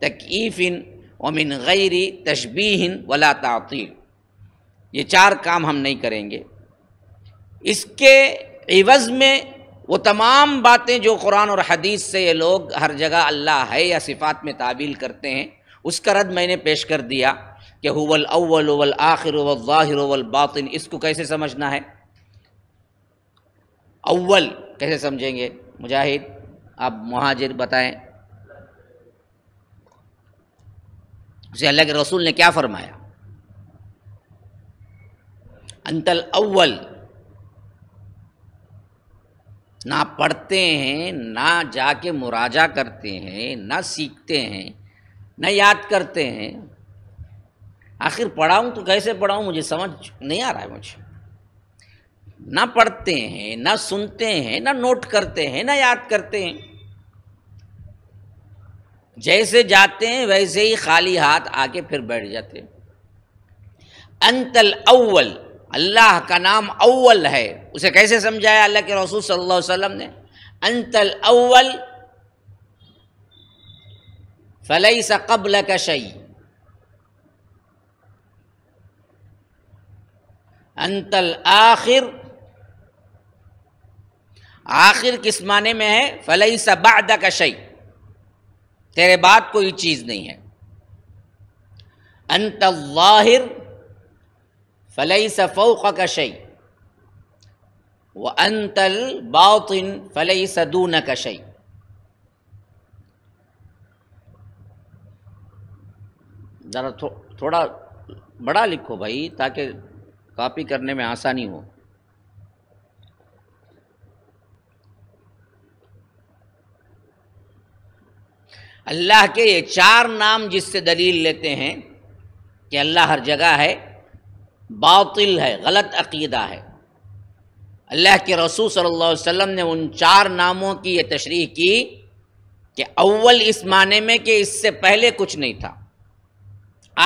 तकीफ़िन व मिन गैरी तशबीन वला तातील ये चार काम हम नहीं करेंगे इसके एवज़ में वो तमाम बातें जो कुरान और हदीस से ये लोग हर जगह अल्लाह है या सिफात में ताबील करते हैं उसका रद्द मैंने पेश कर दिया कि हुवल अव्वल वल आखिर वल ज़ाहिर वल बातिन इसको कैसे समझना है अव्वल कैसे समझेंगे मुजाहिद आप महाजिर बताएं उसे अल्लाह के रसूल ने क्या फरमाया अंतल अव्वल ना पढ़ते हैं ना जाके मुराजा करते हैं ना सीखते हैं ना याद करते हैं आखिर पढ़ाऊँ तो कैसे पढ़ाऊँ मुझे समझ नहीं आ रहा है मुझे ना पढ़ते हैं ना सुनते हैं ना नोट करते हैं ना याद करते हैं जैसे जाते हैं वैसे ही खाली हाथ आके फिर बैठ जाते हैं अंतल अव्वल अल्लाह का नाम अव्वल है उसे कैसे समझाया अल्लाह के रसूल सल्लल्लाहु अलैहि वसल्लम ने अंतल अव्वल फलई स कबल कशई अंतल आखिर आखिर किस माने में है फलई स बाद कशई तेरे बाद कोई चीज़ नहीं है अंतल वाहिर फ़लई सफ़ो कशई व अनतल बातिन फ़लई सदून कशई ज़रा थो, थोड़ा बड़ा लिखो भाई ताकि कॉपी करने में आसानी हो अल्लाह के ये चार नाम जिससे दलील लेते हैं कि अल्लाह हर जगह है बातिल है गलत अकीदा है अल्लाह के रसूल सल्लल्लाहु अलैहि वसल्लम ने उन चार नामों की ये तशरी की कि अव्वल इस माने में कि इससे पहले कुछ नहीं था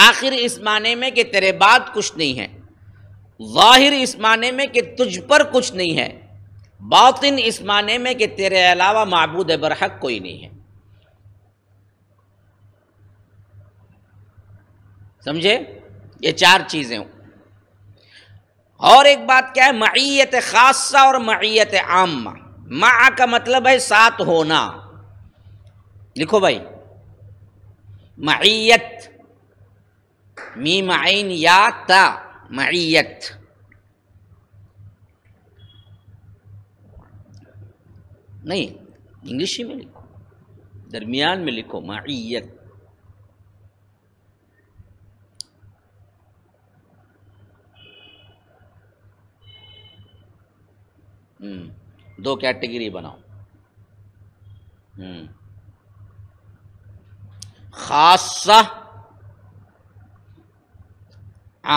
आखिर इस माने में कि तेरे बाद कुछ नहीं है ज़ाहिर इस माने में कि तुझ पर कुछ नहीं है बातिन इस माने में कि तेरे अलावा मबूद बरहक कोई नहीं है समझे ये चार चीज़ें और एक बात क्या है मैत खासा और मैत आम मा का मतलब है साथ होना लिखो भाई मैत मी मीन या ता मैत नहीं इंग्लिश में लिखो दरमियान में लिखो मैत हम्म, दो कैटेगरी बनाओ हम्म, खास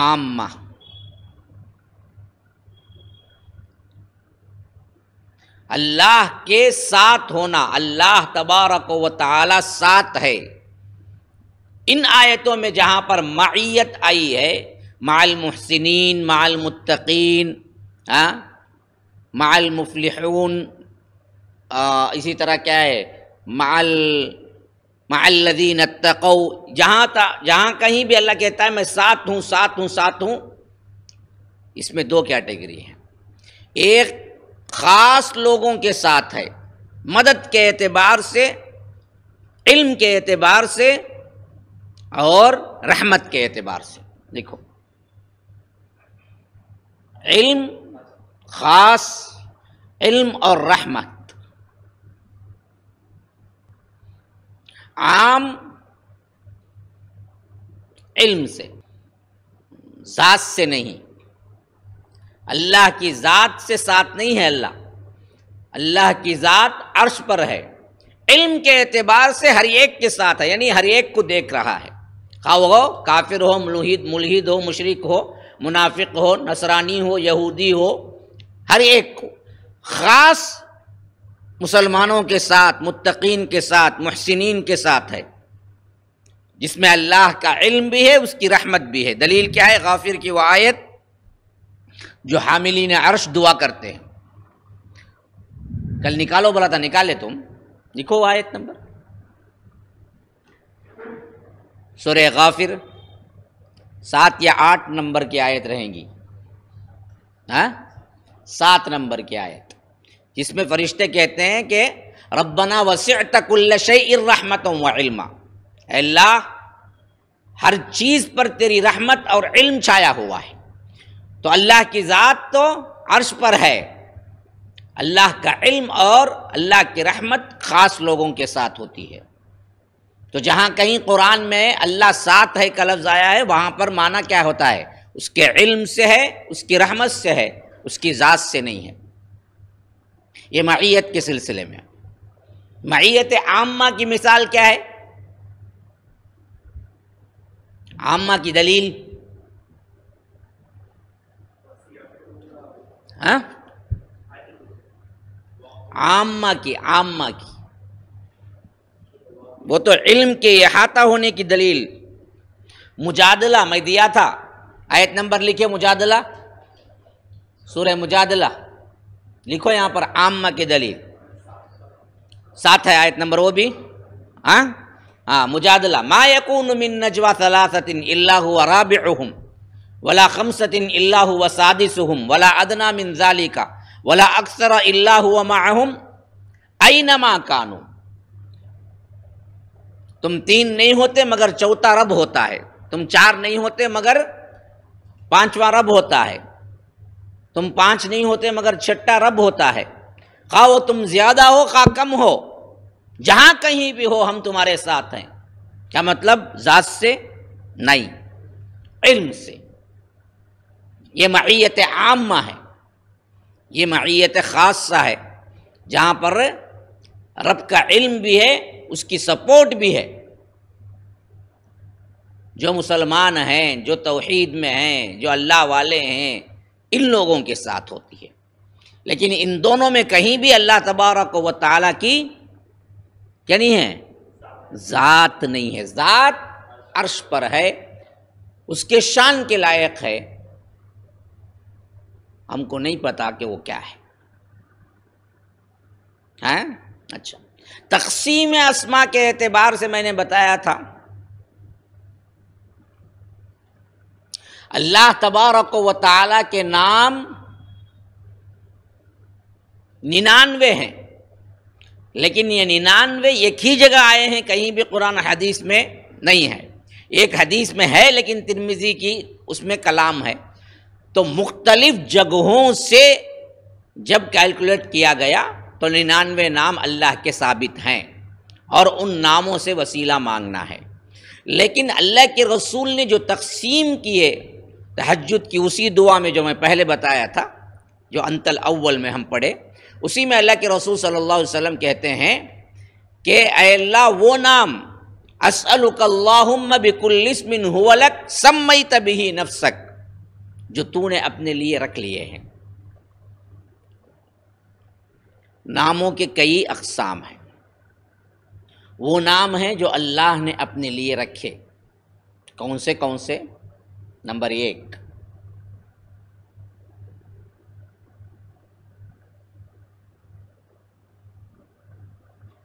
आम अल्लाह के साथ होना अल्लाह तबारक व ताला साथ है इन आयतों में जहां पर माइत आई है माल मुहसिन माल मुतकीन हाँ, माल मुफलिहून इसी तरह क्या है माल मालदीन तको जहाँ था जहाँ कहीं भी अल्लाह कहता है मैं साथ हूँ साथ हूँ साथ हूँ इसमें दो कैटेगरी हैं एक ख़ास लोगों के साथ है मदद के अतबार से इल्म के एतबार से और रहमत के एतबार से देखो इल्म ख़ास इल्म और रहमत आम इल्म से ज़ात से नहीं अल्लाह की ज़ात से साथ नहीं है अल्लाह अल्लाह की ज़ात अर्श पर है इल्म के एतबार से हर एक के साथ है यानी हर एक को देख रहा है खा वो काफिर हो मुलहिद मुलहिद हो मुशरक हो मुनाफिक हो नसरानी हो यहूदी हो हर एक को ख़ास मुसलमानों के साथ मुत्तकीन के साथ महसिन के साथ है जिसमें अल्लाह का इल्म भी है उसकी रहमत भी है दलील क्या है गाफिर की वह आयत जो हामिलीन अर्श दुआ करते हैं कल निकालो बोला था निकाले तुम लिखो आयत नंबर सुर गाफिर सात या आठ नंबर की आयत रहेंगी हाँ सात नंबर की आयत जिसमें फरिश्ते कहते हैं कि रब्बना वसमत वलमा अल्लाह हर चीज़ पर तेरी रहमत और इल्म छाया हुआ है तो अल्लाह की ज़ात तो अर्श पर है अल्लाह का इल्म और अल्लाह की रहमत ख़ास लोगों के साथ होती है तो जहाँ कहीं कुरान में अल्लाह साथ है का लफ्ज़ आया है वहाँ पर माना क्या होता है उसके इल्म से है उसकी रहमत से है उसकी ज़ात से नहीं है ये मैत के सिलसिले में मैत आमा की मिसाल क्या है आमा की दलील हाँ आमा की आमा की वो तो इल्म के अहाता होने की दलील मुजादला मैं दिया था आयत नंबर लिखे मुजादला सूर्य मुजादला लिखो यहाँ पर आम्मा की दलील साथ है आयत नंबर वो भी हाँ हाँ मुजादला मायकून मिन नजवा सलासतिन इल्लाहु राबिहम वला खमसतिन इल्लाहु वसादिसुहुम वला अदना मिन जालिका वला अक्सर इल्लाहु व अइनमा कानू तुम तीन नहीं होते मगर चौथा रब होता है तुम चार नहीं होते मगर पांचवा रब होता है तुम पांच नहीं होते मगर छट्टा रब होता है खा वो तुम ज्यादा हो खा कम हो जहां कहीं भी हो हम तुम्हारे साथ हैं क्या मतलब जात से नहीं इल्म से ये मैत आमा है ये मैत खासा है जहाँ पर रब का इल्म भी है उसकी सपोर्ट भी है जो मुसलमान हैं जो तोहीद में हैं जो अल्लाह वाले हैं इन लोगों के साथ होती है लेकिन इन दोनों में कहीं भी अल्लाह तबारक व ताला की क्या नहीं है ज़ात नहीं है ज़ात अर्श पर है उसके शान के लायक है हमको नहीं पता कि वो क्या है हैं अच्छा तकसीम असमा के एतबार से मैंने बताया था अल्लाह तबारक व ताला के नाम निन्यानवे हैं लेकिन ये निन्यानवे एक ही जगह आए हैं कहीं भी कुरान हदीस में नहीं है एक हदीस में है लेकिन तिरमिजी की उसमें कलाम है तो मुख्तलिफ जगहों से जब कैलकुलेट किया गया तो निन्यानवे नाम अल्लाह के साबित हैं और उन नामों से वसीला मांगना है लेकिन अल्लाह के रसूल ने जो तकसीम किए तहजद की उसी दुआ में जो मैं पहले बताया था जो अंतल अव्वल में हम पढ़े उसी में अल्लाह के रसूल सल्लल्लाहु अलैहि वसल्लम कहते हैं कि अल्लाह वो नाम असलकल्लाबिकुल्लिसमिन हुवलक सम्मई तभी नफसक जो तूने अपने लिए रख लिए हैं नामों के कई अकसाम हैं वो नाम हैं जो अल्लाह ने अपने लिए रखे कौन से कौन से नंबर एक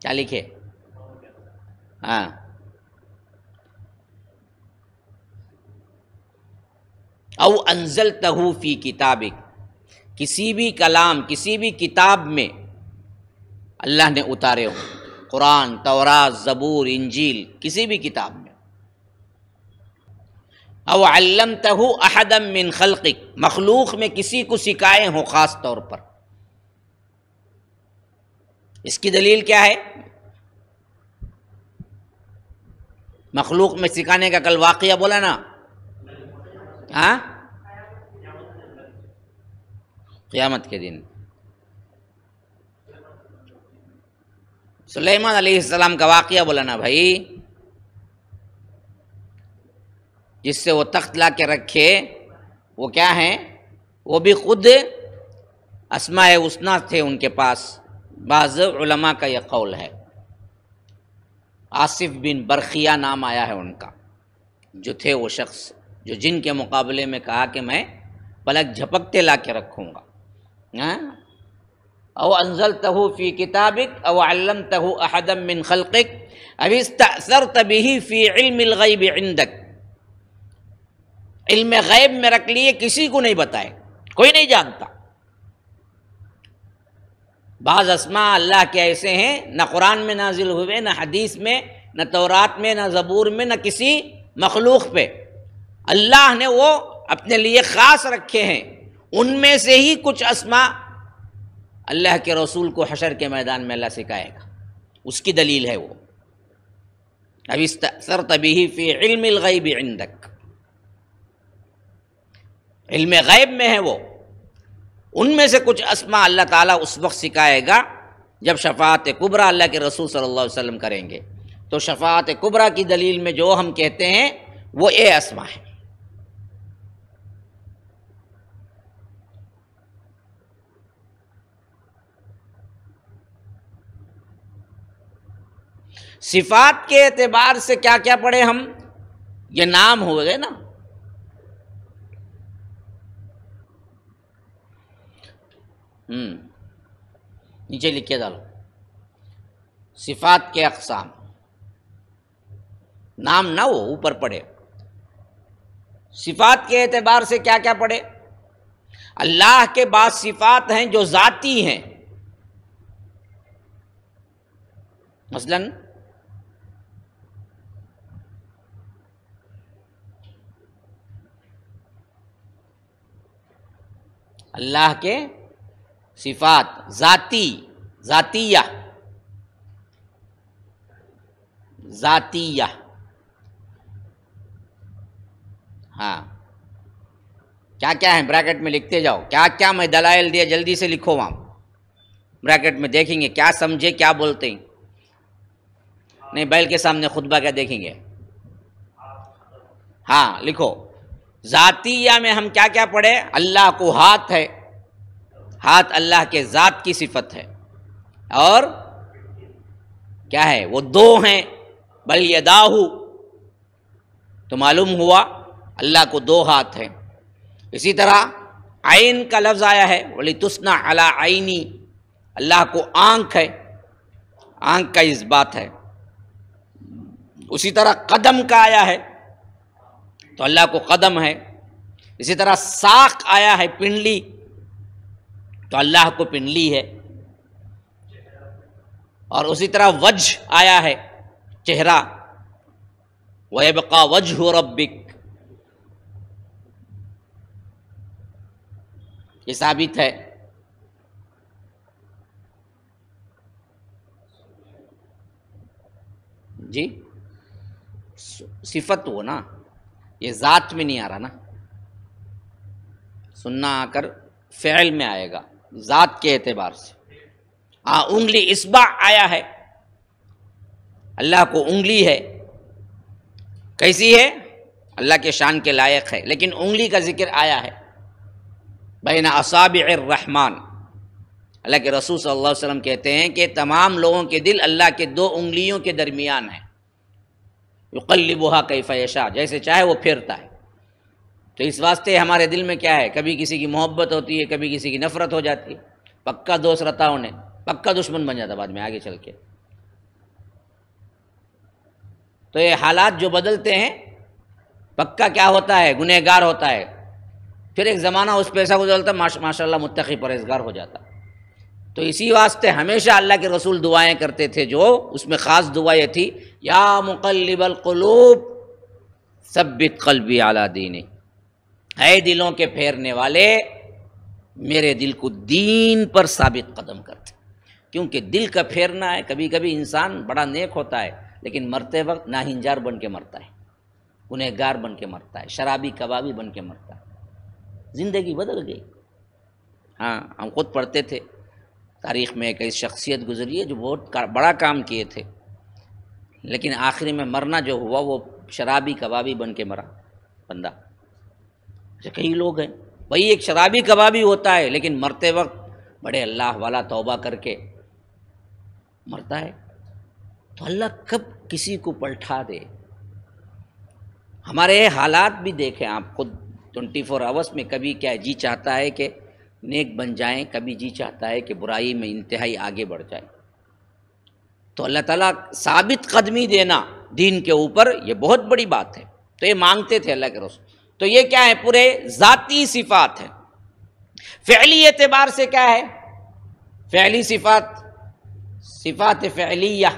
क्या लिखे हाँ औ अंजल तहूफ़ी किताबिक किसी भी कलाम किसी भी किताब में अल्लाह ने उतारे हो कुरान तौरा ज़बूर इंजील किसी भी किताब अब तहु अहदम मिन खलक़ मखलूक में किसी को सिखाए हों ख़ास तौर पर इसकी दलील क्या है मखलूक में सिखाने का कल वाक़ बोला ना हाँ क़्यामत के दिन सुलेमान का वाक़ बोला ना भाई जिससे वो तख्त ला के रखे वो क्या हैं वो भी खुद असमाय उसना थे उनके पास बाज़ा का यह कौल है आसिफ बिन बरखिया नाम आया है उनका जो थे वो शख्स जो जिन के मुकाबले में कहा कि मैं पलक झपकते ला के रखूँगा हाँ? अव अनजल तहु फ़ी किताबिक अवलम तहु अहदम बिन खलक़ अभी तसर तभी फ़ी गई इंदक इल्म गैब में रख लिए किसी को नहीं बताए कोई नहीं जानता बाज़ असमा अल्लाह के ऐसे हैं न कुरान में नाजिल हुए न हदीस में न तौरात में न ज़बूर में न किसी मखलूक पे अल्लाह ने वो अपने लिए ख़ास रखे हैं उनमें से ही कुछ असमा अल्लाह के रसूल को हशर के मैदान में अल्लाह सिखाएगा उसकी दलील है वो अब सर तभी ही फिर इल्म भी इंदक इल्म गैब में है वो उनमें से कुछ असमा अल्लाह ताला उस वक्त सिखाएगा जब शफात कुबरा अल्लाह के रसूल सल्लल्लाहु अलैहि वसल्लम करेंगे तो शफात कुबरा की दलील में जो हम कहते हैं वो ए असमा है सिफात के एतबार से क्या क्या पढ़े हम ये नाम हो गए ना हम्म। नीचे लिखिए डालो सिफात के अकसाम नाम ना हो ऊपर पढ़े सिफात के एतबार से क्या क्या पढ़े अल्लाह के बाद सिफात हैं जो ज़ाती हैं मसलन अल्लाह के सिफात ज़ाती ज़ातिया ज़ातिया हाँ क्या क्या है ब्रैकेट में लिखते जाओ क्या क्या मैं दलाइल दिया जल्दी से लिखो वहां ब्रैकेट में देखेंगे क्या समझे क्या बोलते हैं नहीं बैल के सामने खुतबा क्या देखेंगे हाँ लिखो जातिया में हम क्या क्या पढ़े अल्लाह को हाथ है हाथ अल्लाह के ज़ात की सिफत है और क्या है वो दो हैं बल यदाहू तो मालूम हुआ अल्लाह को दो हाथ हैं इसी तरह आइन का लफ्ज़ आया है वली तुस्ना अला आइनी अल्लाह को आंख है आंख का इस बात है उसी तरह कदम का आया है तो अल्लाह को कदम है इसी तरह साख आया है पिंडली तो अल्लाह को पिंडली है और उसी तरह वज आया है चेहरा वह बका वज हो रबिक ये साबित है जी सिफत वो ना ये ज़ात में नहीं आ रहा ना सुनना आकर फ़ैल में आएगा ज़ात के एतबार से हाँ उंगली इसबा आया है अल्लाह को उंगली है कैसी है अल्लाह के शान के लायक है लेकिन उंगली का जिक्र आया है बैन असाब रहमान अल्लाह के रसूल सल्लल्लाहु अलैहि वसल्लम कहते हैं कि तमाम लोगों के दिल अल्लाह के दो उंगलियों के दरमियान है युकल्लिबुहा कैफयशा जैसे चाहे वो फिरता है तो इस वास्ते हमारे दिल में क्या है कभी किसी की मोहब्बत होती है कभी किसी की नफरत हो जाती है पक्का दोस्त रहता उन्हें पक्का दुश्मन बन जाता बाद में आगे चल के तो ये हालात जो बदलते हैं पक्का क्या होता है गुनहगार होता है फिर एक ज़माना उस पैसा गुजरता माशा मुतकी परहेजगार हो जाता तो इसी वास्ते हमेशा अल्लाह के रसूल दुआएं करते थे जो उसमें ख़ास दुआ ये थी या मुकलबलकलूब सब्बित भी आला दीनी है दिलों के फेरने वाले मेरे दिल को दीन पर साबित कदम करते क्योंकि दिल का फेरना है कभी कभी इंसान बड़ा नेक होता है लेकिन मरते वक्त नाहिंजार बन के मरता है गुनहगार बन के मरता है शराबी कबाबी बन के मरता है ज़िंदगी बदल गई हाँ हम खुद पढ़ते थे तारीख़ में एक ऐसी शख्सियत गुजरी है जो बहुत का, बड़ा काम किए थे लेकिन आखिरी में मरना जो हुआ वो शराबी कबाबी बन के मरा बंदा जैसे कई लोग हैं वही एक शराबी कबाबी होता है लेकिन मरते वक्त बड़े अल्लाह वाला तोबा करके मरता है तो अल्लाह कब किसी को पलटा दे हमारे हालात भी देखें आप खुद ट्वेंटी फोर आवर्स में कभी क्या जी चाहता है कि नेक बन जाएं कभी जी चाहता है कि बुराई में इंतहाई आगे बढ़ जाए तो अल्लाह ताला साबित कदमी देना दीन के ऊपर ये बहुत बड़ी बात है तो ये मांगते थे अल्लाह के रसूल तो ये क्या है पूरे ज़ाती सिफात है फ़ैली एतबार से क्या है फ़ैली सिफात सिफात फ़ैलिया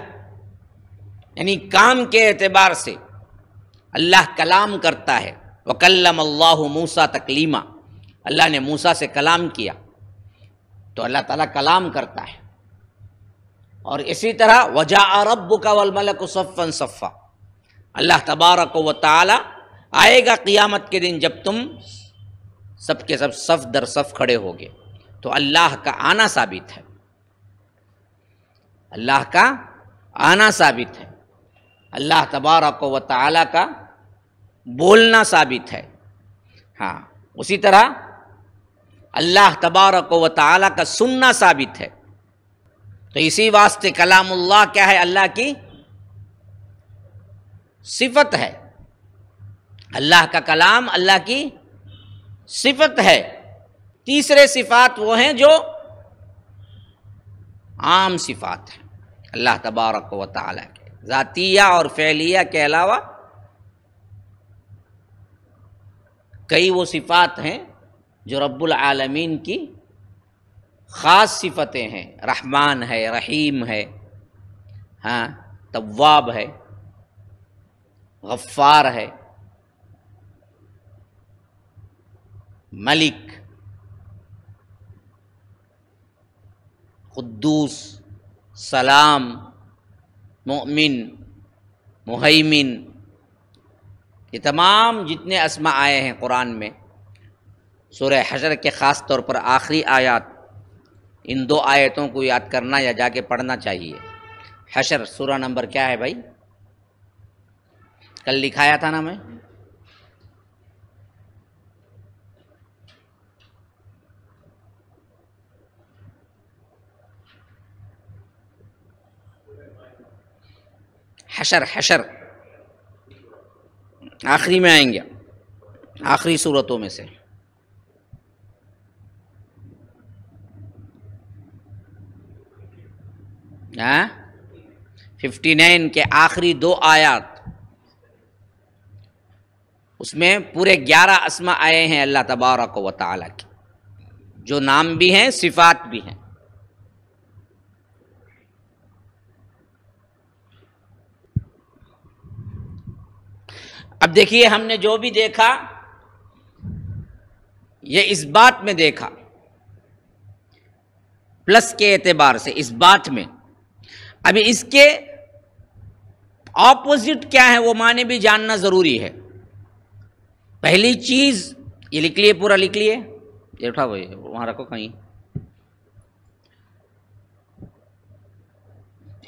यानी काम के एतबार से अल्लाह कलाम करता है वकल्लम अल्लाह मूसा तकलीमा अल्लाह ने मूसा से कलाम किया तो अल्लाह ताला कलाम करता है और इसी तरह वजा रब का वलमलक सफ़न सफ़ा अल्लाह तबारक व ताला आएगा क़ियामत के दिन जब तुम सब के सब सफ़ दर सफ़ खड़े होगे तो अल्लाह का आना साबित है अल्लाह का आना साबित है अल्लाह तबारक व ताली का बोलना साबित है हाँ उसी तरह अल्लाह तबारक व ताली का सुनना साबित है तो इसी वास्ते कलामुल्लाह क्या है अल्लाह की सिफत है अल्लाह का कलाम अल्लाह की सिफत है तीसरे सिफात वो हैं जो आम सिफात हैं अल्लाह तबारक व ताली के ज़ातिया और फैलिया के अलावा कई वो सिफात हैं जो रब्बुल आलमीन की ख़ास सिफतें हैं रहमान है रहीम है हाँ तवाब है गफ़ार है मलिक खुद्दूस सलाम मोमिन मुहैमिन ये तमाम जितने असमा आए हैं कुरान में सूर्य हजर के ख़ास तौर पर आखिरी आयात इन दो आयतों को याद करना या जाके पढ़ना चाहिए हशर सूरा नंबर क्या है भाई कल लिखाया था ना मैं हशर हशर आखिरी में आएंगे आखिरी सूरतों में से हाँ? फिफ्टी नाइन के आखिरी दो आयात उसमें पूरे ग्यारह असमा आए हैं अल्लाह तबारक व ताली के जो नाम भी हैं सिफात भी हैं अब देखिए हमने जो भी देखा ये इस बात में देखा प्लस के एतबार से इस बात में अभी इसके ऑपोजिट क्या है वो माने भी जानना ज़रूरी है पहली चीज़ ये लिख लिए पूरा लिख लिए ये उठा भाई वहां रखो कहीं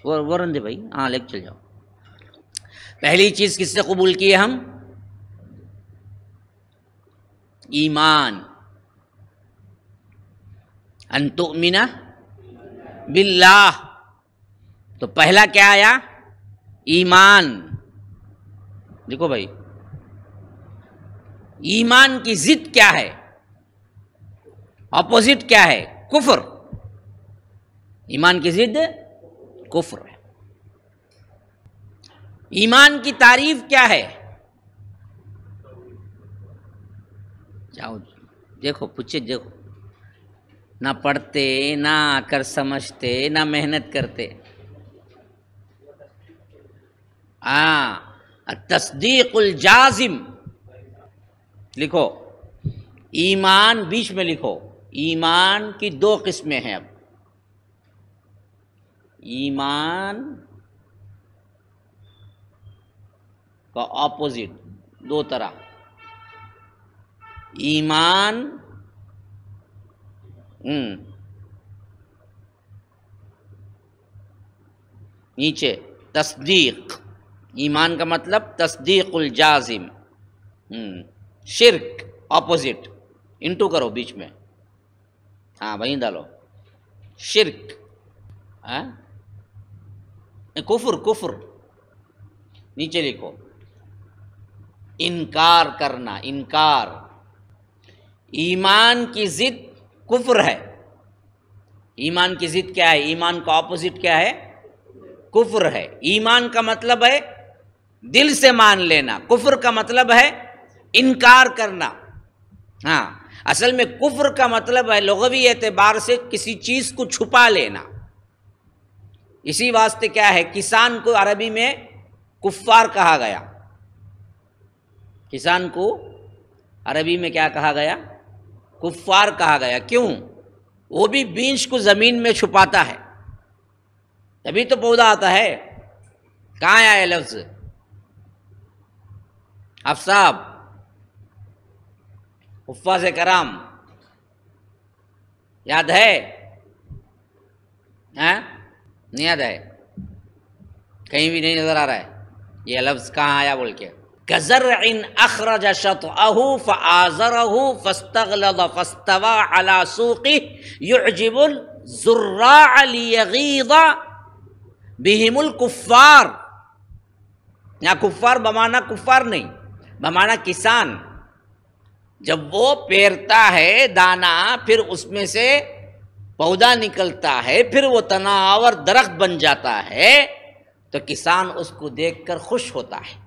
वो वरन दे भाई हाँ लेकर चल जाओ पहली चीज़ किससे कबूल किए हम ईमान अंतुमिना बिल्ला तो पहला क्या आया ईमान देखो भाई ईमान की जिद क्या है ऑपोजिट क्या है कुफर ईमान की जिद कुफर है ईमान की तारीफ क्या है जाओ देखो पूछे देखो ना पढ़ते ना आकर समझते ना मेहनत करते हाँ, तस्दीक उल जाजिम लिखो ईमान बीच में लिखो ईमान की दो किस्में हैं अब ईमान का ऑपोजिट दो तरह ईमान हम्म, नीचे तस्दीक ईमान का मतलब तस्दीक जाजिम शिरक ऑपोजिट इंटू करो बीच में हाँ वहीं डालो शिरक हाँ? कुफुर कुफुर नीचे लिखो इनकार करना इनकार ईमान की ज़िद कुफ्र है ईमान की ज़िद क्या है ईमान का ऑपोजिट क्या है कुफ्र है ईमान का मतलब है दिल से मान लेना कुफ्र का मतलब है इनकार करना हाँ असल में कुफ्र का मतलब है लगवी एतबार से किसी चीज़ को छुपा लेना इसी वास्ते क्या है किसान को अरबी में कुफ़ार कहा गया किसान को अरबी में क्या कहा गया कुफ्फार कहा गया क्यों वो भी बीज को ज़मीन में छुपाता है तभी तो पौधा आता है कहाँ आया लफ्ज़ आप साहब उफ़ा से कराम याद है हाँ? नहीं याद है कहीं भी नहीं नज़र आ रहा है ये लफ्ज़ कहाँ आया बोल के कजर इन अखरज शत अहू फ़ाज़र फस्तगल फस्तवा अला सूखी युजिबुल जुर्रा अलीदा बिहिमुल कुफ़ार यहाँ कुफ़ार बमाना कुफ़ार नहीं बमाना किसान जब वो पेरता है दाना फिर उसमें से पौधा निकलता है फिर वो तनावर दरख्त बन जाता है तो किसान उसको देखकर खुश होता है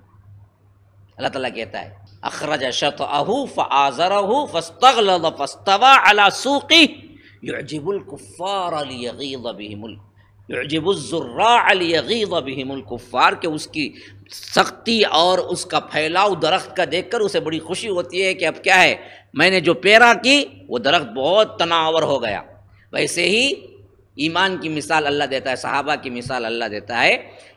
अल्लाह ताला कहता है अखरज शत अहू फ़ाज़र फस्तवा अला सूकी के उसकी सख्ती और उसका फैलाव दरख्त का देखकर उसे बड़ी खुशी होती है कि अब क्या है मैंने जो पेरा की वो दरख्त बहुत तनावर हो गया वैसे ही ईमान की मिसाल अल्लाह देता है सहाबा की मिसाल अल्लाह देता है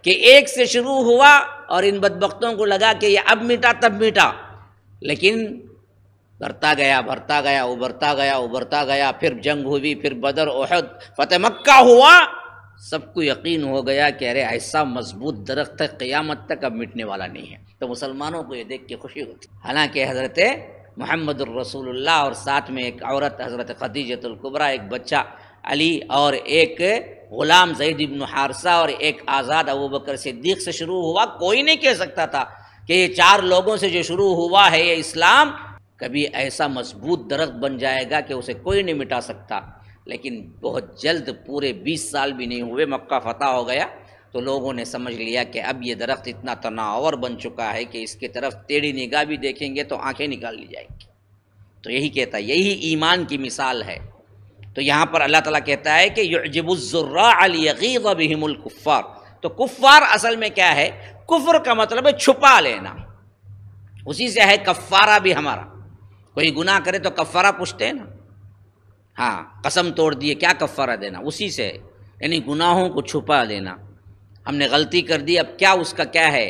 कि एक से शुरू हुआ और इन बदबकतों को लगा कि ये अब मिटा तब मिटा लेकिन भरता गया भरता गया उभरता गया उभरता गया फिर जंग हुई फिर बदर उहद फतेह मक्का हुआ सबको यकीन हो गया कि अरे ऐसा मजबूत दरख्त है क़यामत तक अब मिटने वाला नहीं है तो मुसलमानों को ये देख के खुशी होती हालांकि हज़रत महमद रसूलुल्लाह और साथ में एक औरत हज़रत खदीजतुल्कुबरा एक बच्चा अली और एक ग़ुलाम जैद इबन हारसा और एक आज़ाद अबू बकर सिद्दीक से शुरू हुआ कोई नहीं कह सकता था कि ये चार लोगों से जो शुरू हुआ है ये इस्लाम कभी ऐसा मजबूत दरख्त बन जाएगा कि उसे कोई नहीं मिटा सकता लेकिन बहुत जल्द पूरे 20 साल भी नहीं हुए मक्का फतह हो गया तो लोगों ने समझ लिया कि अब ये दरख्त इतना तनावर बन चुका है कि इसके तरफ टेढ़ी निगाह भी देखेंगे तो आंखें निकाल ली जाएंगी तो यही कहता है यही ईमान की मिसाल है तो यहाँ पर अल्लाह ताला कहता है कि युजबुजर्रा तो कुफ़ार असल में क्या है कुफर का मतलब है छुपा लेना उसी से है कफ़ारा भी हमारा कोई गुनाह करे तो कफ़ारा पूछते हैं ना हाँ कसम तोड़ दिए क्या कफ़ारा देना उसी से यानी गुनाहों को छुपा लेना हमने गलती कर दी अब क्या उसका क्या है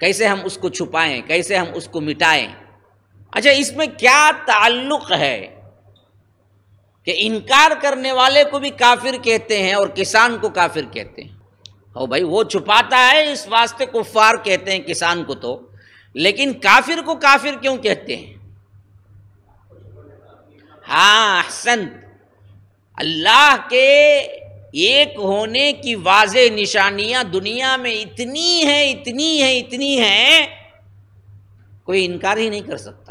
कैसे हम उसको छुपाएं कैसे हम उसको मिटाएं अच्छा इसमें क्या ताल्लुक़ है कि इनकार करने वाले को भी काफिर कहते हैं और किसान को काफिर कहते हैं हो भाई वो छुपाता है इस वास्ते कुफार कहते हैं किसान को तो लेकिन काफिर को काफिर क्यों कहते हैं हाँ अहसन अल्लाह के एक होने की वाज निशानियां दुनिया में इतनी है इतनी है इतनी है कोई इनकार ही नहीं कर सकता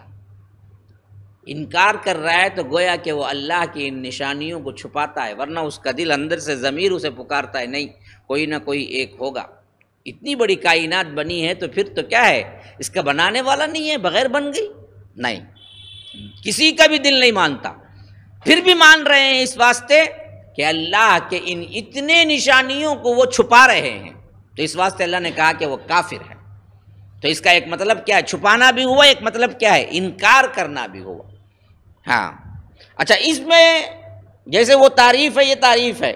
इनकार कर रहा है तो गोया कि वो अल्लाह की इन निशानियों को छुपाता है वरना उसका दिल अंदर से ज़मीर उसे पुकारता है नहीं कोई ना कोई एक होगा इतनी बड़ी कायनात बनी है तो फिर तो क्या है इसका बनाने वाला नहीं है बगैर बन गई नहीं किसी का भी दिल नहीं मानता फिर भी मान रहे हैं इस वास्ते कि अल्लाह के इन इतने निशानियों को वो छुपा रहे हैं तो इस वास्ते अल्लाह ने कहा कि वो काफिर है तो इसका एक मतलब क्या है छुपाना भी हुआ एक मतलब क्या है इनकार करना भी हुआ हाँ अच्छा इसमें जैसे वो तारीफ है ये तारीफ है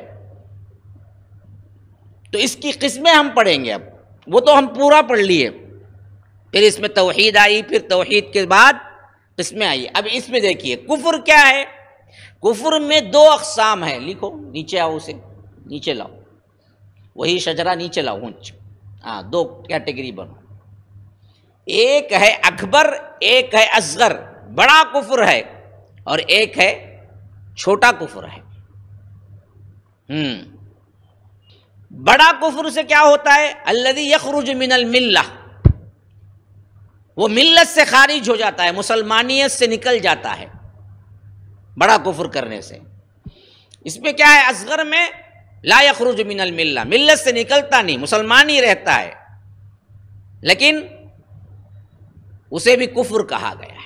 तो इसकी किस्में हम पढ़ेंगे अब वो तो हम पूरा पढ़ लिए फिर इसमें तोहीद आई फिर तोहीद के बाद किस्में आई अब इसमें देखिए कुफर क्या है कुफर में दो अकसाम है लिखो नीचे आओ उसे नीचे लाओ वही शजरा नीचे लाओ ऊंच हाँ दो कैटेगरी बनो एक है अकबर एक है असगर बड़ा कुफर है और एक है छोटा कुफर है हम्म बड़ा कुफर से क्या होता है अल्लदी यखरुज मिनल मिल्ला वो मिल्लत से खारिज हो जाता है मुसलमानियत से निकल जाता है बड़ा कुफर करने से इसमें क्या है असगर में ला यखरुज मिनल मिल्ला मिल्लत से निकलता नहीं मुसलमान ही रहता है लेकिन उसे भी कुफर कहा गया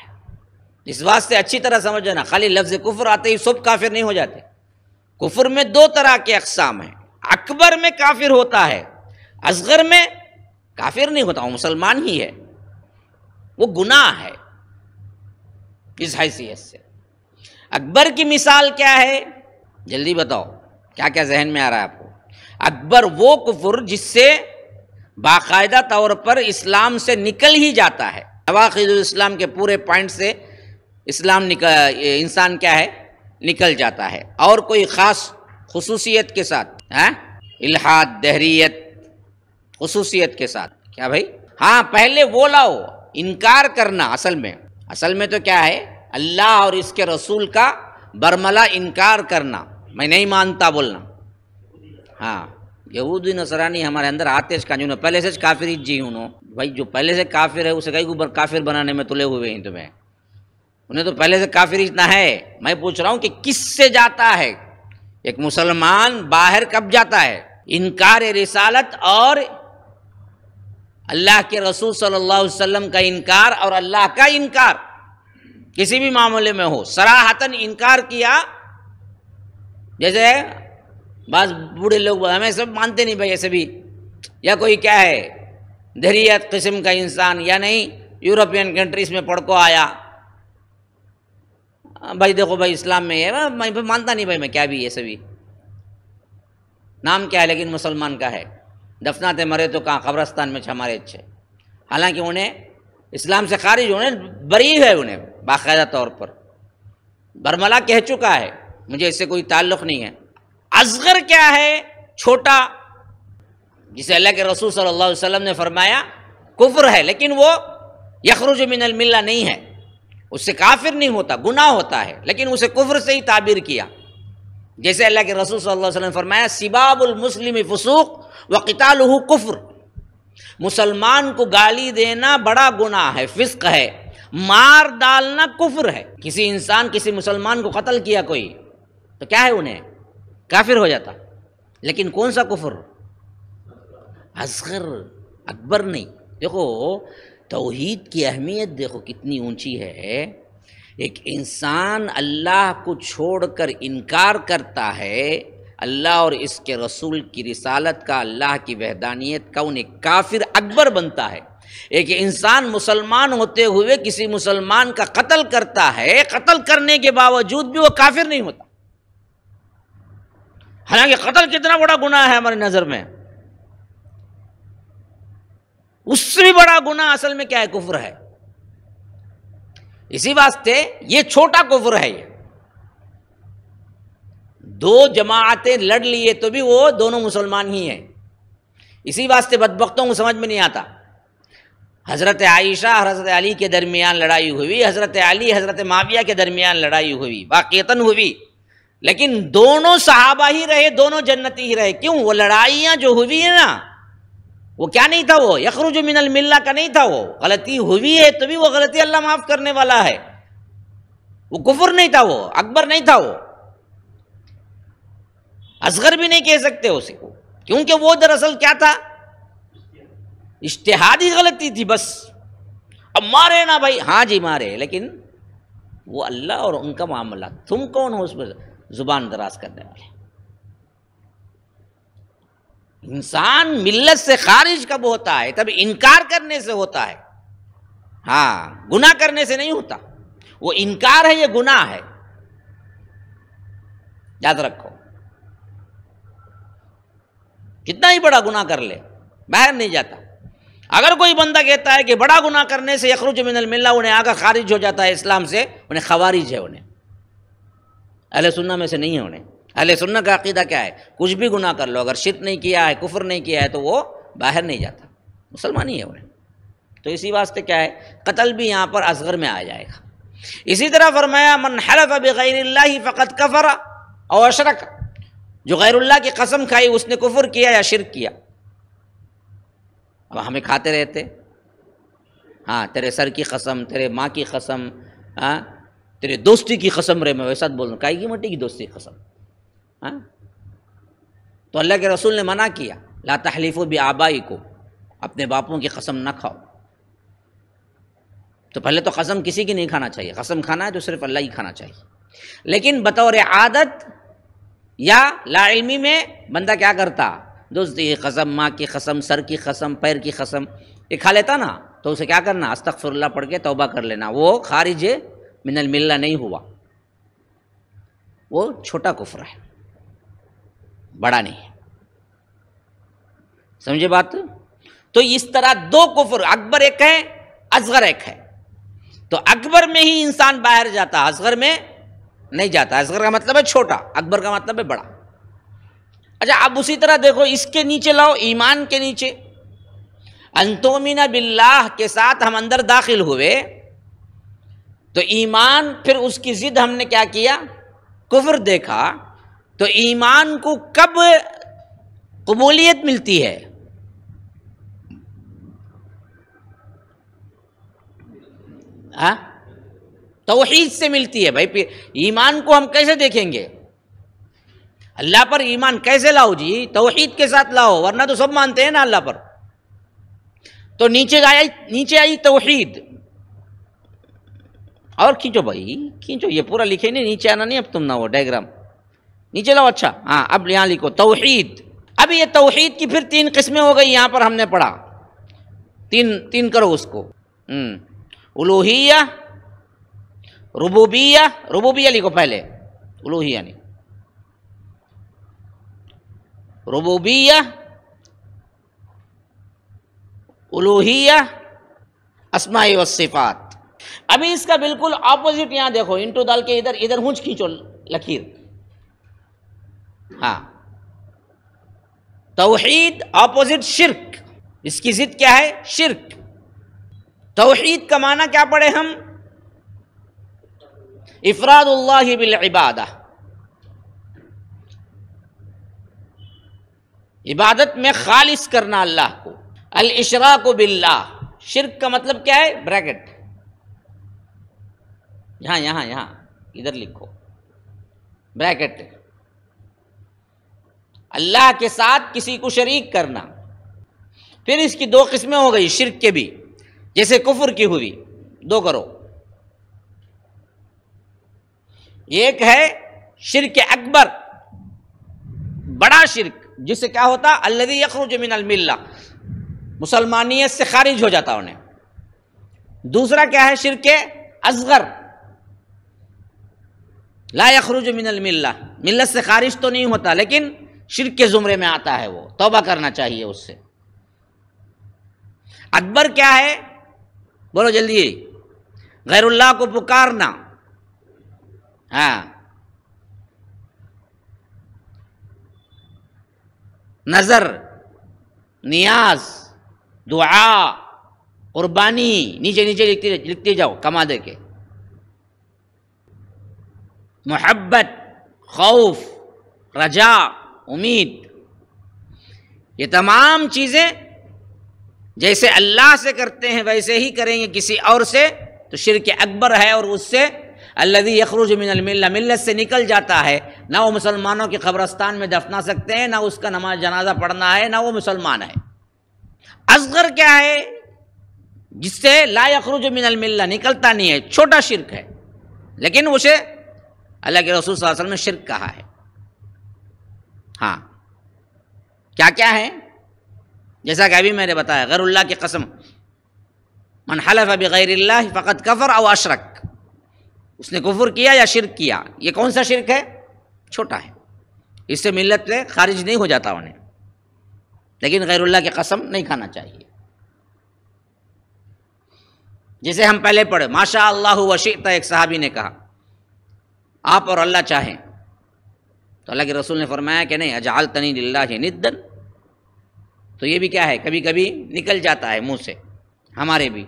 इस वास्ते अच्छी तरह समझ जाना खाली लफ्ज़ कुफर आते ही सब काफिर नहीं हो जाते कुफर में दो तरह के अकसाम हैं अकबर में काफिर होता है असगर में काफिर नहीं होता वो मुसलमान ही है वो गुनाह है इस हैसियत से अकबर की मिसाल क्या है जल्दी बताओ क्या क्या जहन में आ रहा है आपको अकबर वो कुफुर जिससे बाकायदा तौर पर इस्लाम से निकल ही जाता है नवाखिजुल इस्लाम के पूरे पॉइंट से इस्लाम निकल इंसान क्या है निकल जाता है और कोई ख़ास खसूसियत के साथ है हाँ? इलाहाद दहरीत खसूसियत के साथ क्या भाई हाँ पहले वो लाओ इनकार करना असल में असल में तो क्या है अल्लाह और इसके रसूल का बरमला इनकार करना मैं नहीं मानता बोलना हाँ यहूदी नसरानी हमारे अंदर आते कानून पहले से काफिर जी उन्होंने भाई जो पहले से काफिर है उसे कई ऊपर काफिर बनाने में तुले हुए हैं तुम्हें उन्हें तो पहले से काफी रिश्ता है मैं पूछ रहा हूं कि किससे जाता है एक मुसलमान बाहर कब जाता है इनकार रिसालत और अल्लाह के रसूल सल्लल्लाहु अलैहि वसल्लम का इनकार और अल्लाह का इनकार किसी भी मामले में हो सराहतन इनकार किया जैसे बस बूढ़े लोग हमें सब मानते नहीं भाई ऐसे भी या कोई क्या है धैर्य किस्म का इंसान या नहीं यूरोपियन कंट्रीज में पढ़ को आया हाँ, भाई देखो भाई इस्लाम में है मैं मानता नहीं भाई मैं क्या भी ये सभी नाम क्या है लेकिन मुसलमान का है दफनाते मरे तो कहाँ कब्रस्तान में हमारे अच्छे हालांकि उन्हें इस्लाम से खारिज होने बरी है उन्हें बाकायदा तौर पर बरमला कह चुका है मुझे इससे कोई ताल्लुक़ नहीं है असगर क्या है छोटा जिसे अल्लाह के रसूल सल्लल्लाहु अलैहि वसल्लम ने फरमाया कुफ्र है लेकिन वो यखरुज मिनल मिल्ला नहीं है उससे काफिर नहीं होता गुनाह होता है लेकिन उसे कुफर से ही ताबिर किया जैसे अल्लाह के रसूल सल्लल्लाहु अलैहि वसल्लम फरमाया सिबाबुल मुस्लिम फसूक व किताल कुफर मुसलमान को गाली देना बड़ा गुनाह है फिस्क है मार डालना कुफ्र है किसी इंसान किसी मुसलमान को कत्ल किया कोई तो क्या है उन्हें काफिर हो जाता लेकिन कौन सा कुफ्र असगर अकबर नहीं देखो तोहद की अहमियत देखो कितनी ऊंची है एक इंसान अल्लाह को छोड़कर इनकार करता है अल्लाह और इसके रसूल की रिसालत का अल्लाह की वहदानियत का उन्हें काफिर अकबर बनता है एक इंसान मुसलमान होते हुए किसी मुसलमान का कत्ल करता है कत्ल करने के बावजूद भी वो काफिर नहीं होता हालांकि कत्ल कितना बड़ा गुनाह है हमारी नज़र में उससे भी बड़ा गुना असल में क्या है कुफर है इसी वास्ते ये छोटा कुफर है ये दो जमातें लड़ लिए तो भी वो दोनों मुसलमान ही हैं इसी वास्ते बदबकतों को समझ में नहीं आता हज़रत आयशा हज़रत अली के दरमियान लड़ाई हुई हज़रत अली हज़रत माविया के दरमियान लड़ाई हुई वाक़ता हुई लेकिन दोनों सहाबा ही रहे दोनों जन्नती ही रहे क्यों वो लड़ाइयाँ जो हुई है ना वो क्या नहीं था वो यखरुज मिनल मिल्ला का नहीं था वो गलती हुई है तभी तो वो गलती अल्लाह माफ करने वाला है वो कुफर नहीं था वो अकबर नहीं था वो असगर भी नहीं कह सकते उसे को क्योंकि वो दरअसल क्या था इश्तहादी गलती थी बस अब मारे ना भाई हाँ जी मारे लेकिन वो अल्लाह और उनका मामला तुम कौन हो उस पर जुबान दराज करने वाले इंसान मिल्लत से खारिज कब होता है तब इनकार करने से होता है हाँ गुना करने से नहीं होता वो इनकार है ये गुना है याद रखो कितना ही बड़ा गुना कर ले बाहर नहीं जाता अगर कोई बंदा कहता है कि बड़ा गुना करने से यखरुज मिनल मिल्ला उन्हें आगे खारिज हो जाता है इस्लाम से उन्हें खवारिज है उन्हें अहले सुन्ना में से नहीं है उन्हें अहल सुन्ना का अकीदा क्या है कुछ भी गुनाह कर लो अगर शिरक नहीं किया है कुफर नहीं किया है तो वो बाहर नहीं जाता मुसलमान ही है उन्हें तो इसी वास्ते क्या है कत्ल भी यहाँ पर असगर में आ जाएगा इसी तरह फरमाया मन हलफ बग़ैर फ़कत कफरा और अशरक जो गैरुल्ला की कसम खाई उसने कुफर किया या शिरक किया अब हमें खाते रहते हाँ तेरे सर की कसम तेरे माँ की कसम हाँ तेरे दोस्ती की कसम रे मैं वैसा बोल रहा हूँ की मोटी की दोस्ती की कसम हाँ तो अल्लाह के रसूल ने मना किया ला तहलीफ़ो भी आबाई को अपने बापों की कसम ना खाओ तो पहले तो कसम किसी की नहीं खाना चाहिए कसम खाना है तो सिर्फ अल्लाह ही खाना चाहिए लेकिन बतौर आदत या लाइलमी में बंदा क्या करता दोस्त ये कसम माँ की कसम सर की कसम पैर की कसम ये खा लेता ना तो उसे क्या करना अस्तफ़ुल्ला पढ़ के तोबा कर लेना वो खारिज मिनल मिलना नहीं हुआ वो छोटा कुफरा है बड़ा नहीं समझे बात तो इस तरह दो कुफर अकबर एक है असगर एक है तो अकबर में ही इंसान बाहर जाता असगर में नहीं जाता असगर का मतलब है छोटा अकबर का मतलब है बड़ा अच्छा अब उसी तरह देखो इसके नीचे लाओ ईमान के नीचे अंतोमिना बिल्लाह के साथ हम अंदर दाखिल हुए तो ईमान फिर उसकी जिद हमने क्या किया कुफर देखा तो ईमान को कब कबूलियत मिलती है हा? तोहीद से मिलती है भाई ईमान को हम कैसे देखेंगे अल्लाह पर ईमान कैसे लाओ जी तोहीद के साथ लाओ वरना तो सब मानते हैं ना अल्लाह पर तो नीचे आया नीचे आई तोहीद और खींचो भाई खींचो ये पूरा लिखे नहीं नीचे आना नहीं अब तुम ना वो डायग्राम नीचे लाओ अच्छा हाँ अब यहाँ लिखो तोहीद अब ये तोहीद की फिर तीन किस्में हो गई यहाँ पर हमने पढ़ा तीन तीन करो उसको हम्म। उलूहिया रुबूबिया रुबूबिया लिखो पहले उलूहिया नहीं रुबूबिया उलूहिया असमाई वसीफ़ात अभी इसका बिल्कुल ऑपोजिट यहाँ देखो इंटू दल के इधर इधर हूँच खींचो लकीर हाँ तोहीद अपोजिट शिरक इसकी जिद क्या है शिरक तोहीद का माना क्या पढ़े हम इफरादुल्लाह बिल इबादा इबादत में खालिस करना अल्लाह को अल इशरा को बिल्ला शिरक का मतलब क्या है ब्रैकेट यहां यहां यहां इधर लिखो ब्रैकेट अल्लाह के साथ किसी को शरीक करना फिर इसकी दो किस्में हो गई शिरक के भी जैसे कुफर की हुई दो करो एक है शिरक अकबर बड़ा शिरक जिससे क्या होता अल्लदी यखरुज जमीन अलमिल्ला मुसलमानियत से खारिज हो जाता उन्हें दूसरा क्या है शिरक असगर ला यखरुज जमीन अलमिल्ला मिल्लत से खारिज तो नहीं होता लेकिन शिरक के जुमरे में आता है वो तौबा करना चाहिए उससे अकबर क्या है बोलो जल्दी गैरुल्लाह को पुकारना हाँ नज़र नियाज दुआ कुर्बानी नीचे नीचे लिखते लिखते जाओ कमा दे के मोहब्बत खौफ रजा उम्मीद ये तमाम चीज़ें जैसे अल्लाह से करते हैं वैसे ही करेंगे किसी और से तो शिर के अकबर है और उससे अल्लदी यखरुज मिनल मिल्लत से निकल जाता है ना वो मुसलमानों के कब्रस्तान में दफना सकते हैं ना उसका नमाज जनाजा पढ़ना है ना वो मुसलमान है असगर क्या है जिससे ला यखरुज मिनल निकलता नहीं है छोटा शिरक है लेकिन उसे अल्लाह के रसूल वसल्लम ने शिरक कहा है हाँ क्या क्या है जैसा कि अभी मैंने बताया गैरुल्ला की कसम मन हलफ अभी गैर फ़कत कफर और अशरक उसने कुफर किया या शिरक किया ये कौन सा शिरक है छोटा है इससे मिलत में खारिज नहीं हो जाता उन्हें लेकिन गैरुल्ला की कसम नहीं खाना चाहिए जैसे हम पहले पढ़े माशा अल्लाह वशीता एक साहबी ने कहा आप और अल्लाह चाहें तो अल्लाह के रसूल ने फरमाया कि नहीं अजाल तनी लाला निदन तो ये भी क्या है कभी कभी निकल जाता है मुंह से हमारे भी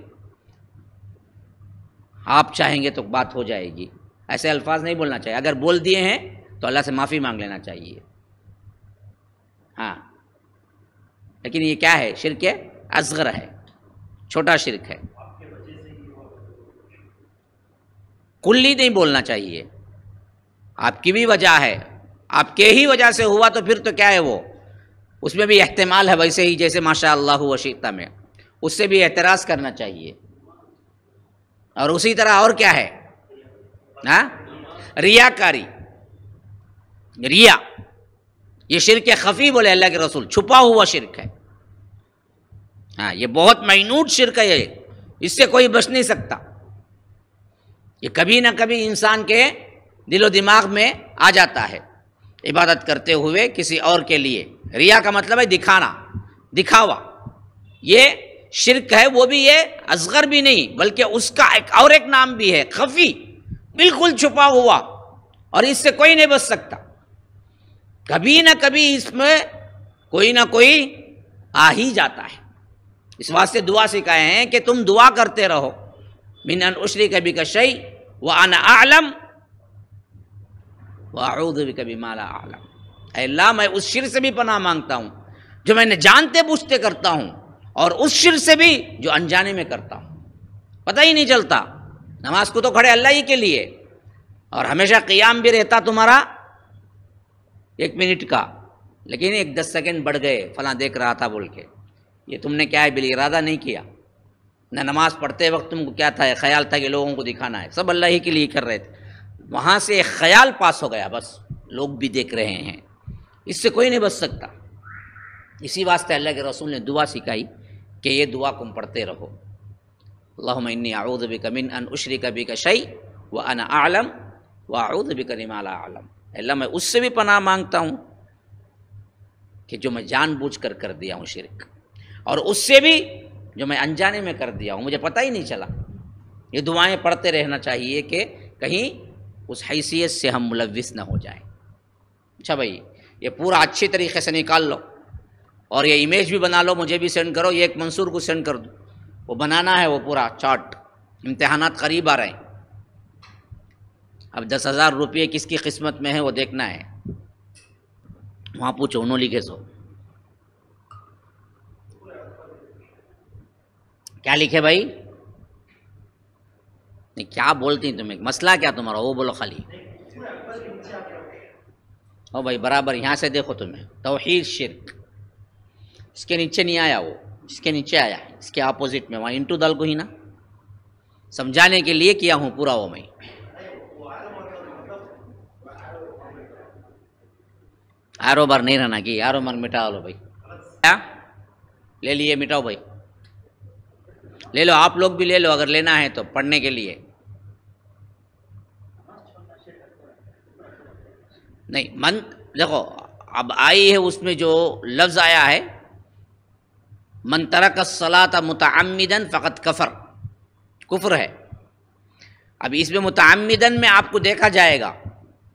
आप चाहेंगे तो बात हो जाएगी ऐसे अल्फाज नहीं बोलना चाहिए अगर बोल दिए हैं तो अल्लाह से माफ़ी मांग लेना चाहिए हाँ लेकिन ये क्या है शिरक असगर है छोटा शिरक है कुल्ली नहीं बोलना चाहिए आपकी भी वजह है आपके ही वजह से हुआ तो फिर तो क्या है वो उसमें भी अहतमाल है वैसे ही जैसे माशा अल्लाह वशीता में उससे भी एतराज़ करना चाहिए और उसी तरह और क्या है ना हाँ? रियाकारी रिया ये शिरक खफी बोले अल्लाह के रसूल छुपा हुआ शिरक है हाँ ये बहुत मायनूट शिरक है इससे कोई बच नहीं सकता ये कभी ना कभी इंसान के दिलो दिमाग में आ जाता है इबादत करते हुए किसी और के लिए रिया का मतलब है दिखाना दिखावा ये शिरक है वो भी ये असगर भी नहीं बल्कि उसका एक और एक नाम भी है खफी बिल्कुल छुपा हुआ और इससे कोई नहीं बच सकता कभी ना कभी इसमें कोई ना कोई आ ही जाता है इस वास्ते दुआ सिखाए हैं कि तुम दुआ करते रहो मिन अन उशरी कभी कशई व आना आलम वाऊदी कभी माला आलम अल्लाह मैं उस शिर से भी पना मांगता हूँ जो मैंने जानते बूझते करता हूँ और उस शिर से भी जो अनजाने में करता हूँ पता ही नहीं चलता नमाज को तो खड़े अल्लाह ही के लिए और हमेशा क्याम भी रहता तुम्हारा एक मिनट का लेकिन एक दस सेकेंड बढ़ गए फला देख रहा था बोल के ये तुमने क्या है बिल इरादा नहीं किया ना नमाज पढ़ते वक्त तुमको क्या था ख्याल था कि लोगों को दिखाना है सब अल्लाह ही के लिए कर रहे थे वहाँ से एक ख्याल पास हो गया बस लोग भी देख रहे हैं इससे कोई नहीं बच सकता इसी वास्ते अल्लाह के रसूल ने दुआ सिखाई कि ये दुआ तुम पढ़ते रहो अल्लाह इन्नी आऊद बिक मिन अन उशरी कभी कशई व अन आलम व आऊद बिक आलम अल्लाह मैं उससे भी पनाह मांगता हूँ कि जो मैं जानबूझ कर कर दिया हूँ शिरक और उससे भी जो मैं अनजाने में कर दिया हूँ मुझे पता ही नहीं चला ये दुआएं पढ़ते रहना चाहिए कि कहीं उस हैसियत से हम मुलविस ना हो जाएं अच्छा भाई ये पूरा अच्छी तरीके से निकाल लो और ये इमेज भी बना लो मुझे भी सेंड करो ये एक मंसूर को सेंड कर दो वो बनाना है वो पूरा चार्ट इम्तहान करीब आ रहे हैं अब दस हज़ार रुपये किसकी किस्मत में है वो देखना है वहाँ पूछो उन्होंने लिखे सो क्या लिखे भाई नहीं क्या बोलती तुम एक मसला क्या तुम्हारा वो बोलो खाली ओ भाई बराबर यहाँ से देखो तुम्हें तोहिर शिरक इसके नीचे नहीं आया वो इसके नीचे आया इसके अपोजिट में वहाँ इंटू दल को ही ना समझाने के लिए किया हूँ पूरा वो मैं आरोबार नहीं रहना कि आरोबार मिटा लो भाई क्या ले लिए मिटाओ भाई ले लो आप लोग भी ले लो अगर लेना है तो पढ़ने के लिए नहीं मन देखो अब आई है उसमें जो लफ्ज़ आया है मन तरक सलात मुतमदन फ़कत कफ़र कुफर है अब इसमें मुतमदन में आपको देखा जाएगा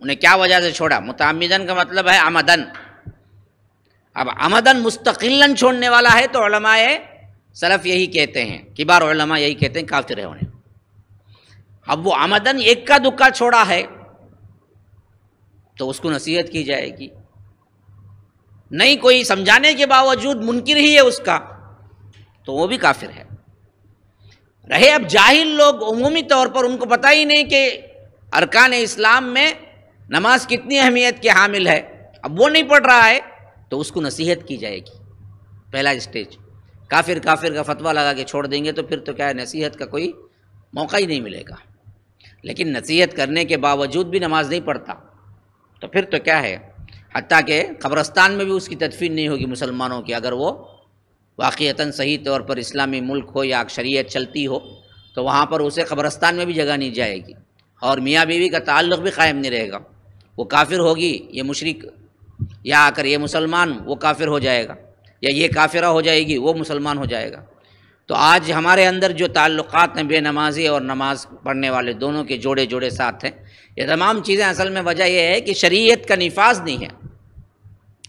उन्हें क्या वजह से छोड़ा मुतमदन का मतलब है आमदन अब आमदन मुस्तकिलन छोड़ने वाला है तो सलफ यही कहते हैं किबार उलमा यही कहते हैं काफिर है उन्हें अब वो आमदन एक का दुक्का छोड़ा है तो उसको नसीहत की जाएगी नहीं कोई समझाने के बावजूद मुनकिर ही है उसका तो वो भी काफिर है रहे अब जाहिल लोग उमूमी तौर पर उनको पता ही नहीं कि अरकान इस्लाम में नमाज कितनी अहमियत के हामिल है अब वो नहीं पढ़ रहा है तो उसको नसीहत की जाएगी पहला स्टेज काफिर काफिर का फतवा लगा के छोड़ देंगे तो फिर तो क्या है नसीहत का कोई मौका ही नहीं मिलेगा लेकिन नसीहत करने के बावजूद भी नमाज़ नहीं पढ़ता तो फिर तो क्या है हती के कब्रस्तान में भी उसकी तदफीन नहीं होगी मुसलमानों की अगर वो वाक़ता सही तौर पर इस्लामी मुल्क हो या अक्शरीत चलती हो तो वहाँ पर उसे कब्रस्तान में भी जगह नहीं जाएगी और मियाँ बीवी का ताल्लुक़ भी कायम नहीं रहेगा वो काफिर होगी ये मुशरक या आकर ये मुसलमान वो काफिर हो जाएगा या ये काफिरा हो जाएगी वो मुसलमान हो जाएगा तो आज हमारे अंदर जो ताल्लुक़ हैं बेनमाजी और नमाज पढ़ने वाले दोनों के जोड़े जोड़े साथ हैं ये तमाम चीज़ें असल में वजह यह है कि शरीयत का निफाज नहीं है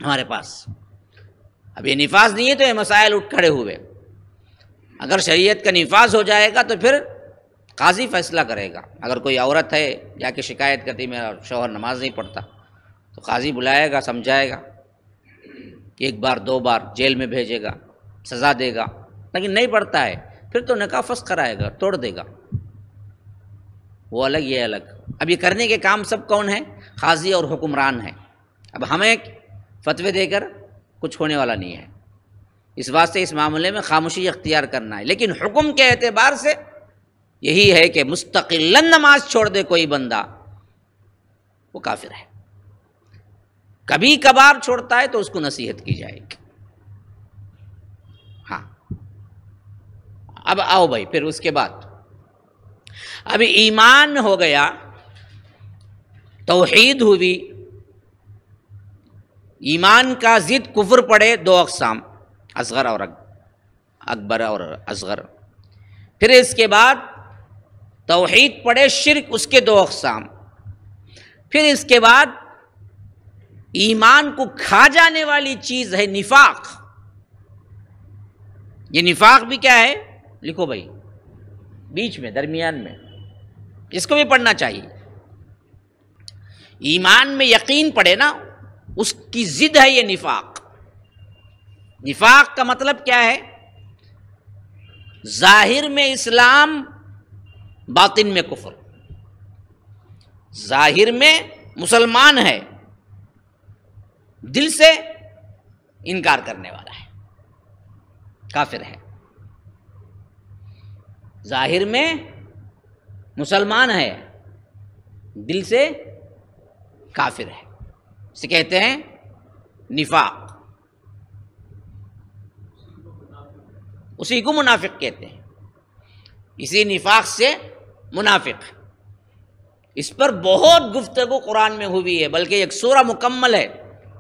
हमारे पास अब ये निफाज नहीं है तो ये मसाइल उठ खड़े हुए अगर शरीयत का निफाज हो जाएगा तो फिर काजी फैसला करेगा अगर कोई औरत है जाके शिकायत करती मेरा शोहर नमाज नहीं पढ़ता तो काजी बुलाएगा समझाएगा एक बार दो बार जेल में भेजेगा सज़ा देगा लेकिन नहीं पड़ता है फिर तो नकाफस कराएगा तोड़ देगा वो अलग ये अलग अब ये करने के काम सब कौन है खाजी और हुक्मरान है अब हमें फतवे देकर कुछ होने वाला नहीं है इस वास्ते इस मामले में खामोशी अख्तियार करना है लेकिन हुक्म के एतबार से यही है कि मुस्तकिल नमाज छोड़ दे कोई बंदा वो काफिर है कभी कभार छोड़ता है तो उसको नसीहत की जाएगी हाँ अब आओ भाई फिर उसके बाद अब ईमान हो गया तोहीद हुई ईमान का जिद कुफर पड़े दो अकसाम असगर और अकबर और असगर फिर इसके बाद तोहीद पड़े शिरक उसके दो अकसाम फिर इसके बाद ईमान को खा जाने वाली चीज है निफाक ये निफाक भी क्या है लिखो भाई बीच में दरमियान में इसको भी पढ़ना चाहिए ईमान में यकीन पड़े ना उसकी जिद है ये निफाक निफाक का मतलब क्या है जाहिर में इस्लाम बातिन में कुफर जाहिर में मुसलमान है दिल से इनकार करने वाला है काफिर है जाहिर में मुसलमान है दिल से काफिर है इसे कहते हैं निफाक उसी को मुनाफिक कहते हैं इसी निफाक से मुनाफिक इस पर बहुत गुफ्तगु कुरान में हुई है बल्कि एक सूरा मुकम्मल है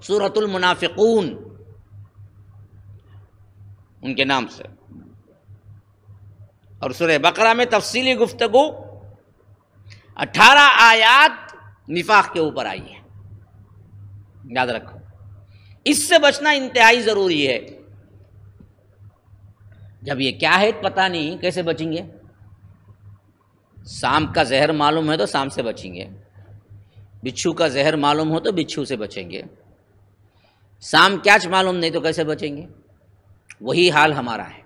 मुनाफिकून उनके नाम से और सुरह बकरा में तफसीली गुफ्तु अठारह आयात निफाक के ऊपर आई है याद रखो इससे बचना इंतहाई ज़रूरी है जब ये क्या है पता नहीं कैसे बचेंगे सांप का जहर मालूम है तो सांप से बचेंगे बिच्छू का जहर मालूम हो तो बिच्छू से बचेंगे शाम क्या मालूम नहीं तो कैसे बचेंगे वही हाल हमारा है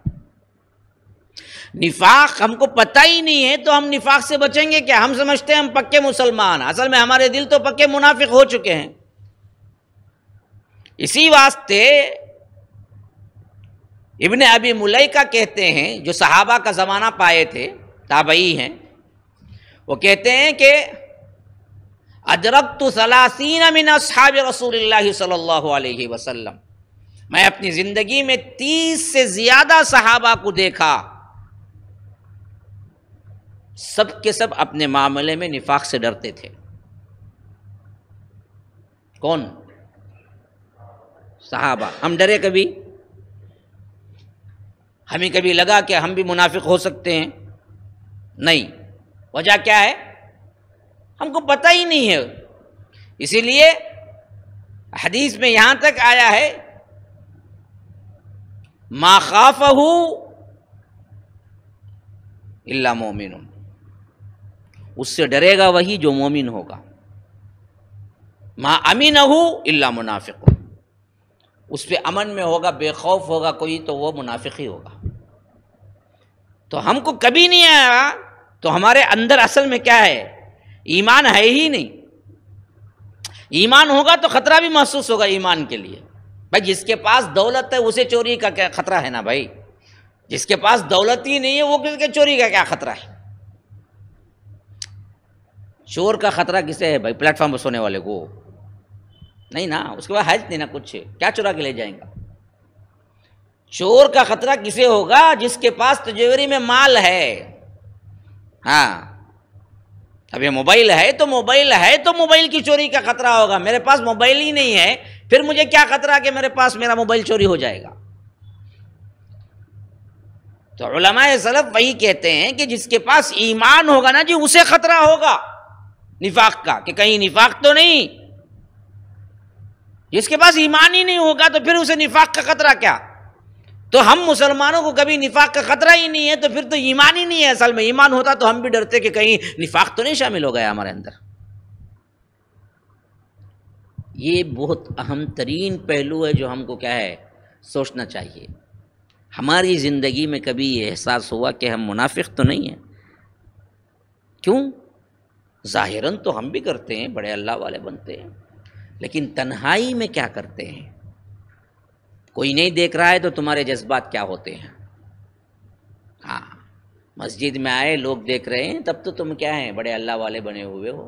निफाक हमको पता ही नहीं है तो हम निफाक से बचेंगे क्या हम समझते हैं हम पक्के मुसलमान असल में हमारे दिल तो पक्के मुनाफिक हो चुके हैं इसी वास्ते इबन अबी मुलैका कहते हैं जो सहाबा का ज़माना पाए थे ताबई हैं वो कहते हैं कि अजरक तो सलासीन मिन रसूल सल्लल्लाहु वसल्लम मैं अपनी ज़िंदगी में तीस से ज़्यादा सहाबा को देखा सब के सब अपने मामले में निफाक से डरते थे कौन सहाबा हम डरे कभी हमें कभी लगा कि हम भी मुनाफिक हो सकते हैं नहीं वजह क्या है हमको पता ही नहीं है इसीलिए हदीस में यहाँ तक आया है मा खाफ इल्ला मोमिन उससे डरेगा वही जो मोमिन होगा माँ अमीन हो इल्ला मुनाफिक उस पर अमन में होगा बेखौफ होगा कोई तो वो मुनाफिक ही होगा तो हमको कभी नहीं आया तो हमारे अंदर असल में क्या है ईमान है ही नहीं ईमान होगा तो खतरा भी महसूस होगा ईमान के लिए भाई जिसके पास दौलत है उसे चोरी का क्या खतरा है ना भाई जिसके पास दौलत ही नहीं है वो किसके चोरी का क्या खतरा है चोर का खतरा किसे है भाई प्लेटफॉर्म पर सोने वाले को नहीं ना उसके बाद हैज नहीं ना कुछ क्या चुरा के ले जाएगा चोर का खतरा किसे होगा जिसके पास तिजोरी में माल है हाँ अब ये मोबाइल है तो मोबाइल है तो मोबाइल की चोरी का खतरा होगा मेरे पास मोबाइल ही नहीं है फिर मुझे क्या खतरा कि मेरे पास मेरा मोबाइल चोरी हो जाएगा तो सलफ वही कहते हैं कि जिसके पास ईमान होगा ना जी उसे खतरा होगा निफाक का कि कहीं निफाक तो नहीं जिसके पास ईमान ही नहीं होगा तो फिर उसे निफाक का खतरा क्या तो हम मुसलमानों को कभी निफाक का खतरा ही नहीं है तो फिर तो ईमान ही नहीं है असल में ईमान होता तो हम भी डरते कि कहीं निफाक तो नहीं शामिल हो गया हमारे अंदर ये बहुत अहम तरीन पहलू है जो हमको क्या है सोचना चाहिए हमारी ज़िंदगी में कभी ये एहसास हुआ कि हम मुनाफिक तो नहीं हैं क्यों ज़ाहिरन तो हम भी करते हैं बड़े अल्लाह वाले बनते हैं लेकिन तन्हाई में क्या करते हैं कोई नहीं देख रहा है तो तुम्हारे जज्बात क्या होते हैं हाँ मस्जिद में आए लोग देख रहे हैं तब तो तुम क्या हैं बड़े अल्लाह वाले बने हुए हो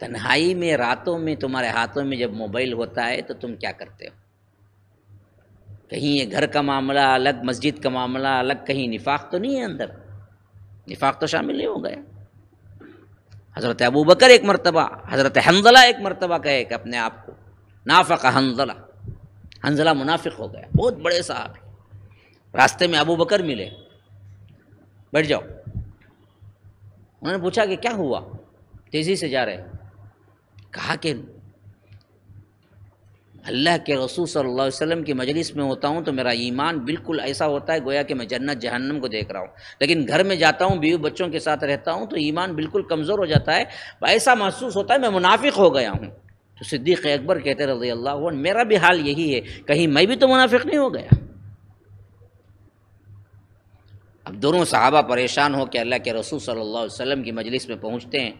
तन्हाई में रातों में तुम्हारे हाथों में जब मोबाइल होता है तो तुम क्या करते हो कहीं ये घर का मामला अलग मस्जिद का मामला अलग कहीं निफाक तो नहीं है अंदर निफाक तो शामिल नहीं हो गया हज़रत अबू बकर एक मरतबा हज़रत हमजला एक मरतबा कहे कि अपने आप को नाफक हंजला हंजला मुनाफिक हो गया बहुत बड़े साहब रास्ते में अबू बकर मिले बैठ जाओ उन्होंने पूछा कि क्या हुआ तेज़ी से जा रहे कहा कि अल्लाह के रसूल सल्लल्लाहु अलैहि वसल्लम की मजलिस में होता हूँ तो मेरा ईमान बिल्कुल ऐसा होता है गोया कि मैं जन्नत जहन्नम को देख रहा हूँ लेकिन घर में जाता हूँ बीवी बच्चों के साथ रहता हूँ तो ईमान बिल्कुल कमज़ोर हो जाता है ऐसा महसूस होता है मैं मुनाफिक हो गया हूँ तो सिद्दीक़ अकबर कहते रजी अल्लाह मेरा भी हाल यही है कहीं मैं भी तो मुनाफिक नहीं हो गया अब दोनों साहबा परेशान हो के अल्लाह के रसूल सल्लल्लाहु अलैहि वसल्लम की मजलिस में पहुँचते हैं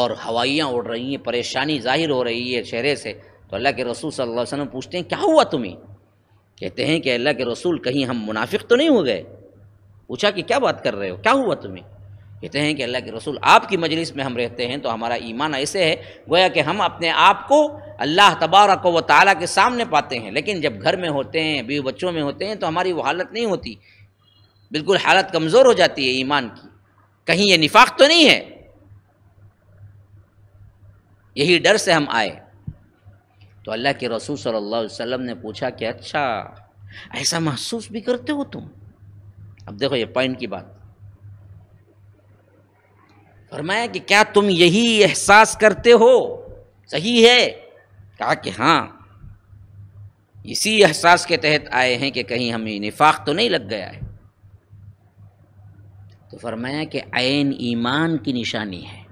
और हवाइयाँ उड़ रही हैं परेशानी जाहिर हो रही है चेहरे से तो अल्लाह के रसूल सल्लल्लाहु अलैहि वसल्लम पूछते हैं क्या हुआ तुम्हें कहते हैं कि अल्लाह के रसूल कहीं हम मुनाफिक तो नहीं हो गए पूछा कि क्या बात कर रहे हो क्या हुआ तुम्हें कहते हैं कि अल्लाह के रसूल आपकी मजलिस में हम रहते हैं तो हमारा ईमान ऐसे है गोया कि हम अपने आप को अल्लाह तबारक व ताली के सामने पाते हैं लेकिन जब घर में होते हैं बीवी बच्चों में होते हैं तो हमारी वो हालत नहीं होती बिल्कुल हालत कमज़ोर हो जाती है ईमान की कहीं ये निफाक तो नहीं है यही डर से हम आए तो अल्लाह के रसूल सल्लल्लाहु अलैहि वसल्लम ने पूछा कि अच्छा ऐसा महसूस भी करते हो तुम अब देखो ये पॉइंट की बात फरमाया कि क्या तुम यही एहसास करते हो सही है कहा कि हाँ इसी एहसास के तहत आए हैं कि कहीं हमें निफाक तो नहीं लग गया है तो फरमाया कि आयन ईमान की निशानी है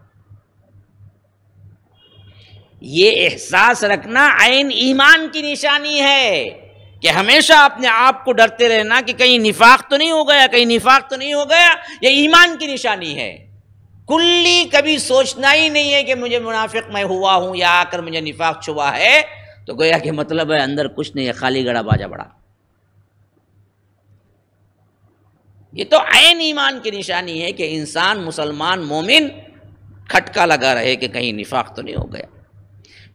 ये एहसास रखना आयन ईमान की निशानी है कि हमेशा अपने आप को डरते रहना कि कहीं निफाक तो नहीं हो गया कहीं निफाक तो नहीं हो गया ये ईमान की निशानी है कुल्ली कभी सोचना ही नहीं है कि मुझे मुनाफिक मैं हुआ हूँ या आकर मुझे निफाक छुआ है तो गोया कि मतलब है अंदर कुछ नहीं है खाली गड़ा बाजा बड़ा ये तो आयन ईमान की निशानी है कि इंसान मुसलमान मोमिन खटका लगा रहे कि कहीं निफाक तो नहीं हो गया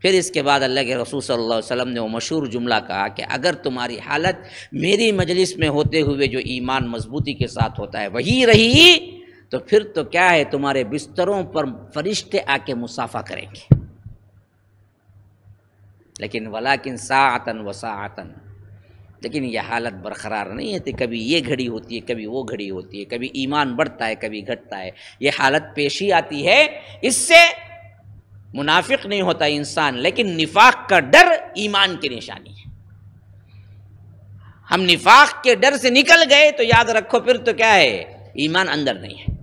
फिर इसके बाद अल्लाह के रसूल सल्लल्लाहु अलैहि वसल्लम ने वो मशहूर जुमला कहा कि अगर तुम्हारी हालत मेरी मजलिस में होते हुए जो ईमान मजबूती के साथ होता है वही रही तो फिर तो क्या है तुम्हारे बिस्तरों पर फरिश्ते आके मुसाफा करेंगे लेकिन वलाकिन सातन व सातन लेकिन यह हालत बरकरार नहीं है कभी ये घड़ी होती है कभी वो घड़ी होती है कभी ईमान बढ़ता है कभी घटता है ये हालत पेशी आती है इससे मुनाफिक नहीं होता इंसान लेकिन निफाक का डर ईमान की निशानी है हम निफाक के डर से निकल गए तो याद रखो फिर तो क्या है ईमान अंदर नहीं है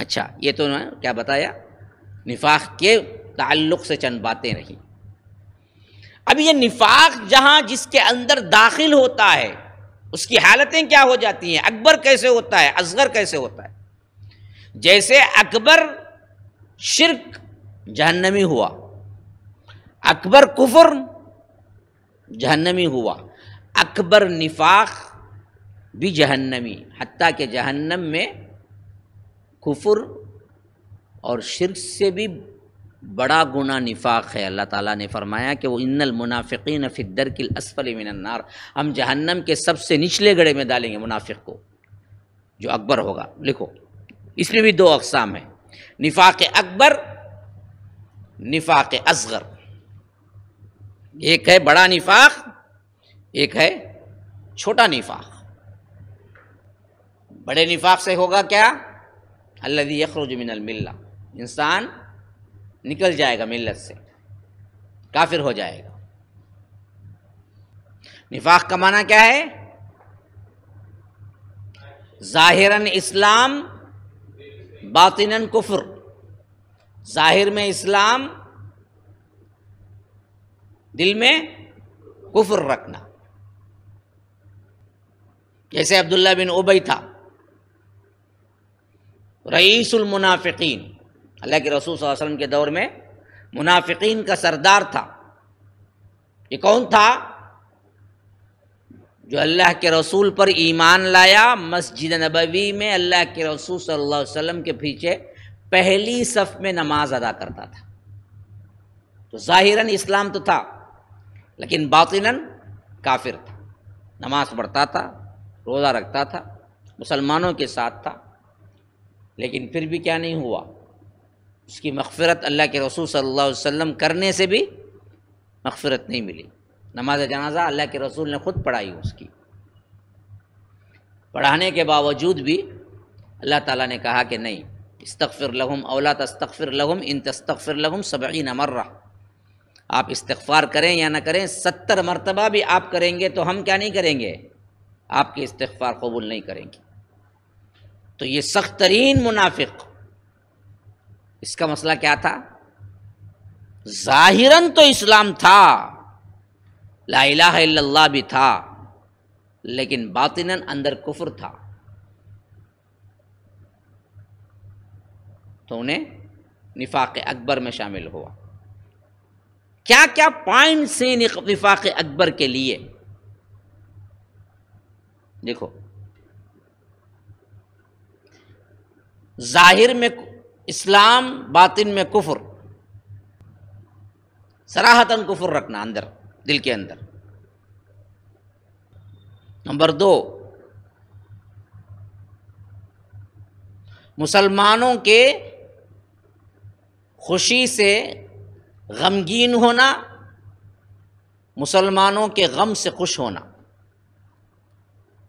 अच्छा ये तो ना क्या बताया निफाक के ताल्लुक से चंद बातें रही अब ये निफाक जहाँ जिसके अंदर दाखिल होता है उसकी हालतें क्या हो जाती हैं अकबर कैसे होता है असगर कैसे होता है जैसे अकबर शिरक जहन्नमी हुआ अकबर कुफर जहन्नमी हुआ अकबर निफाक भी जहन्नमी हती के जहन्नम में कुफुर और शिरक से भी बड़ा गुना निफाक है अल्लाह ताला ने फरमाया कि वो इन्नल मुनाफिकीन फिद्दर किल असफल मिनन्नार हम जहन्नम के सबसे निचले गड़े में डालेंगे मुनाफिक को जो अकबर होगा लिखो इसमें भी दो अकसाम हैं निफाक अकबर निफाक असगर एक है बड़ा निफाक एक है छोटा निफाक बड़े निफाक से होगा क्या अल्लदी यखरुज मिल्ला इंसान निकल जाएगा मिलत से काफिर हो जाएगा निफाक का माना क्या है ज़ाहिरन इस्लाम बातिनन कुफर ज़ाहिर में इस्लाम दिल में कुफर रखना जैसे अब्दुल्ला बिन उबई था रईसुल मुनाफिकीन अल्लाह के रसूल वसल्लम के दौर में मुनाफिकीन का सरदार था ये कौन था जो अल्लाह के रसूल पर ईमान लाया मस्जिद नबवी में अल्लाह के रसूल सल्लल्लाहु अलैहि वसल्लम के पीछे पहली सफ़ में नमाज अदा करता था तो ज़ाहिरन इस्लाम तो था लेकिन बातिनन काफिर था नमाज पढ़ता था रोज़ा रखता था मुसलमानों के साथ था लेकिन फिर भी क्या नहीं हुआ उसकी मफफ़रत अल्लाह के रसूल सल्ला वसम करने से भी मगफ़रत नहीं मिली नमाज जनाजा अल्लाह के रसूल ने ख़ुद पढ़ाई उसकी पढ़ाने के बावजूद भी अल्लाह ताला ने कहा कि नहीं इस्तफ़िर लहम अवला तस्तफ़िर लहम इन तस्तफ़िर लहम सबईन रहा आप इस्तफ़ार करें या ना करें सत्तर मरतबा भी आप करेंगे तो हम क्या नहीं करेंगे आपके इस्तफ़ार कबूल नहीं करेंगे तो ये सख्त तरीन मुनाफिक इसका मसला क्या था जाहिरन तो इस्लाम था लाला भी था लेकिन बातिनन अंदर कुफर था तो उन्हें निफाक अकबर में शामिल हुआ क्या क्या पॉइंट्स हैं निफाक अकबर के लिए देखो ज़ाहिर में इस्लाम बातिन में कुफर सराहतन कुफर रखना अंदर दिल के अंदर नंबर दो मुसलमानों के खुशी से गमगीन होना मुसलमानों के गम से खुश होना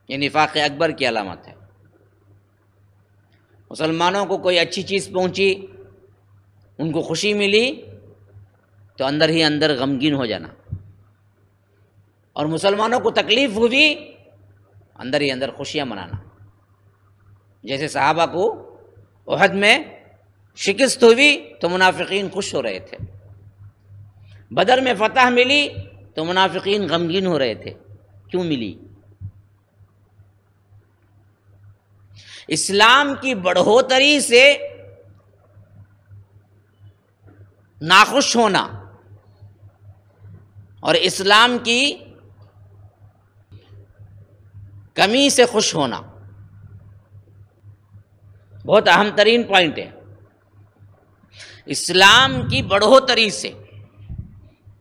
ये निफाक अकबर की अलामत है मुसलमानों को कोई अच्छी चीज़ पहुंची उनको खुशी मिली तो अंदर ही अंदर गमगीन हो जाना और मुसलमानों को तकलीफ हुई अंदर ही अंदर खुशियाँ मनाना जैसे साहबा को वहद में शिकस्त हुई तो मुनाफिकीन खुश हो रहे थे बदर में फतह मिली तो मुनाफिकीन गमगीन हो रहे थे क्यों मिली इस्लाम की बढ़ोतरी से नाखुश होना और इस्लाम की कमी से खुश होना बहुत अहम तरीन पॉइंट है इस्लाम की बढ़ोतरी से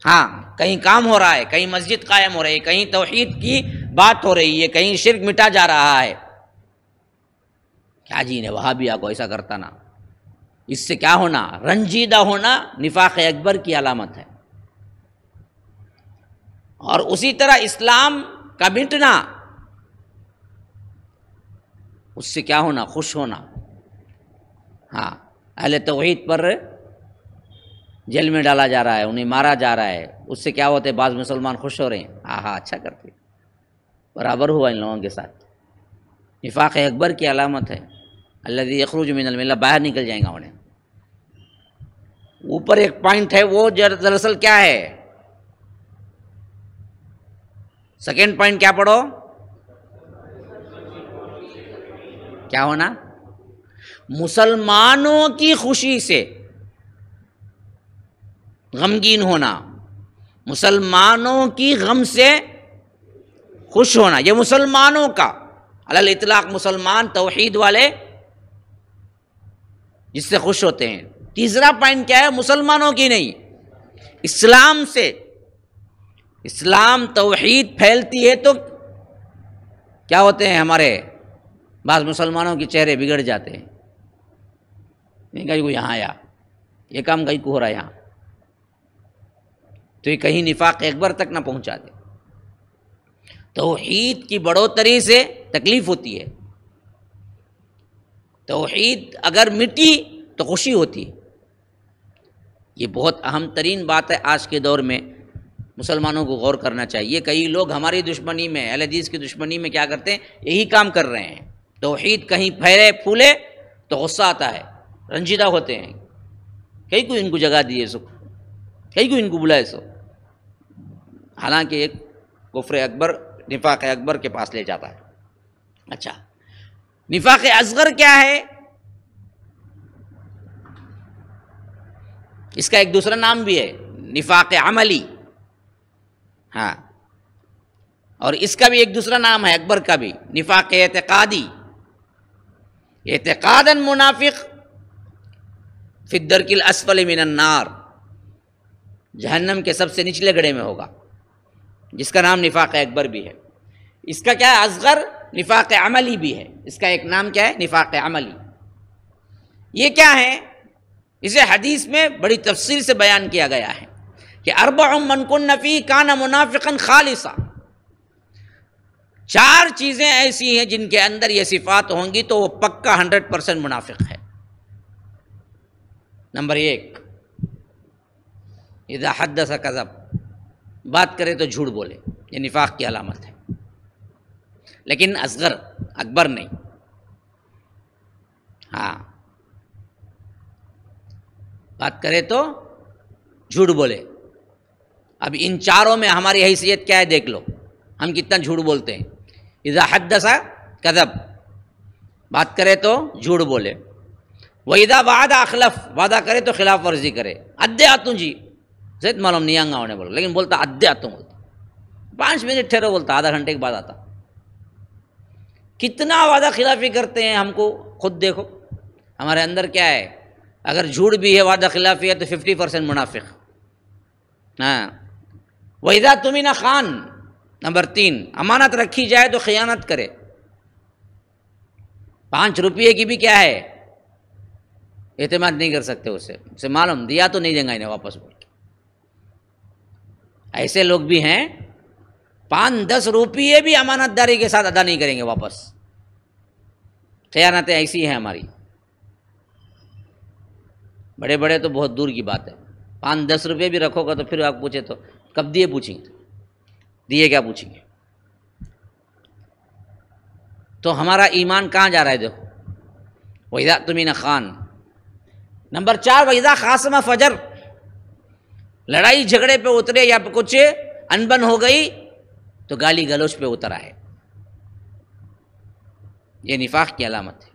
हाँ कहीं काम हो रहा है कहीं मस्जिद कायम हो रही है कहीं तोहहीद की बात हो रही है कहीं शिरक मिटा जा रहा है क्या जी ने भी आपको ऐसा करता ना इससे क्या होना रंजीदा होना निफाक अकबर की अलामत है और उसी तरह इस्लाम का मिटना उससे क्या होना खुश होना हाँ अहले तोहहीद पर जेल में डाला जा रहा है उन्हें मारा जा रहा है उससे क्या होते बाज़ मुसलमान खुश हो रहे हैं हाँ हाँ अच्छा करते बराबर हुआ इन लोगों के साथ निफाक अकबर की अलामत है अल्लाह यखरूज मिनल मिला बाहर निकल जाएगा उन्हें ऊपर एक पॉइंट है वो दरअसल क्या है सेकेंड पॉइंट क्या पढ़ो क्या होना मुसलमानों की खुशी से गमगीन होना मुसलमानों की गम से खुश होना ये मुसलमानों का अल इतलाक मुसलमान तोहहीद वाले जिससे खुश होते हैं तीसरा पॉइंट क्या है मुसलमानों की नहीं इस्लाम से इस्लाम तोहहीद फैलती है तो क्या होते हैं हमारे बाद मुसलमानों के चेहरे बिगड़ जाते हैं कहीं को यहाँ आया ये काम कहीं को हो रहा है यहाँ तो ये कहीं निफाक अकबर तक ना पहुँचा दे तो ईद की बढ़ोतरी से तकलीफ़ होती है तोहद अगर मिटी तो खुशी होती ये बहुत अहम तरीन बात है आज के दौर में मुसलमानों को गौर करना चाहिए कई लोग हमारी दुश्मनी में अलहदीज़ की दुश्मनी में क्या करते हैं यही काम कर रहे हैं तोहद कहीं फैले फूले तो गुस्सा आता है रंजीदा होते हैं कई को इनको जगह दिए सो कई को इनको बुलाए सो हालांकि एक गफ्र अकबर निफाक अकबर के पास ले जाता है अच्छा निफाक असगर क्या है इसका एक दूसरा नाम भी है निफाक अमली हाँ और इसका भी एक दूसरा नाम है अकबर का भी निफाक एतकादी एतकादन मुनाफिक फिदरकिल असफल मिनन्नार जहन्नम के सबसे निचले गड़े में होगा जिसका नाम निफाक अकबर भी है इसका क्या है असगर निफाक अमली भी है इसका एक नाम क्या है निफाक अमली ये क्या है इसे हदीस में बड़ी तफसील से बयान किया गया है कि अरब मनकुन नफ़ी काना मुनाफिकन खालिसा चार चीज़ें ऐसी हैं जिनके अंदर ये सिफात होंगी तो वो पक्का हंड्रेड परसेंट मुनाफिक है नंबर एक इदा हद सा कज़ब बात करें तो झूठ बोले ये निफाक की अलामत है लेकिन असगर अकबर नहीं हाँ बात करें तो झूठ बोले अब इन चारों में हमारी हैसियत क्या है देख लो हम कितना झूठ बोलते हैं हद हदसा कदब बात करे तो झूठ बोले वहीदा वादा अखलफ वादा करे तो खिलाफ वर्जी करे अद्दे आतू जी जैद मालूम आंगा उन्हें बोलो लेकिन बोलता अद्दे आतू बोलता पाँच मिनट ठहरो बोलता आधा घंटे के बाद आता कितना वादा खिलाफी करते हैं हमको खुद देखो हमारे अंदर क्या है अगर झूठ भी है वादा खिलाफी है तो फिफ्टी परसेंट मुनाफिक हाँ वहीदा तुमिना खान नंबर तीन अमानत रखी जाए तो खयानत करे पाँच रुपये की भी क्या है अहतमाद नहीं कर सकते उसे उसे मालूम दिया तो नहीं देंगे इन्हें वापस बोल ऐसे लोग भी हैं पाँच दस रुपये भी अमानतदारी के साथ अदा नहीं करेंगे वापस खयानतें ऐसी हैं हमारी बड़े बड़े तो बहुत दूर की बात है पाँच दस रुपये भी रखोगे तो फिर आप पूछे तो कब दिए पूछेंगे दिए क्या पूछेंगे तो हमारा ईमान कहाँ जा रहा है देखो वहीदा तुमीना खान नंबर चार वहीदा खासमा फजर लड़ाई झगड़े पे उतरे या कुछ अनबन हो गई तो गाली गलोच पे उतरा है ये निफाक की अलामत है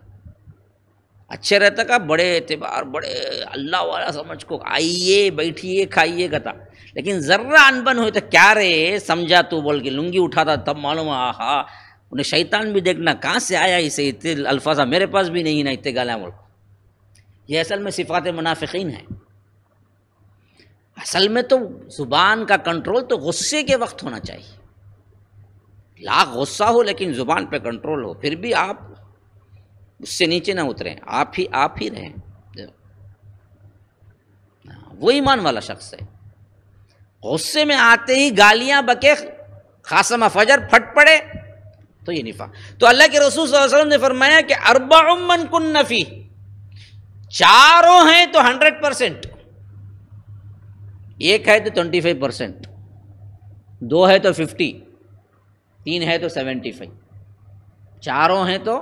अच्छे रहता का बड़े एतबार बड़े अल्लाह वाला समझ को आइए बैठिए खाइए गता लेकिन ज़र्रा अनबन हो तो क्या रे समझा तू बोल के लुंगी उठाता तब मालूम आहा उन्हें शैतान भी देखना कहाँ से आया इसे इतने अल्फाजा मेरे पास भी नहीं ना इतने गाला मुल्क ये असल में सिफात मुनाफिकीन है असल में तो ज़ुबान का कंट्रोल तो गुस्से के वक्त होना चाहिए लाख गुस्सा हो लेकिन ज़ुबान पे कंट्रोल हो फिर भी आप उससे नीचे ना उतरें आप ही आप ही रहें वो ईमान वाला शख्स है गुस्से में आते ही गालियां बके खासमा फजर फट पड़े तो ये निफा तो अल्लाह के रसूल वसल्लम ने फरमाया कि अरबा उमन कुन नफी चारों हैं तो हंड्रेड परसेंट एक है तो ट्वेंटी फाइव परसेंट दो है तो फिफ्टी तीन है तो सेवेंटी फाइव चारों हैं तो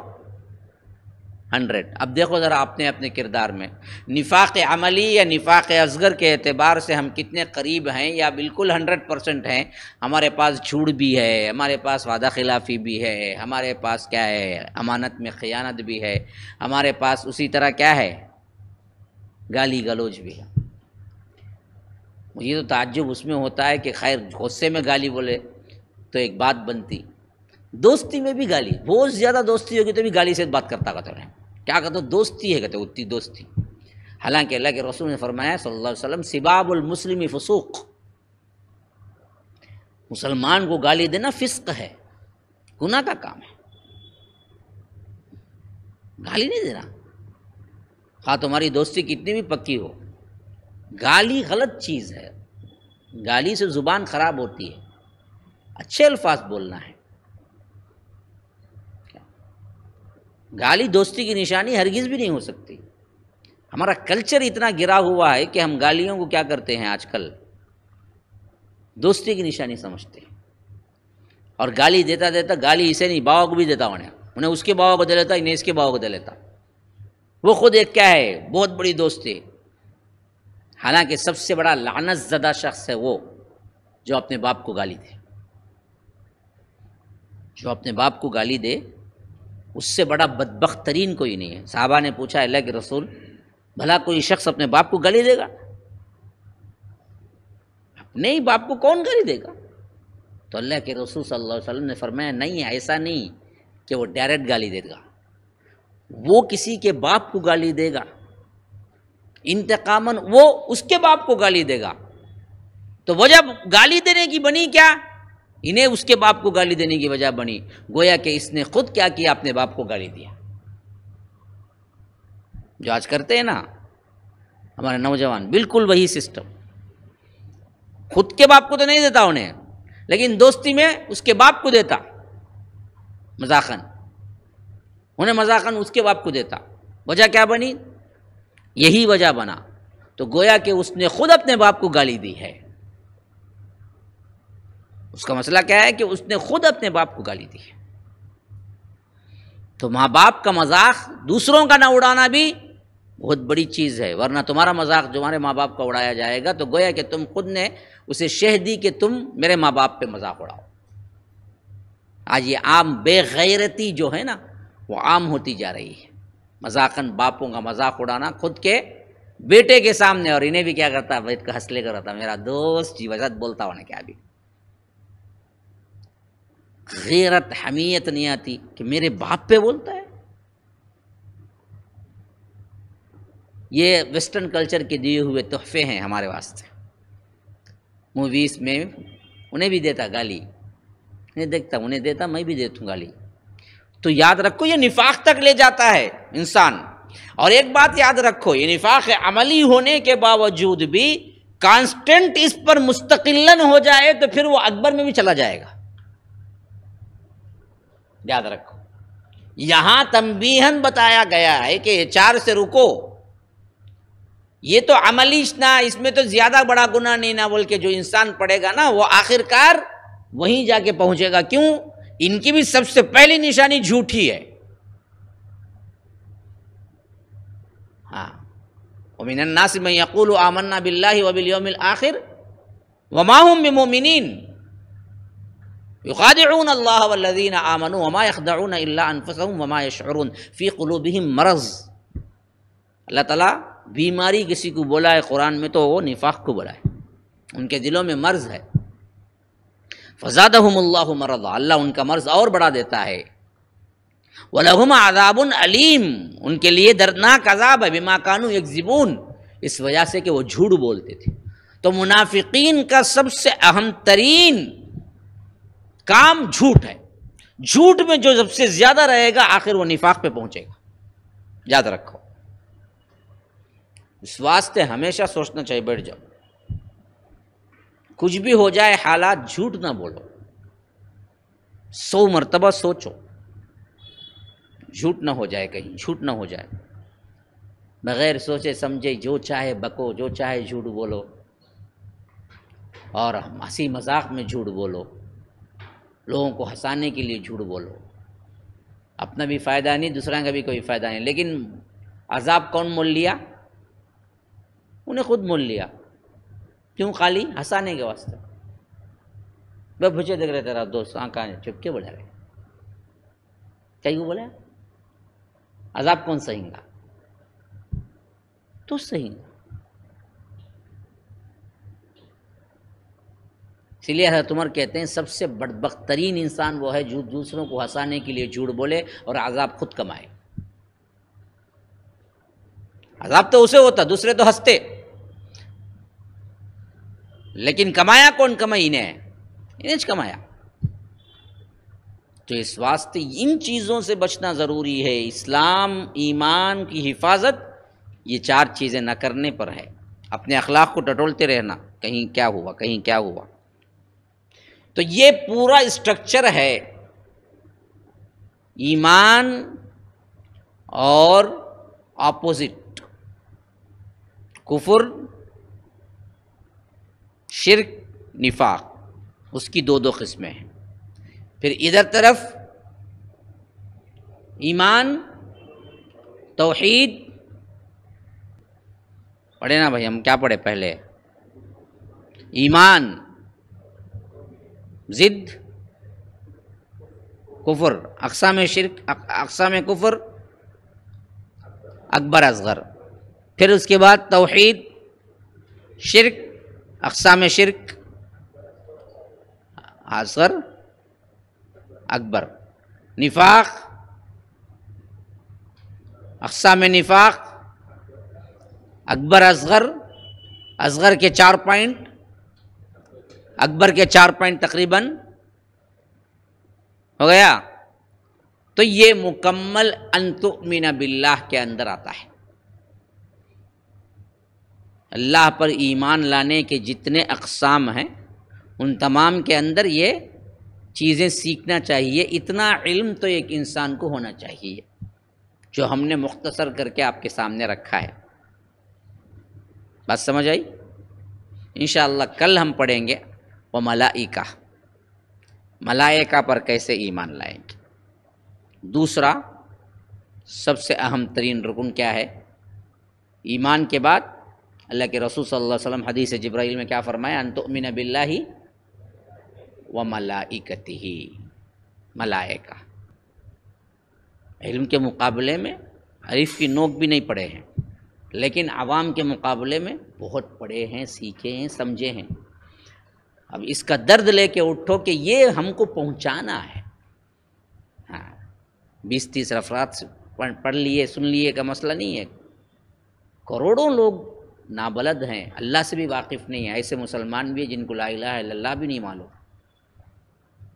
हंड्रेड अब देखो ज़रा अपने अपने किरदार में निफाक अमली या निफाक असगर के अतबार से हम कितने करीब हैं या बिल्कुल हंड्रेड परसेंट हैं हमारे पास झूठ भी है हमारे पास वादा खिलाफ़ी भी है हमारे पास क्या है अमानत में ख़यानत भी है हमारे पास उसी तरह क्या है गाली गलोज भी है मुझे तो ताज्जुब उसमें होता है कि खैर गुस्से में गाली बोले तो एक बात बनती दोस्ती में भी गाली बहुत ज़्यादा दोस्ती होगी तो भी गाली से बात करता कहते रहे क्या कहते हो दोस्ती है कहते उतनी दोस्ती हालांकि अल्लाह के रसूल ने फरमाया सल्लल्लाहु अलैहि वसल्लम सिबाबुल मुस्लिम फसूक मुसलमान को गाली देना फिस्क है गुना का काम है गाली नहीं देना हाँ तुम्हारी दोस्ती कितनी भी पक्की हो गाली गलत चीज़ है गाली से ज़ुबान ख़राब होती है अच्छे अल्फाज बोलना है गाली दोस्ती की निशानी हरगिज़ भी नहीं हो सकती हमारा कल्चर इतना गिरा हुआ है कि हम गालियों को क्या करते हैं आजकल दोस्ती की निशानी समझते हैं और गाली देता देता गाली इसे नहीं बाबा को भी देता उन्हें उन्हें उसके बाबा को दे लेता इन्हें इसके बाबा को दे लेता वो खुद एक क्या है बहुत बड़ी दोस्ती हालांकि सबसे बड़ा लानत ज़दा शख्स है वो जो अपने बाप को गाली दे जो अपने बाप को गाली दे उससे बड़ा बदबक तरीन कोई नहीं है साहबा ने पूछा अल्लाह के रसूल भला कोई शख्स अपने बाप को गाली देगा अपने ही बाप को कौन गाली देगा तो अल्लाह के रसूल सल्लल्लाहु अलैहि वसल्लम ने फरमाया नहीं है ऐसा नहीं कि वो डायरेक्ट गाली देगा वो किसी के बाप को गाली देगा इंतकामन वो उसके बाप को गाली देगा तो वजह गाली देने की बनी क्या इन्हें उसके बाप को गाली देने की वजह बनी गोया कि इसने खुद क्या किया अपने बाप को गाली दिया जो आज करते हैं ना हमारे नौजवान बिल्कुल वही सिस्टम खुद के बाप को तो नहीं देता उन्हें लेकिन दोस्ती में उसके बाप को देता मजाकन उन्हें मजाकन उसके बाप को देता वजह क्या बनी यही वजह बना तो गोया कि उसने खुद अपने बाप को गाली दी है उसका मसला क्या है कि उसने खुद अपने बाप को गाली दी है तो माँ बाप का मजाक दूसरों का ना उड़ाना भी बहुत बड़ी चीज़ है वरना तुम्हारा मजाक तुम्हारे माँ बाप का उड़ाया जाएगा तो गोया कि तुम खुद ने उसे शह दी कि तुम मेरे माँ बाप पे मजाक उड़ाओ आज ये आम बेगैरती जो है ना वो आम होती जा रही है मजाकन बापों का मजाक उड़ाना खुद के बेटे के सामने और इन्हें भी क्या करता है बैठ कर हंस लेकर रहता मेरा दोस्त जी वजह बोलता होने क्या अभी गैरत हमीयत नहीं आती कि मेरे बाप पे बोलता है ये वेस्टर्न कल्चर के दिए हुए तोहफे हैं हमारे वास्ते मूवीज़ में उन्हें भी देता गाली उन्हें देखता उन्हें देता मैं भी देता गाली तो याद रखो ये निफाक तक ले जाता है इंसान और एक बात याद रखो ये निफाक अमली होने के बावजूद भी कांस्टेंट इस पर मुस्तकिलन हो जाए तो फिर वो अकबर में भी चला जाएगा याद रखो यहां तंबीहन बताया गया है कि चार से रुको ये तो अमलिश ना इसमें तो ज्यादा बड़ा गुना नहीं ना बोल के जो इंसान पड़ेगा ना वो आखिरकार वहीं जाके पहुंचेगा क्यों इनकी भी सबसे पहली निशानी झूठी है हाँ वमिनन्नास यकूल आमन्ना बिल्ला आखिर वमाहमिन युखादून अल्लाह वल्लिन आमन वमा यखदाउन अनफसम वमा यशरून फ़ी क़लूबहम मरज़ अल्लाह ताला बीमारी किसी को बोला है कुरान में तो वो निफाक को बोला है उनके दिलों में मर्ज़ है फ़जादहम्ला मरद अल्लाह उनका मर्ज़ और बढ़ा देता है वलहम आदाबन अलीम उनके लिए दर्दनाक अजाब है बिमा कानू यकजिबून इस वजह से कि वो झूठ बोलते थे तो मुनाफिकीन का सबसे अहम तरीन काम झूठ है झूठ में जो सबसे ज्यादा रहेगा आखिर वो निफाक पे पहुंचेगा याद रखो स्वास्थ्य हमेशा सोचना चाहिए बैठ जाओ कुछ भी हो जाए हालात झूठ ना बोलो सौ मरतबा सोचो झूठ ना हो जाए कहीं झूठ ना हो जाए बगैर सोचे समझे जो चाहे बको जो चाहे झूठ बोलो और हंसी मजाक में झूठ बोलो लोगों को हंसाने के लिए झूठ बोलो अपना भी फ़ायदा नहीं दूसरा का भी कोई फ़ायदा नहीं लेकिन अजाब कौन मोल लिया उन्हें खुद मोल लिया क्यों खाली हंसाने के वास्ते वह भूचे देख रहे तेरा दोस्त आँखा चुपके बोला रहे क्या क्यों बोला अजाब कौन सहेंगा तो सहेंगा इसलिए हजरत उमर कहते हैं सबसे बदबख्तरीन इंसान वो है जो दूसरों को हंसाने के लिए झूठ बोले और आज़ाब खुद कमाए अजाब तो उसे होता दूसरे तो हंसते लेकिन कमाया कौन कमाई इन्हें इन्हें कमाया तो इस वास्ते इन चीज़ों से बचना ज़रूरी है इस्लाम ईमान की हिफाजत ये चार चीज़ें न करने पर है अपने अखलाक को टटोलते रहना कहीं क्या हुआ कहीं क्या हुआ तो ये पूरा स्ट्रक्चर है ईमान और ऑपोजिट कुफुर शिरक निफाक उसकी दो दो किस्में हैं फिर इधर तरफ ईमान तोहीद पढ़े ना भाई हम क्या पढ़े पहले ईमान ज़िद कुफर अकसाम शिरक अकसाम कुफर अकबर असगर फिर उसके बाद तोहद शिरक अकसाम शिरक असगर अकबर निफाक अकसाम निफाक अकबर असगर असगर के चार पॉइंट अकबर के चार पॉइंट तकरीबन हो गया तो ये मुकम्मल मीना बिल्लाह के अंदर आता है अल्लाह पर ईमान लाने के जितने अकसाम हैं उन तमाम के अंदर ये चीज़ें सीखना चाहिए इतना इल्म तो एक इंसान को होना चाहिए जो हमने मुख्तसर करके आपके सामने रखा है बात समझ आई इन कल हम पढ़ेंगे व मलाइका मलाइका पर कैसे ईमान लाएंगे दूसरा सबसे अहम तरीन रुकन क्या है ईमान के बाद अल्लाह के रसूल सल्लल्लाहु अलैहि वसल्लम हदीस जब्राइल में क्या फ़रमाया अनतमिन बिल्ला व मलाइकत ही मलाइका इल्म के मुकाबले में हरीफ़ की नोक भी नहीं पड़े हैं लेकिन आवाम के मुकाबले में बहुत पढ़े हैं सीखे हैं समझे हैं अब इसका दर्द लेके उठो कि ये हमको पहुंचाना है हाँ बीस तीस अफराद पढ़ पढ़ लिए सुन लिए का मसला नहीं है करोड़ों लोग नाबलद हैं अल्लाह से भी वाकिफ़ नहीं है ऐसे मुसलमान भी हैं जिनको ला अल्लाह भी नहीं मालूम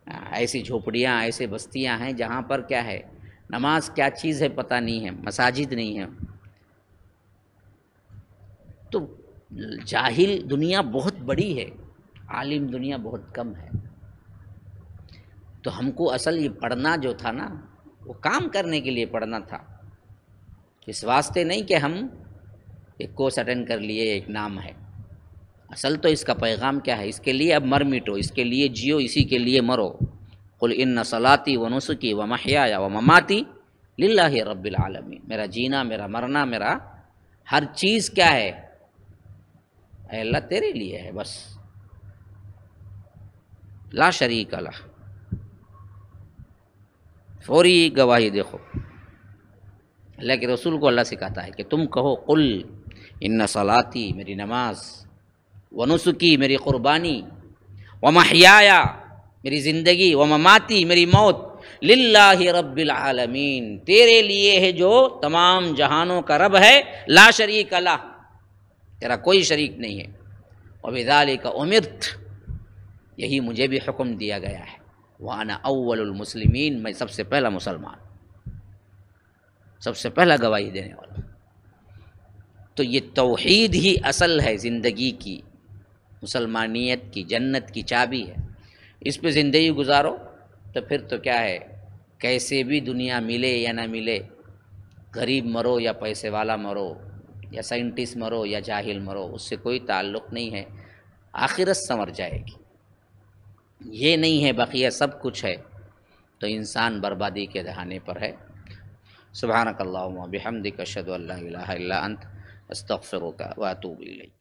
हाँ, ऐसी झोपड़ियाँ ऐसे बस्तियाँ हैं जहाँ पर क्या है नमाज क्या चीज़ है पता नहीं है मसाजिद नहीं है तो जाहिल दुनिया बहुत बड़ी है आलिम दुनिया बहुत कम है तो हमको असल ये पढ़ना जो था ना वो काम करने के लिए पढ़ना था इस वास्ते नहीं कि हम एक कोर्स अटेंड कर लिए एक नाम है असल तो इसका पैगाम क्या है इसके लिए अब मर मिटो इसके लिए जियो इसी के लिए मरो कुल इन सलाती व नसुकी व महया व ममाती ला रबालमी मेरा जीना मेरा मरना मेरा हर चीज़ क्या है अल्लाह तेरे लिए है बस ला शरीक अला फौरी गवाही देखो अल्लाह के रसूल को अल्लाह सिखाता है कि तुम कहो कुल इन सलाती मेरी नमाज वनुसुकी मेरी क़ुरबानी व महयाया मेरी ज़िंदगी व ममाती मेरी मौत लिल्ला रबालमीन तेरे लिए है जो तमाम जहानों का रब है ला शरीक अला तेरा कोई शरीक नहीं है और का उमिर्त यही मुझे भी हुक्म दिया गया है वाना अव्वलमसलमिन मैं सबसे पहला मुसलमान सबसे पहला गवाही देने वाला तो ये तोहद ही असल है ज़िंदगी की मुसलमानियत की जन्नत की चाबी है इस पे ज़िंदगी गुजारो तो फिर तो क्या है कैसे भी दुनिया मिले या ना मिले गरीब मरो या पैसे वाला मरो या साइंटिस्ट मरो या जाहिल मरो उससे कोई ताल्लुक़ नहीं है आखिरत संवर जाएगी ये नहीं है बकिया सब कुछ है तो इंसान बर्बादी के दहाने पर है सुबहानक बिहमद कशद अल्लाह अंत अस्तफ़िर का वातूबिल्ली